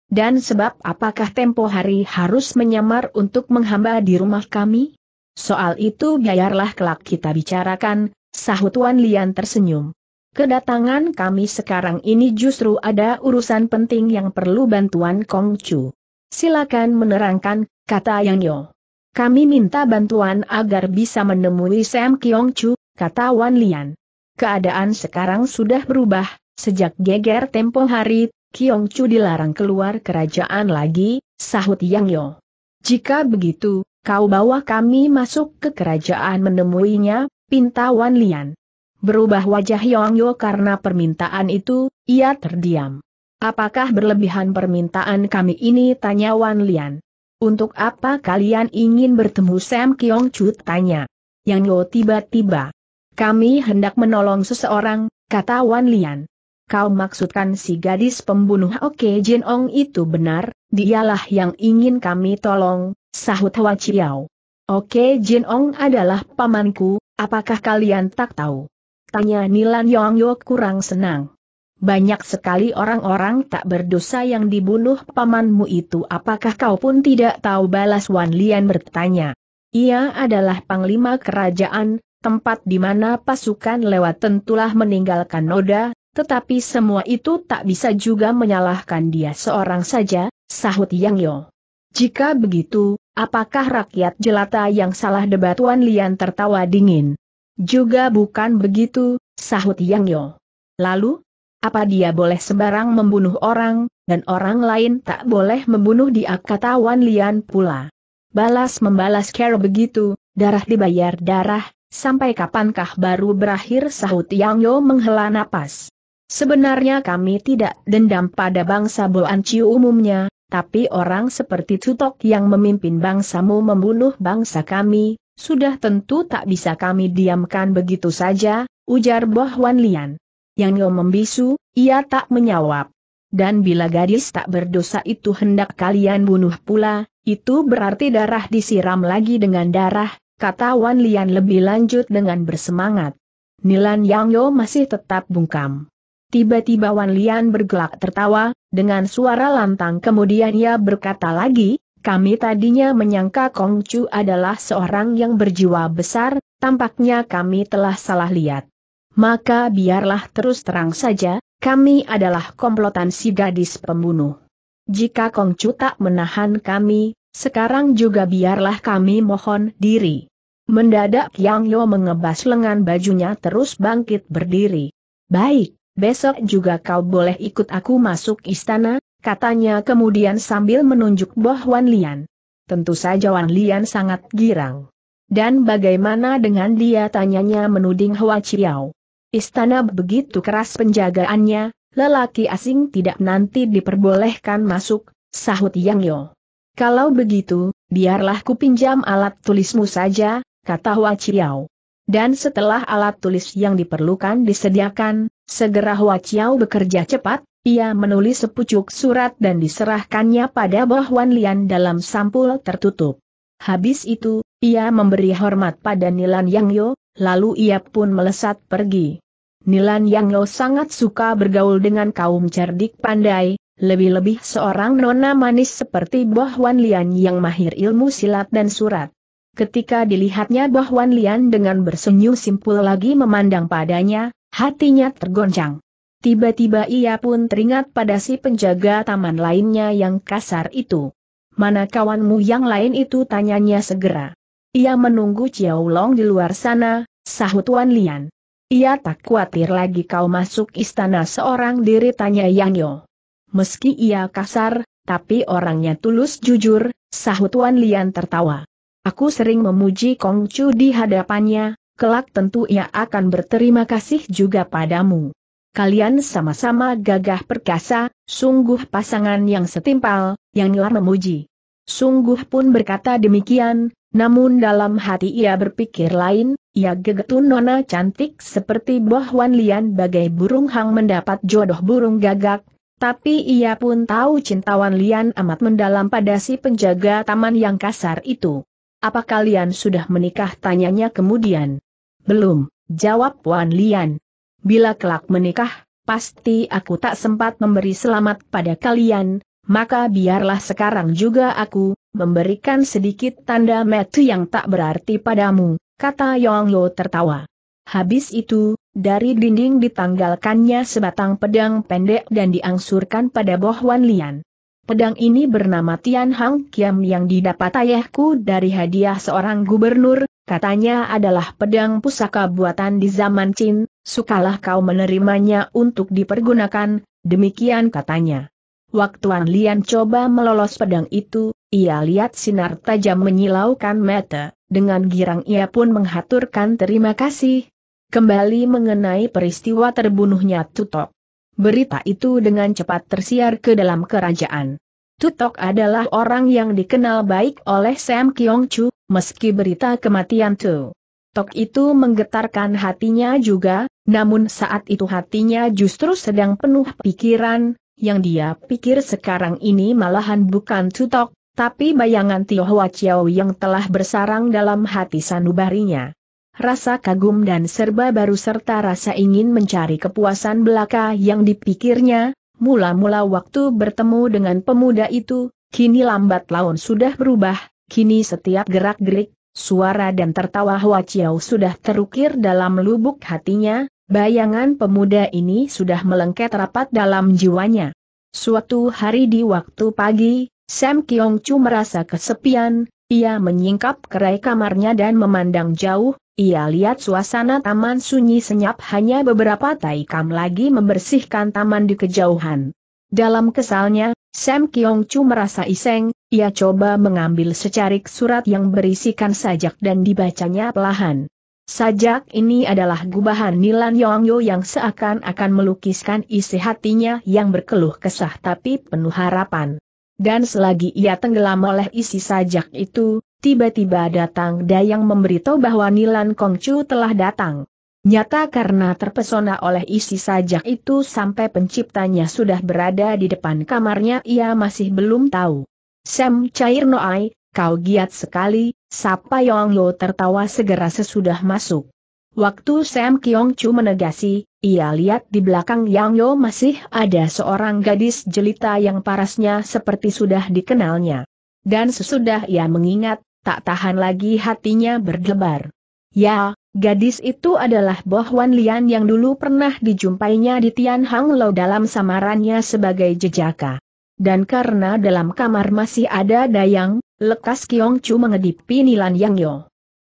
Dan sebab apakah tempo hari harus menyamar untuk menghamba di rumah kami? Soal itu biarlah kelak kita bicarakan, sahut Wan Lian tersenyum. Kedatangan kami sekarang ini justru ada urusan penting yang perlu bantuan Kong Chu. Silakan menerangkan, kata Yang Yo. Kami minta bantuan agar bisa menemui Sam Kiong Chu, kata Wan Lian. Keadaan sekarang sudah berubah, sejak geger tempo hari, Kiong Chu dilarang keluar kerajaan lagi, sahut Yang Yo. Jika begitu, kau bawa kami masuk ke kerajaan menemuinya, pinta Wan Lian. Berubah wajah Yong Yo karena permintaan itu, ia terdiam. Apakah berlebihan permintaan kami ini tanya Wan Lian. Untuk apa kalian ingin bertemu Sam Kiong Chu tanya. Yang Yo tiba-tiba. Kami hendak menolong seseorang, kata Wan Lian. Kau maksudkan si gadis pembunuh Oke Jin Ong itu benar, dialah yang ingin kami tolong, sahut Hwa Chiao. Oke Jin Ong adalah pamanku, apakah kalian tak tahu? Tanya Nilan Yong Yo kurang senang. Banyak sekali orang-orang tak berdosa yang dibunuh pamanmu itu apakah kau pun tidak tahu balas Wan Lian bertanya. Ia adalah panglima kerajaan, tempat di mana pasukan lewat tentulah meninggalkan noda, tetapi semua itu tak bisa juga menyalahkan dia seorang saja, sahut Yang Yo. Jika begitu, apakah rakyat jelata yang salah debat Wan Lian tertawa dingin? Juga bukan begitu, sahut Yang Yo. Lalu, apa dia boleh sembarang membunuh orang, dan orang lain tak boleh membunuh dia kata Wan Lian pula. Balas membalas kera begitu, darah dibayar darah, sampai kapankah baru berakhir sahut Yang Yo menghela napas. Sebenarnya kami tidak dendam pada bangsa Boanci umumnya, tapi orang seperti Tutok yang memimpin bangsamu membunuh bangsa kami, sudah tentu tak bisa kami diamkan begitu saja, ujar Boh Wan Lian. Yang Yo membisu, ia tak menjawab. Dan bila gadis tak berdosa itu hendak kalian bunuh pula, itu berarti darah disiram lagi dengan darah, kata Wan Lian lebih lanjut dengan bersemangat. Nilan Yang Yo masih tetap bungkam. Tiba-tiba Wan Lian bergelak tertawa, dengan suara lantang kemudian ia berkata lagi, kami tadinya menyangka Kong Chu adalah seorang yang berjiwa besar, tampaknya kami telah salah lihat. Maka biarlah terus terang saja, kami adalah komplotan si gadis pembunuh. Jika Kong Chu tak menahan kami, sekarang juga biarlah kami mohon diri. Mendadak Yang Yo mengebas lengan bajunya terus bangkit berdiri. Baik, besok juga kau boleh ikut aku masuk istana, katanya kemudian sambil menunjuk Boh Wan Lian. Tentu saja Wan Lian sangat girang. Dan bagaimana dengan dia tanyanya menuding Hua Chiao. Istana begitu keras penjagaannya, lelaki asing tidak nanti diperbolehkan masuk, sahut Yang Yo. Kalau begitu, biarlah ku pinjam alat tulismu saja, kata Hua Chiao. Dan setelah alat tulis yang diperlukan disediakan, Segera Hua Chiao bekerja cepat, ia menulis sepucuk surat dan diserahkannya pada Boh Wan Lian dalam sampul tertutup. Habis itu, ia memberi hormat pada Nilan Yang Yo, lalu ia pun melesat pergi. Nilan Yang Yo sangat suka bergaul dengan kaum cerdik pandai, lebih-lebih seorang nona manis seperti Boh Wan Lian yang mahir ilmu silat dan surat. Ketika dilihatnya Boh Wan Lian dengan bersenyum simpul lagi memandang padanya, Hatinya tergoncang. Tiba-tiba ia pun teringat pada si penjaga taman lainnya yang kasar itu. Mana kawanmu yang lain itu tanyanya segera. Ia menunggu Chiao Long di luar sana, sahut Wan Lian. Ia tak khawatir lagi kau masuk istana seorang diri tanya Yang Yo. Meski ia kasar, tapi orangnya tulus jujur, sahut Wan Lian tertawa. Aku sering memuji Kong Chu di hadapannya, kelak tentu ia akan berterima kasih juga padamu. Kalian sama-sama gagah perkasa, sungguh pasangan yang setimpal, yang luar memuji. Sungguh pun berkata demikian, namun dalam hati ia berpikir lain, ia gegetun nona cantik seperti buah wanlian, bagai burung hang mendapat jodoh burung gagak, tapi ia pun tahu cintawan Lian amat mendalam pada si penjaga taman yang kasar itu. Apa kalian sudah menikah? Tanyanya kemudian. Belum, jawab Wan Lian. Bila kelak menikah, pasti aku tak sempat memberi selamat pada kalian, maka biarlah sekarang juga aku, memberikan sedikit tanda metu yang tak berarti padamu, kata Yong Lo tertawa. Habis itu, dari dinding ditanggalkannya sebatang pedang pendek dan diangsurkan pada Boh Wan Lian. Pedang ini bernama Tian Hang Kiam yang didapat ayahku dari hadiah seorang gubernur, katanya adalah pedang pusaka buatan di zaman Qin. sukalah kau menerimanya untuk dipergunakan, demikian katanya. Waktu An Lian coba melolos pedang itu, ia lihat sinar tajam menyilaukan mata, dengan girang ia pun menghaturkan terima kasih. Kembali mengenai peristiwa terbunuhnya Tutok. Berita itu dengan cepat tersiar ke dalam kerajaan. Tutok adalah orang yang dikenal baik oleh Sam Kyong Chu, meski berita kematian Tu Tok itu menggetarkan hatinya juga, namun saat itu hatinya justru sedang penuh pikiran, yang dia pikir sekarang ini malahan bukan Tu Tok, tapi bayangan Tio Hwa Chiao yang telah bersarang dalam hati sanubarinya. Rasa kagum dan serba baru serta rasa ingin mencari kepuasan belaka yang dipikirnya, mula-mula waktu bertemu dengan pemuda itu, kini lambat laun sudah berubah, Kini setiap gerak-gerik, suara dan tertawa Hua Chiao sudah terukir dalam lubuk hatinya, bayangan pemuda ini sudah melengket rapat dalam jiwanya. Suatu hari di waktu pagi, Sam Kiong Chu merasa kesepian, ia menyingkap kerai kamarnya dan memandang jauh, ia lihat suasana taman sunyi senyap hanya beberapa taikam lagi membersihkan taman di kejauhan. Dalam kesalnya, Sam Kiong Chu merasa iseng, ia coba mengambil secarik surat yang berisikan sajak dan dibacanya pelahan. Sajak ini adalah gubahan Nilan Yongyo yang seakan-akan melukiskan isi hatinya yang berkeluh kesah tapi penuh harapan. Dan selagi ia tenggelam oleh isi sajak itu, tiba-tiba datang Dayang memberitahu bahwa Nilan Kongcu telah datang. Nyata karena terpesona oleh isi sajak itu sampai penciptanya sudah berada di depan kamarnya ia masih belum tahu. Sam Cair Noai, kau giat sekali, Sapa Yong Lo tertawa segera sesudah masuk. Waktu Sam Kiong Chu menegasi, ia lihat di belakang Yang Yo masih ada seorang gadis jelita yang parasnya seperti sudah dikenalnya. Dan sesudah ia mengingat, tak tahan lagi hatinya berdebar. Ya, Gadis itu adalah Boh Wan Lian yang dulu pernah dijumpainya di Tian Hang Lo dalam samarannya sebagai jejaka dan karena dalam kamar masih ada Dayang, lekas Kiong Chu mengedipi Nilan Yang Yo.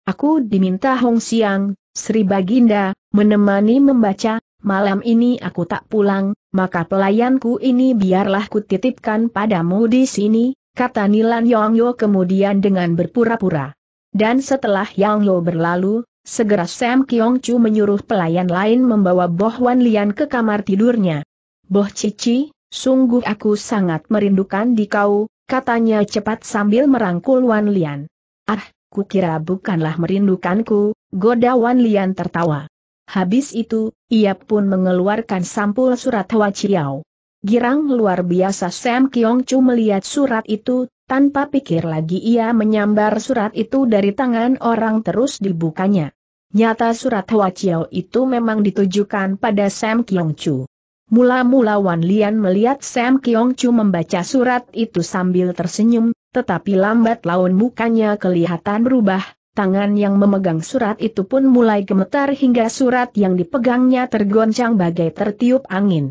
Aku diminta Hong Siang, Sri Baginda, menemani membaca, malam ini aku tak pulang, maka pelayanku ini biarlah kutitipkan padamu di sini, kata Nilan Yang Yo kemudian dengan berpura-pura. Dan setelah Yang Yo berlalu, segera Sam Kiong Chu menyuruh pelayan lain membawa Boh Wan Lian ke kamar tidurnya. Boh Cici, Sungguh aku sangat merindukan di kau, katanya cepat sambil merangkul Wan Lian. Ah, kira bukanlah merindukanku, goda Wan Lian tertawa. Habis itu, ia pun mengeluarkan sampul surat Hwa Chiao. Girang luar biasa Sam Kiong Chu melihat surat itu, tanpa pikir lagi ia menyambar surat itu dari tangan orang terus dibukanya. Nyata surat Hwa Chiao itu memang ditujukan pada Sam Kiong Chu. Mula-mula Wan Lian melihat Sam Kiong Chu membaca surat itu sambil tersenyum, tetapi lambat laun mukanya kelihatan berubah, tangan yang memegang surat itu pun mulai gemetar hingga surat yang dipegangnya tergoncang bagai tertiup angin.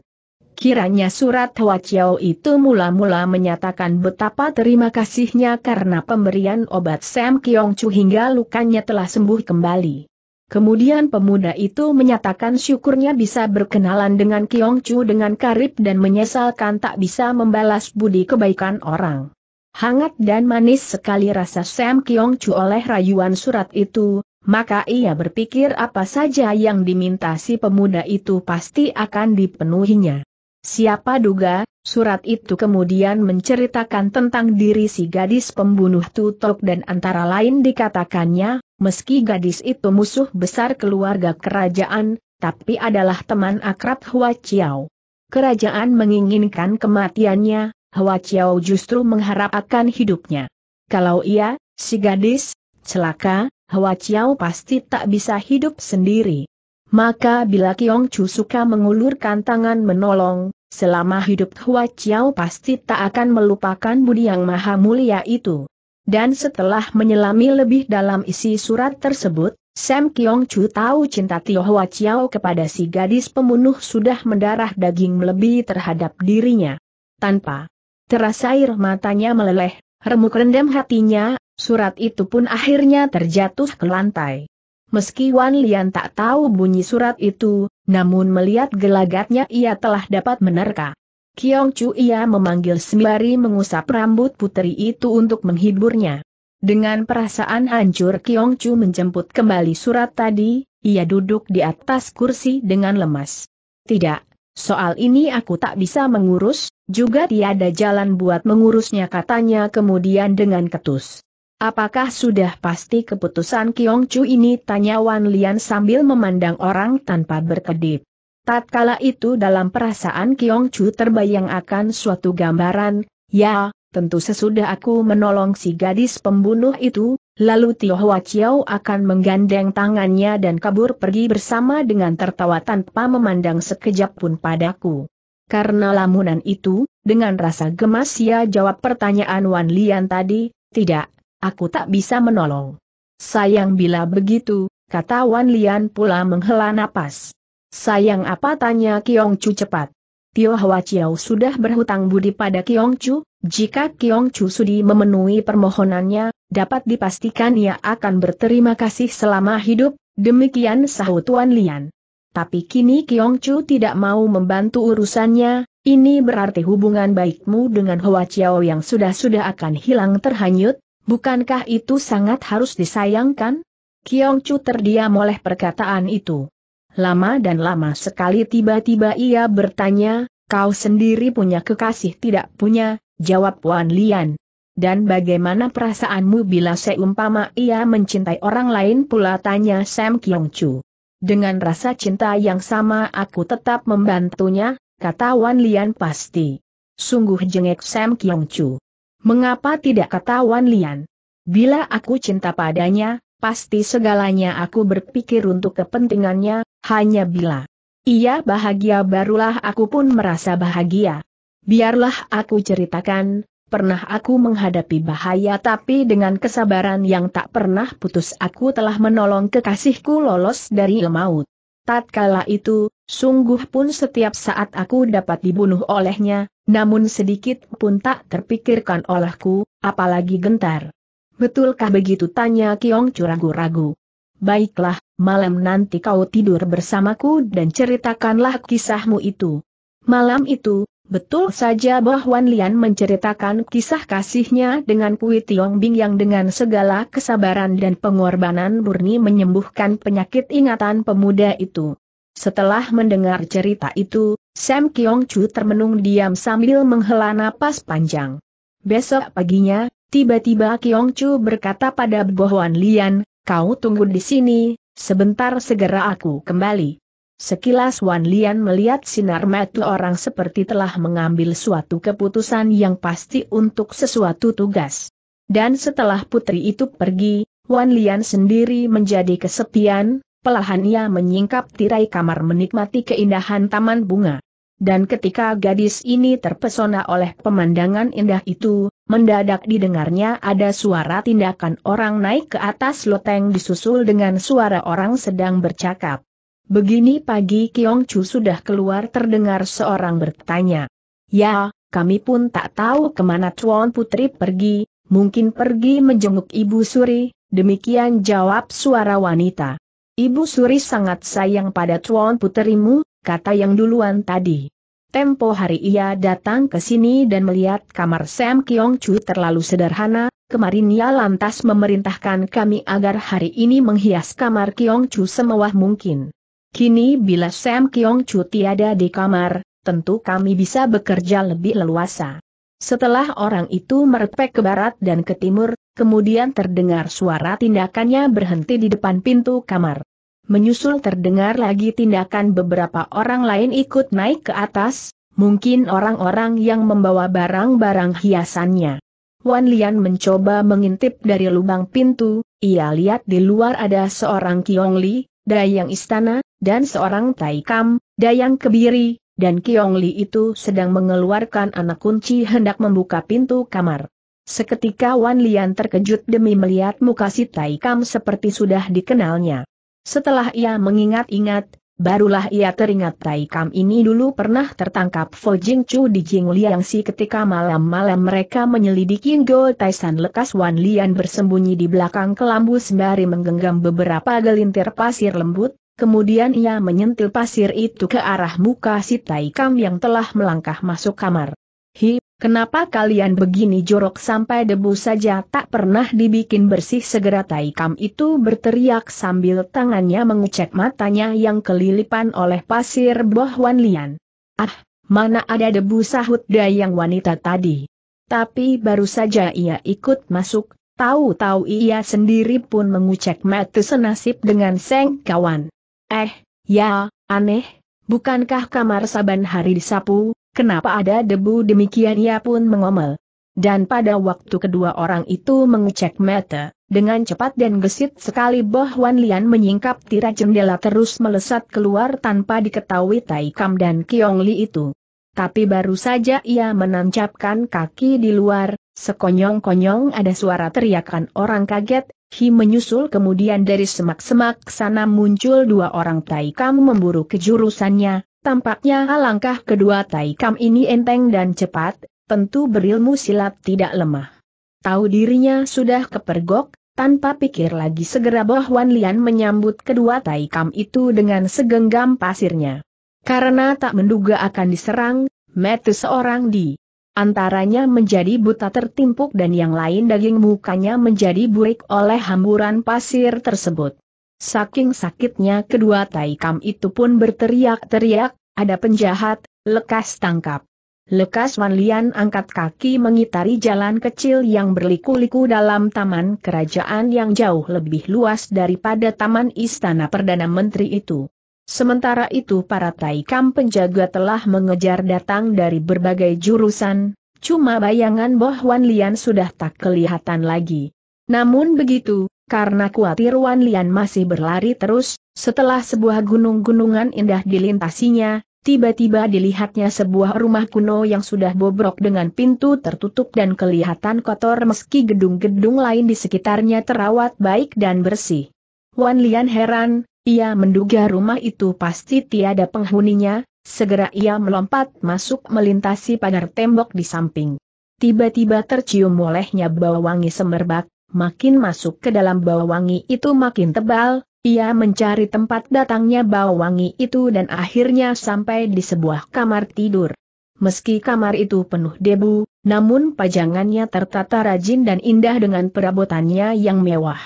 Kiranya surat Hua Chiao itu mula-mula menyatakan betapa terima kasihnya karena pemberian obat Sam Kiong Chu hingga lukanya telah sembuh kembali. Kemudian pemuda itu menyatakan syukurnya bisa berkenalan dengan Kiong Chu dengan karib dan menyesalkan tak bisa membalas budi kebaikan orang. Hangat dan manis sekali rasa Sam Kiong Chu oleh rayuan surat itu, maka ia berpikir apa saja yang diminta si pemuda itu pasti akan dipenuhinya. Siapa duga, surat itu kemudian menceritakan tentang diri si gadis pembunuh tutok dan antara lain dikatakannya Meski gadis itu musuh besar keluarga kerajaan, tapi adalah teman akrab Hua Chiao. Kerajaan menginginkan kematiannya, Hua Chiao justru mengharapkan hidupnya. Kalau ia, si gadis, celaka, Hua Chiao pasti tak bisa hidup sendiri. Maka bila Kiong Chu suka mengulurkan tangan menolong, selama hidup Hua Chiao pasti tak akan melupakan budi yang maha mulia itu. Dan setelah menyelami lebih dalam isi surat tersebut, Sam Kiong Chu tahu cinta Tio Hwa Chiao kepada si gadis pembunuh sudah mendarah daging melebihi terhadap dirinya. Tanpa terasa air matanya meleleh, remuk rendam hatinya, surat itu pun akhirnya terjatuh ke lantai. Meski Wan Lian tak tahu bunyi surat itu, namun melihat gelagatnya ia telah dapat menerka. Kiong Chu ia memanggil sembari mengusap rambut putri itu untuk menghiburnya. Dengan perasaan hancur Kiong Chu menjemput kembali surat tadi, ia duduk di atas kursi dengan lemas. Tidak, soal ini aku tak bisa mengurus, juga tiada jalan buat mengurusnya katanya kemudian dengan ketus. Apakah sudah pasti keputusan Kiong Chu ini tanya Wan Lian sambil memandang orang tanpa berkedip. Tatkala itu dalam perasaan Kiong Chu terbayang akan suatu gambaran, ya, tentu sesudah aku menolong si gadis pembunuh itu, lalu Tio Hwa Chiao akan menggandeng tangannya dan kabur pergi bersama dengan tertawa tanpa memandang sekejap pun padaku. Karena lamunan itu, dengan rasa gemas ia jawab pertanyaan Wan Lian tadi, tidak, aku tak bisa menolong. Sayang bila begitu, kata Wan Lian pula menghela napas. Sayang apa tanya Kiong Chu cepat. Tio Hwa Chiao sudah berhutang budi pada Kiong Chu, jika Kiong Chu Sudi memenuhi permohonannya, dapat dipastikan ia akan berterima kasih selama hidup, demikian sahut Tuan Lian. Tapi kini Kiong Chu tidak mau membantu urusannya, ini berarti hubungan baikmu dengan Hwa Chiao yang sudah-sudah akan hilang terhanyut, bukankah itu sangat harus disayangkan? Kiong Chu terdiam oleh perkataan itu lama dan lama sekali tiba-tiba ia bertanya, kau sendiri punya kekasih tidak punya, jawab Wan Lian. Dan bagaimana perasaanmu bila seumpama ia mencintai orang lain pula tanya Sam Kyong Chu. Dengan rasa cinta yang sama aku tetap membantunya, kata Wan Lian pasti. Sungguh jengek Sam Kyong Chu. Mengapa tidak kata Wan Lian? Bila aku cinta padanya, pasti segalanya aku berpikir untuk kepentingannya, hanya bila ia bahagia barulah aku pun merasa bahagia. Biarlah aku ceritakan, pernah aku menghadapi bahaya tapi dengan kesabaran yang tak pernah putus aku telah menolong kekasihku lolos dari maut. Tatkala itu, sungguh pun setiap saat aku dapat dibunuh olehnya, namun sedikit pun tak terpikirkan olehku, apalagi gentar. Betulkah begitu tanya Kiong Curagu ragu Baiklah, malam nanti kau tidur bersamaku dan ceritakanlah kisahmu itu. Malam itu, betul saja bahwa Wan Lian menceritakan kisah kasihnya dengan Kui Tiong Bing yang dengan segala kesabaran dan pengorbanan murni menyembuhkan penyakit ingatan pemuda itu. Setelah mendengar cerita itu, Sam Kiong Chu termenung diam sambil menghela napas panjang. Besok paginya, tiba-tiba Kiong Chu berkata pada Bohwan Lian, kau tunggu di sini, Sebentar segera aku kembali. Sekilas Wan Lian melihat sinar mata orang seperti telah mengambil suatu keputusan yang pasti untuk sesuatu tugas. Dan setelah putri itu pergi, Wan Lian sendiri menjadi kesepian, pelahan ia menyingkap tirai kamar menikmati keindahan taman bunga. Dan ketika gadis ini terpesona oleh pemandangan indah itu, mendadak didengarnya ada suara tindakan orang naik ke atas loteng disusul dengan suara orang sedang bercakap. Begini pagi Kiong Chu sudah keluar terdengar seorang bertanya. Ya, kami pun tak tahu kemana Tuan Putri pergi, mungkin pergi menjenguk Ibu Suri, demikian jawab suara wanita. Ibu Suri sangat sayang pada Tuan Putrimu, kata yang duluan tadi. Tempo hari ia datang ke sini dan melihat kamar Sam Kiong Chu terlalu sederhana, kemarin ia lantas memerintahkan kami agar hari ini menghias kamar Kiong Chu semewah mungkin. Kini bila Sam Kiong Chu tiada di kamar, tentu kami bisa bekerja lebih leluasa. Setelah orang itu merepek ke barat dan ke timur, kemudian terdengar suara tindakannya berhenti di depan pintu kamar. Menyusul terdengar lagi tindakan beberapa orang lain ikut naik ke atas, mungkin orang-orang yang membawa barang-barang hiasannya. Wan Lian mencoba mengintip dari lubang pintu, ia lihat di luar ada seorang Kiong Li, Dayang Istana, dan seorang Taikam, Dayang Kebiri, dan Kiong Li itu sedang mengeluarkan anak kunci hendak membuka pintu kamar. Seketika Wan Lian terkejut demi melihat muka si Taikam seperti sudah dikenalnya. Setelah ia mengingat-ingat, barulah ia teringat Taikam ini dulu pernah tertangkap Fo Jing Chu di Jing Liang Si ketika malam-malam mereka menyelidiki Go Taisan lekas Wan Lian bersembunyi di belakang kelambu sembari menggenggam beberapa gelintir pasir lembut, kemudian ia menyentil pasir itu ke arah muka si Taikam yang telah melangkah masuk kamar. Hi, Kenapa kalian begini jorok sampai debu saja tak pernah dibikin bersih segera Taikam itu berteriak sambil tangannya mengucek matanya yang kelilipan oleh pasir bohwan lian. Ah, mana ada debu sahut dayang wanita tadi. Tapi baru saja ia ikut masuk, tahu-tahu ia sendiri pun mengucek mata senasib dengan seng kawan. Eh, ya, aneh, bukankah kamar saban hari disapu, Kenapa ada debu demikian ia pun mengomel. Dan pada waktu kedua orang itu mengecek mata, dengan cepat dan gesit sekali Boh Wan Lian menyingkap tirai jendela terus melesat keluar tanpa diketahui Tai Kam dan Kiong Li itu. Tapi baru saja ia menancapkan kaki di luar, sekonyong-konyong ada suara teriakan orang kaget, Hi menyusul kemudian dari semak-semak sana muncul dua orang Tai Kam memburu kejurusannya, Tampaknya alangkah kedua Taikam ini enteng dan cepat, tentu berilmu silat tidak lemah. Tahu dirinya sudah kepergok, tanpa pikir lagi segera Boh Wan Lian menyambut kedua Taikam itu dengan segenggam pasirnya. Karena tak menduga akan diserang, mati seorang di antaranya menjadi buta tertimpuk dan yang lain daging mukanya menjadi burik oleh hamburan pasir tersebut. Saking sakitnya kedua taikam itu pun berteriak-teriak, ada penjahat, lekas tangkap. Lekas Wan Lian angkat kaki mengitari jalan kecil yang berliku-liku dalam taman kerajaan yang jauh lebih luas daripada taman istana Perdana Menteri itu. Sementara itu para taikam penjaga telah mengejar datang dari berbagai jurusan, cuma bayangan Boh Wan Lian sudah tak kelihatan lagi. Namun begitu, karena kuatir Wan Lian masih berlari terus, setelah sebuah gunung-gunungan indah dilintasinya, tiba-tiba dilihatnya sebuah rumah kuno yang sudah bobrok dengan pintu tertutup dan kelihatan kotor meski gedung-gedung lain di sekitarnya terawat baik dan bersih. Wan Lian heran, ia menduga rumah itu pasti tiada penghuninya, segera ia melompat masuk melintasi pagar tembok di samping. Tiba-tiba tercium olehnya bau wangi semerbak, makin masuk ke dalam bau wangi itu makin tebal, ia mencari tempat datangnya bau wangi itu dan akhirnya sampai di sebuah kamar tidur. Meski kamar itu penuh debu, namun pajangannya tertata rajin dan indah dengan perabotannya yang mewah.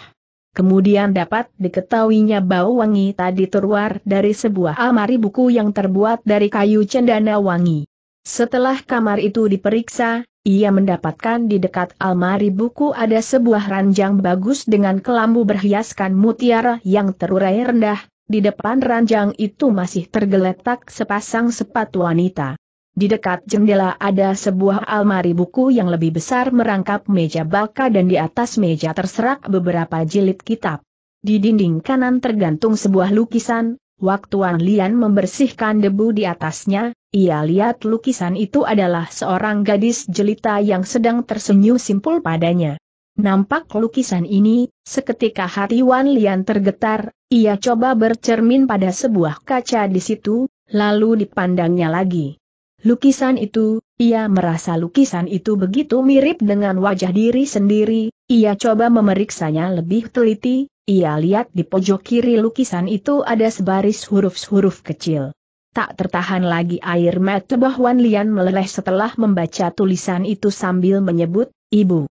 Kemudian dapat diketahuinya bau wangi tadi terluar dari sebuah amari buku yang terbuat dari kayu cendana wangi. Setelah kamar itu diperiksa, ia mendapatkan di dekat almari buku ada sebuah ranjang bagus dengan kelambu berhiaskan mutiara yang terurai rendah, di depan ranjang itu masih tergeletak sepasang sepatu wanita. Di dekat jendela ada sebuah almari buku yang lebih besar merangkap meja baka dan di atas meja terserak beberapa jilid kitab. Di dinding kanan tergantung sebuah lukisan, Waktu Wang Lian membersihkan debu di atasnya, ia lihat lukisan itu adalah seorang gadis jelita yang sedang tersenyum simpul padanya. Nampak lukisan ini, seketika hati Wan Lian tergetar, ia coba bercermin pada sebuah kaca di situ, lalu dipandangnya lagi. Lukisan itu, ia merasa lukisan itu begitu mirip dengan wajah diri sendiri, ia coba memeriksanya lebih teliti, ia lihat di pojok kiri lukisan itu ada sebaris huruf-huruf kecil. Tak tertahan lagi air mata bahwa Lian meleleh setelah membaca tulisan itu sambil menyebut, Ibu.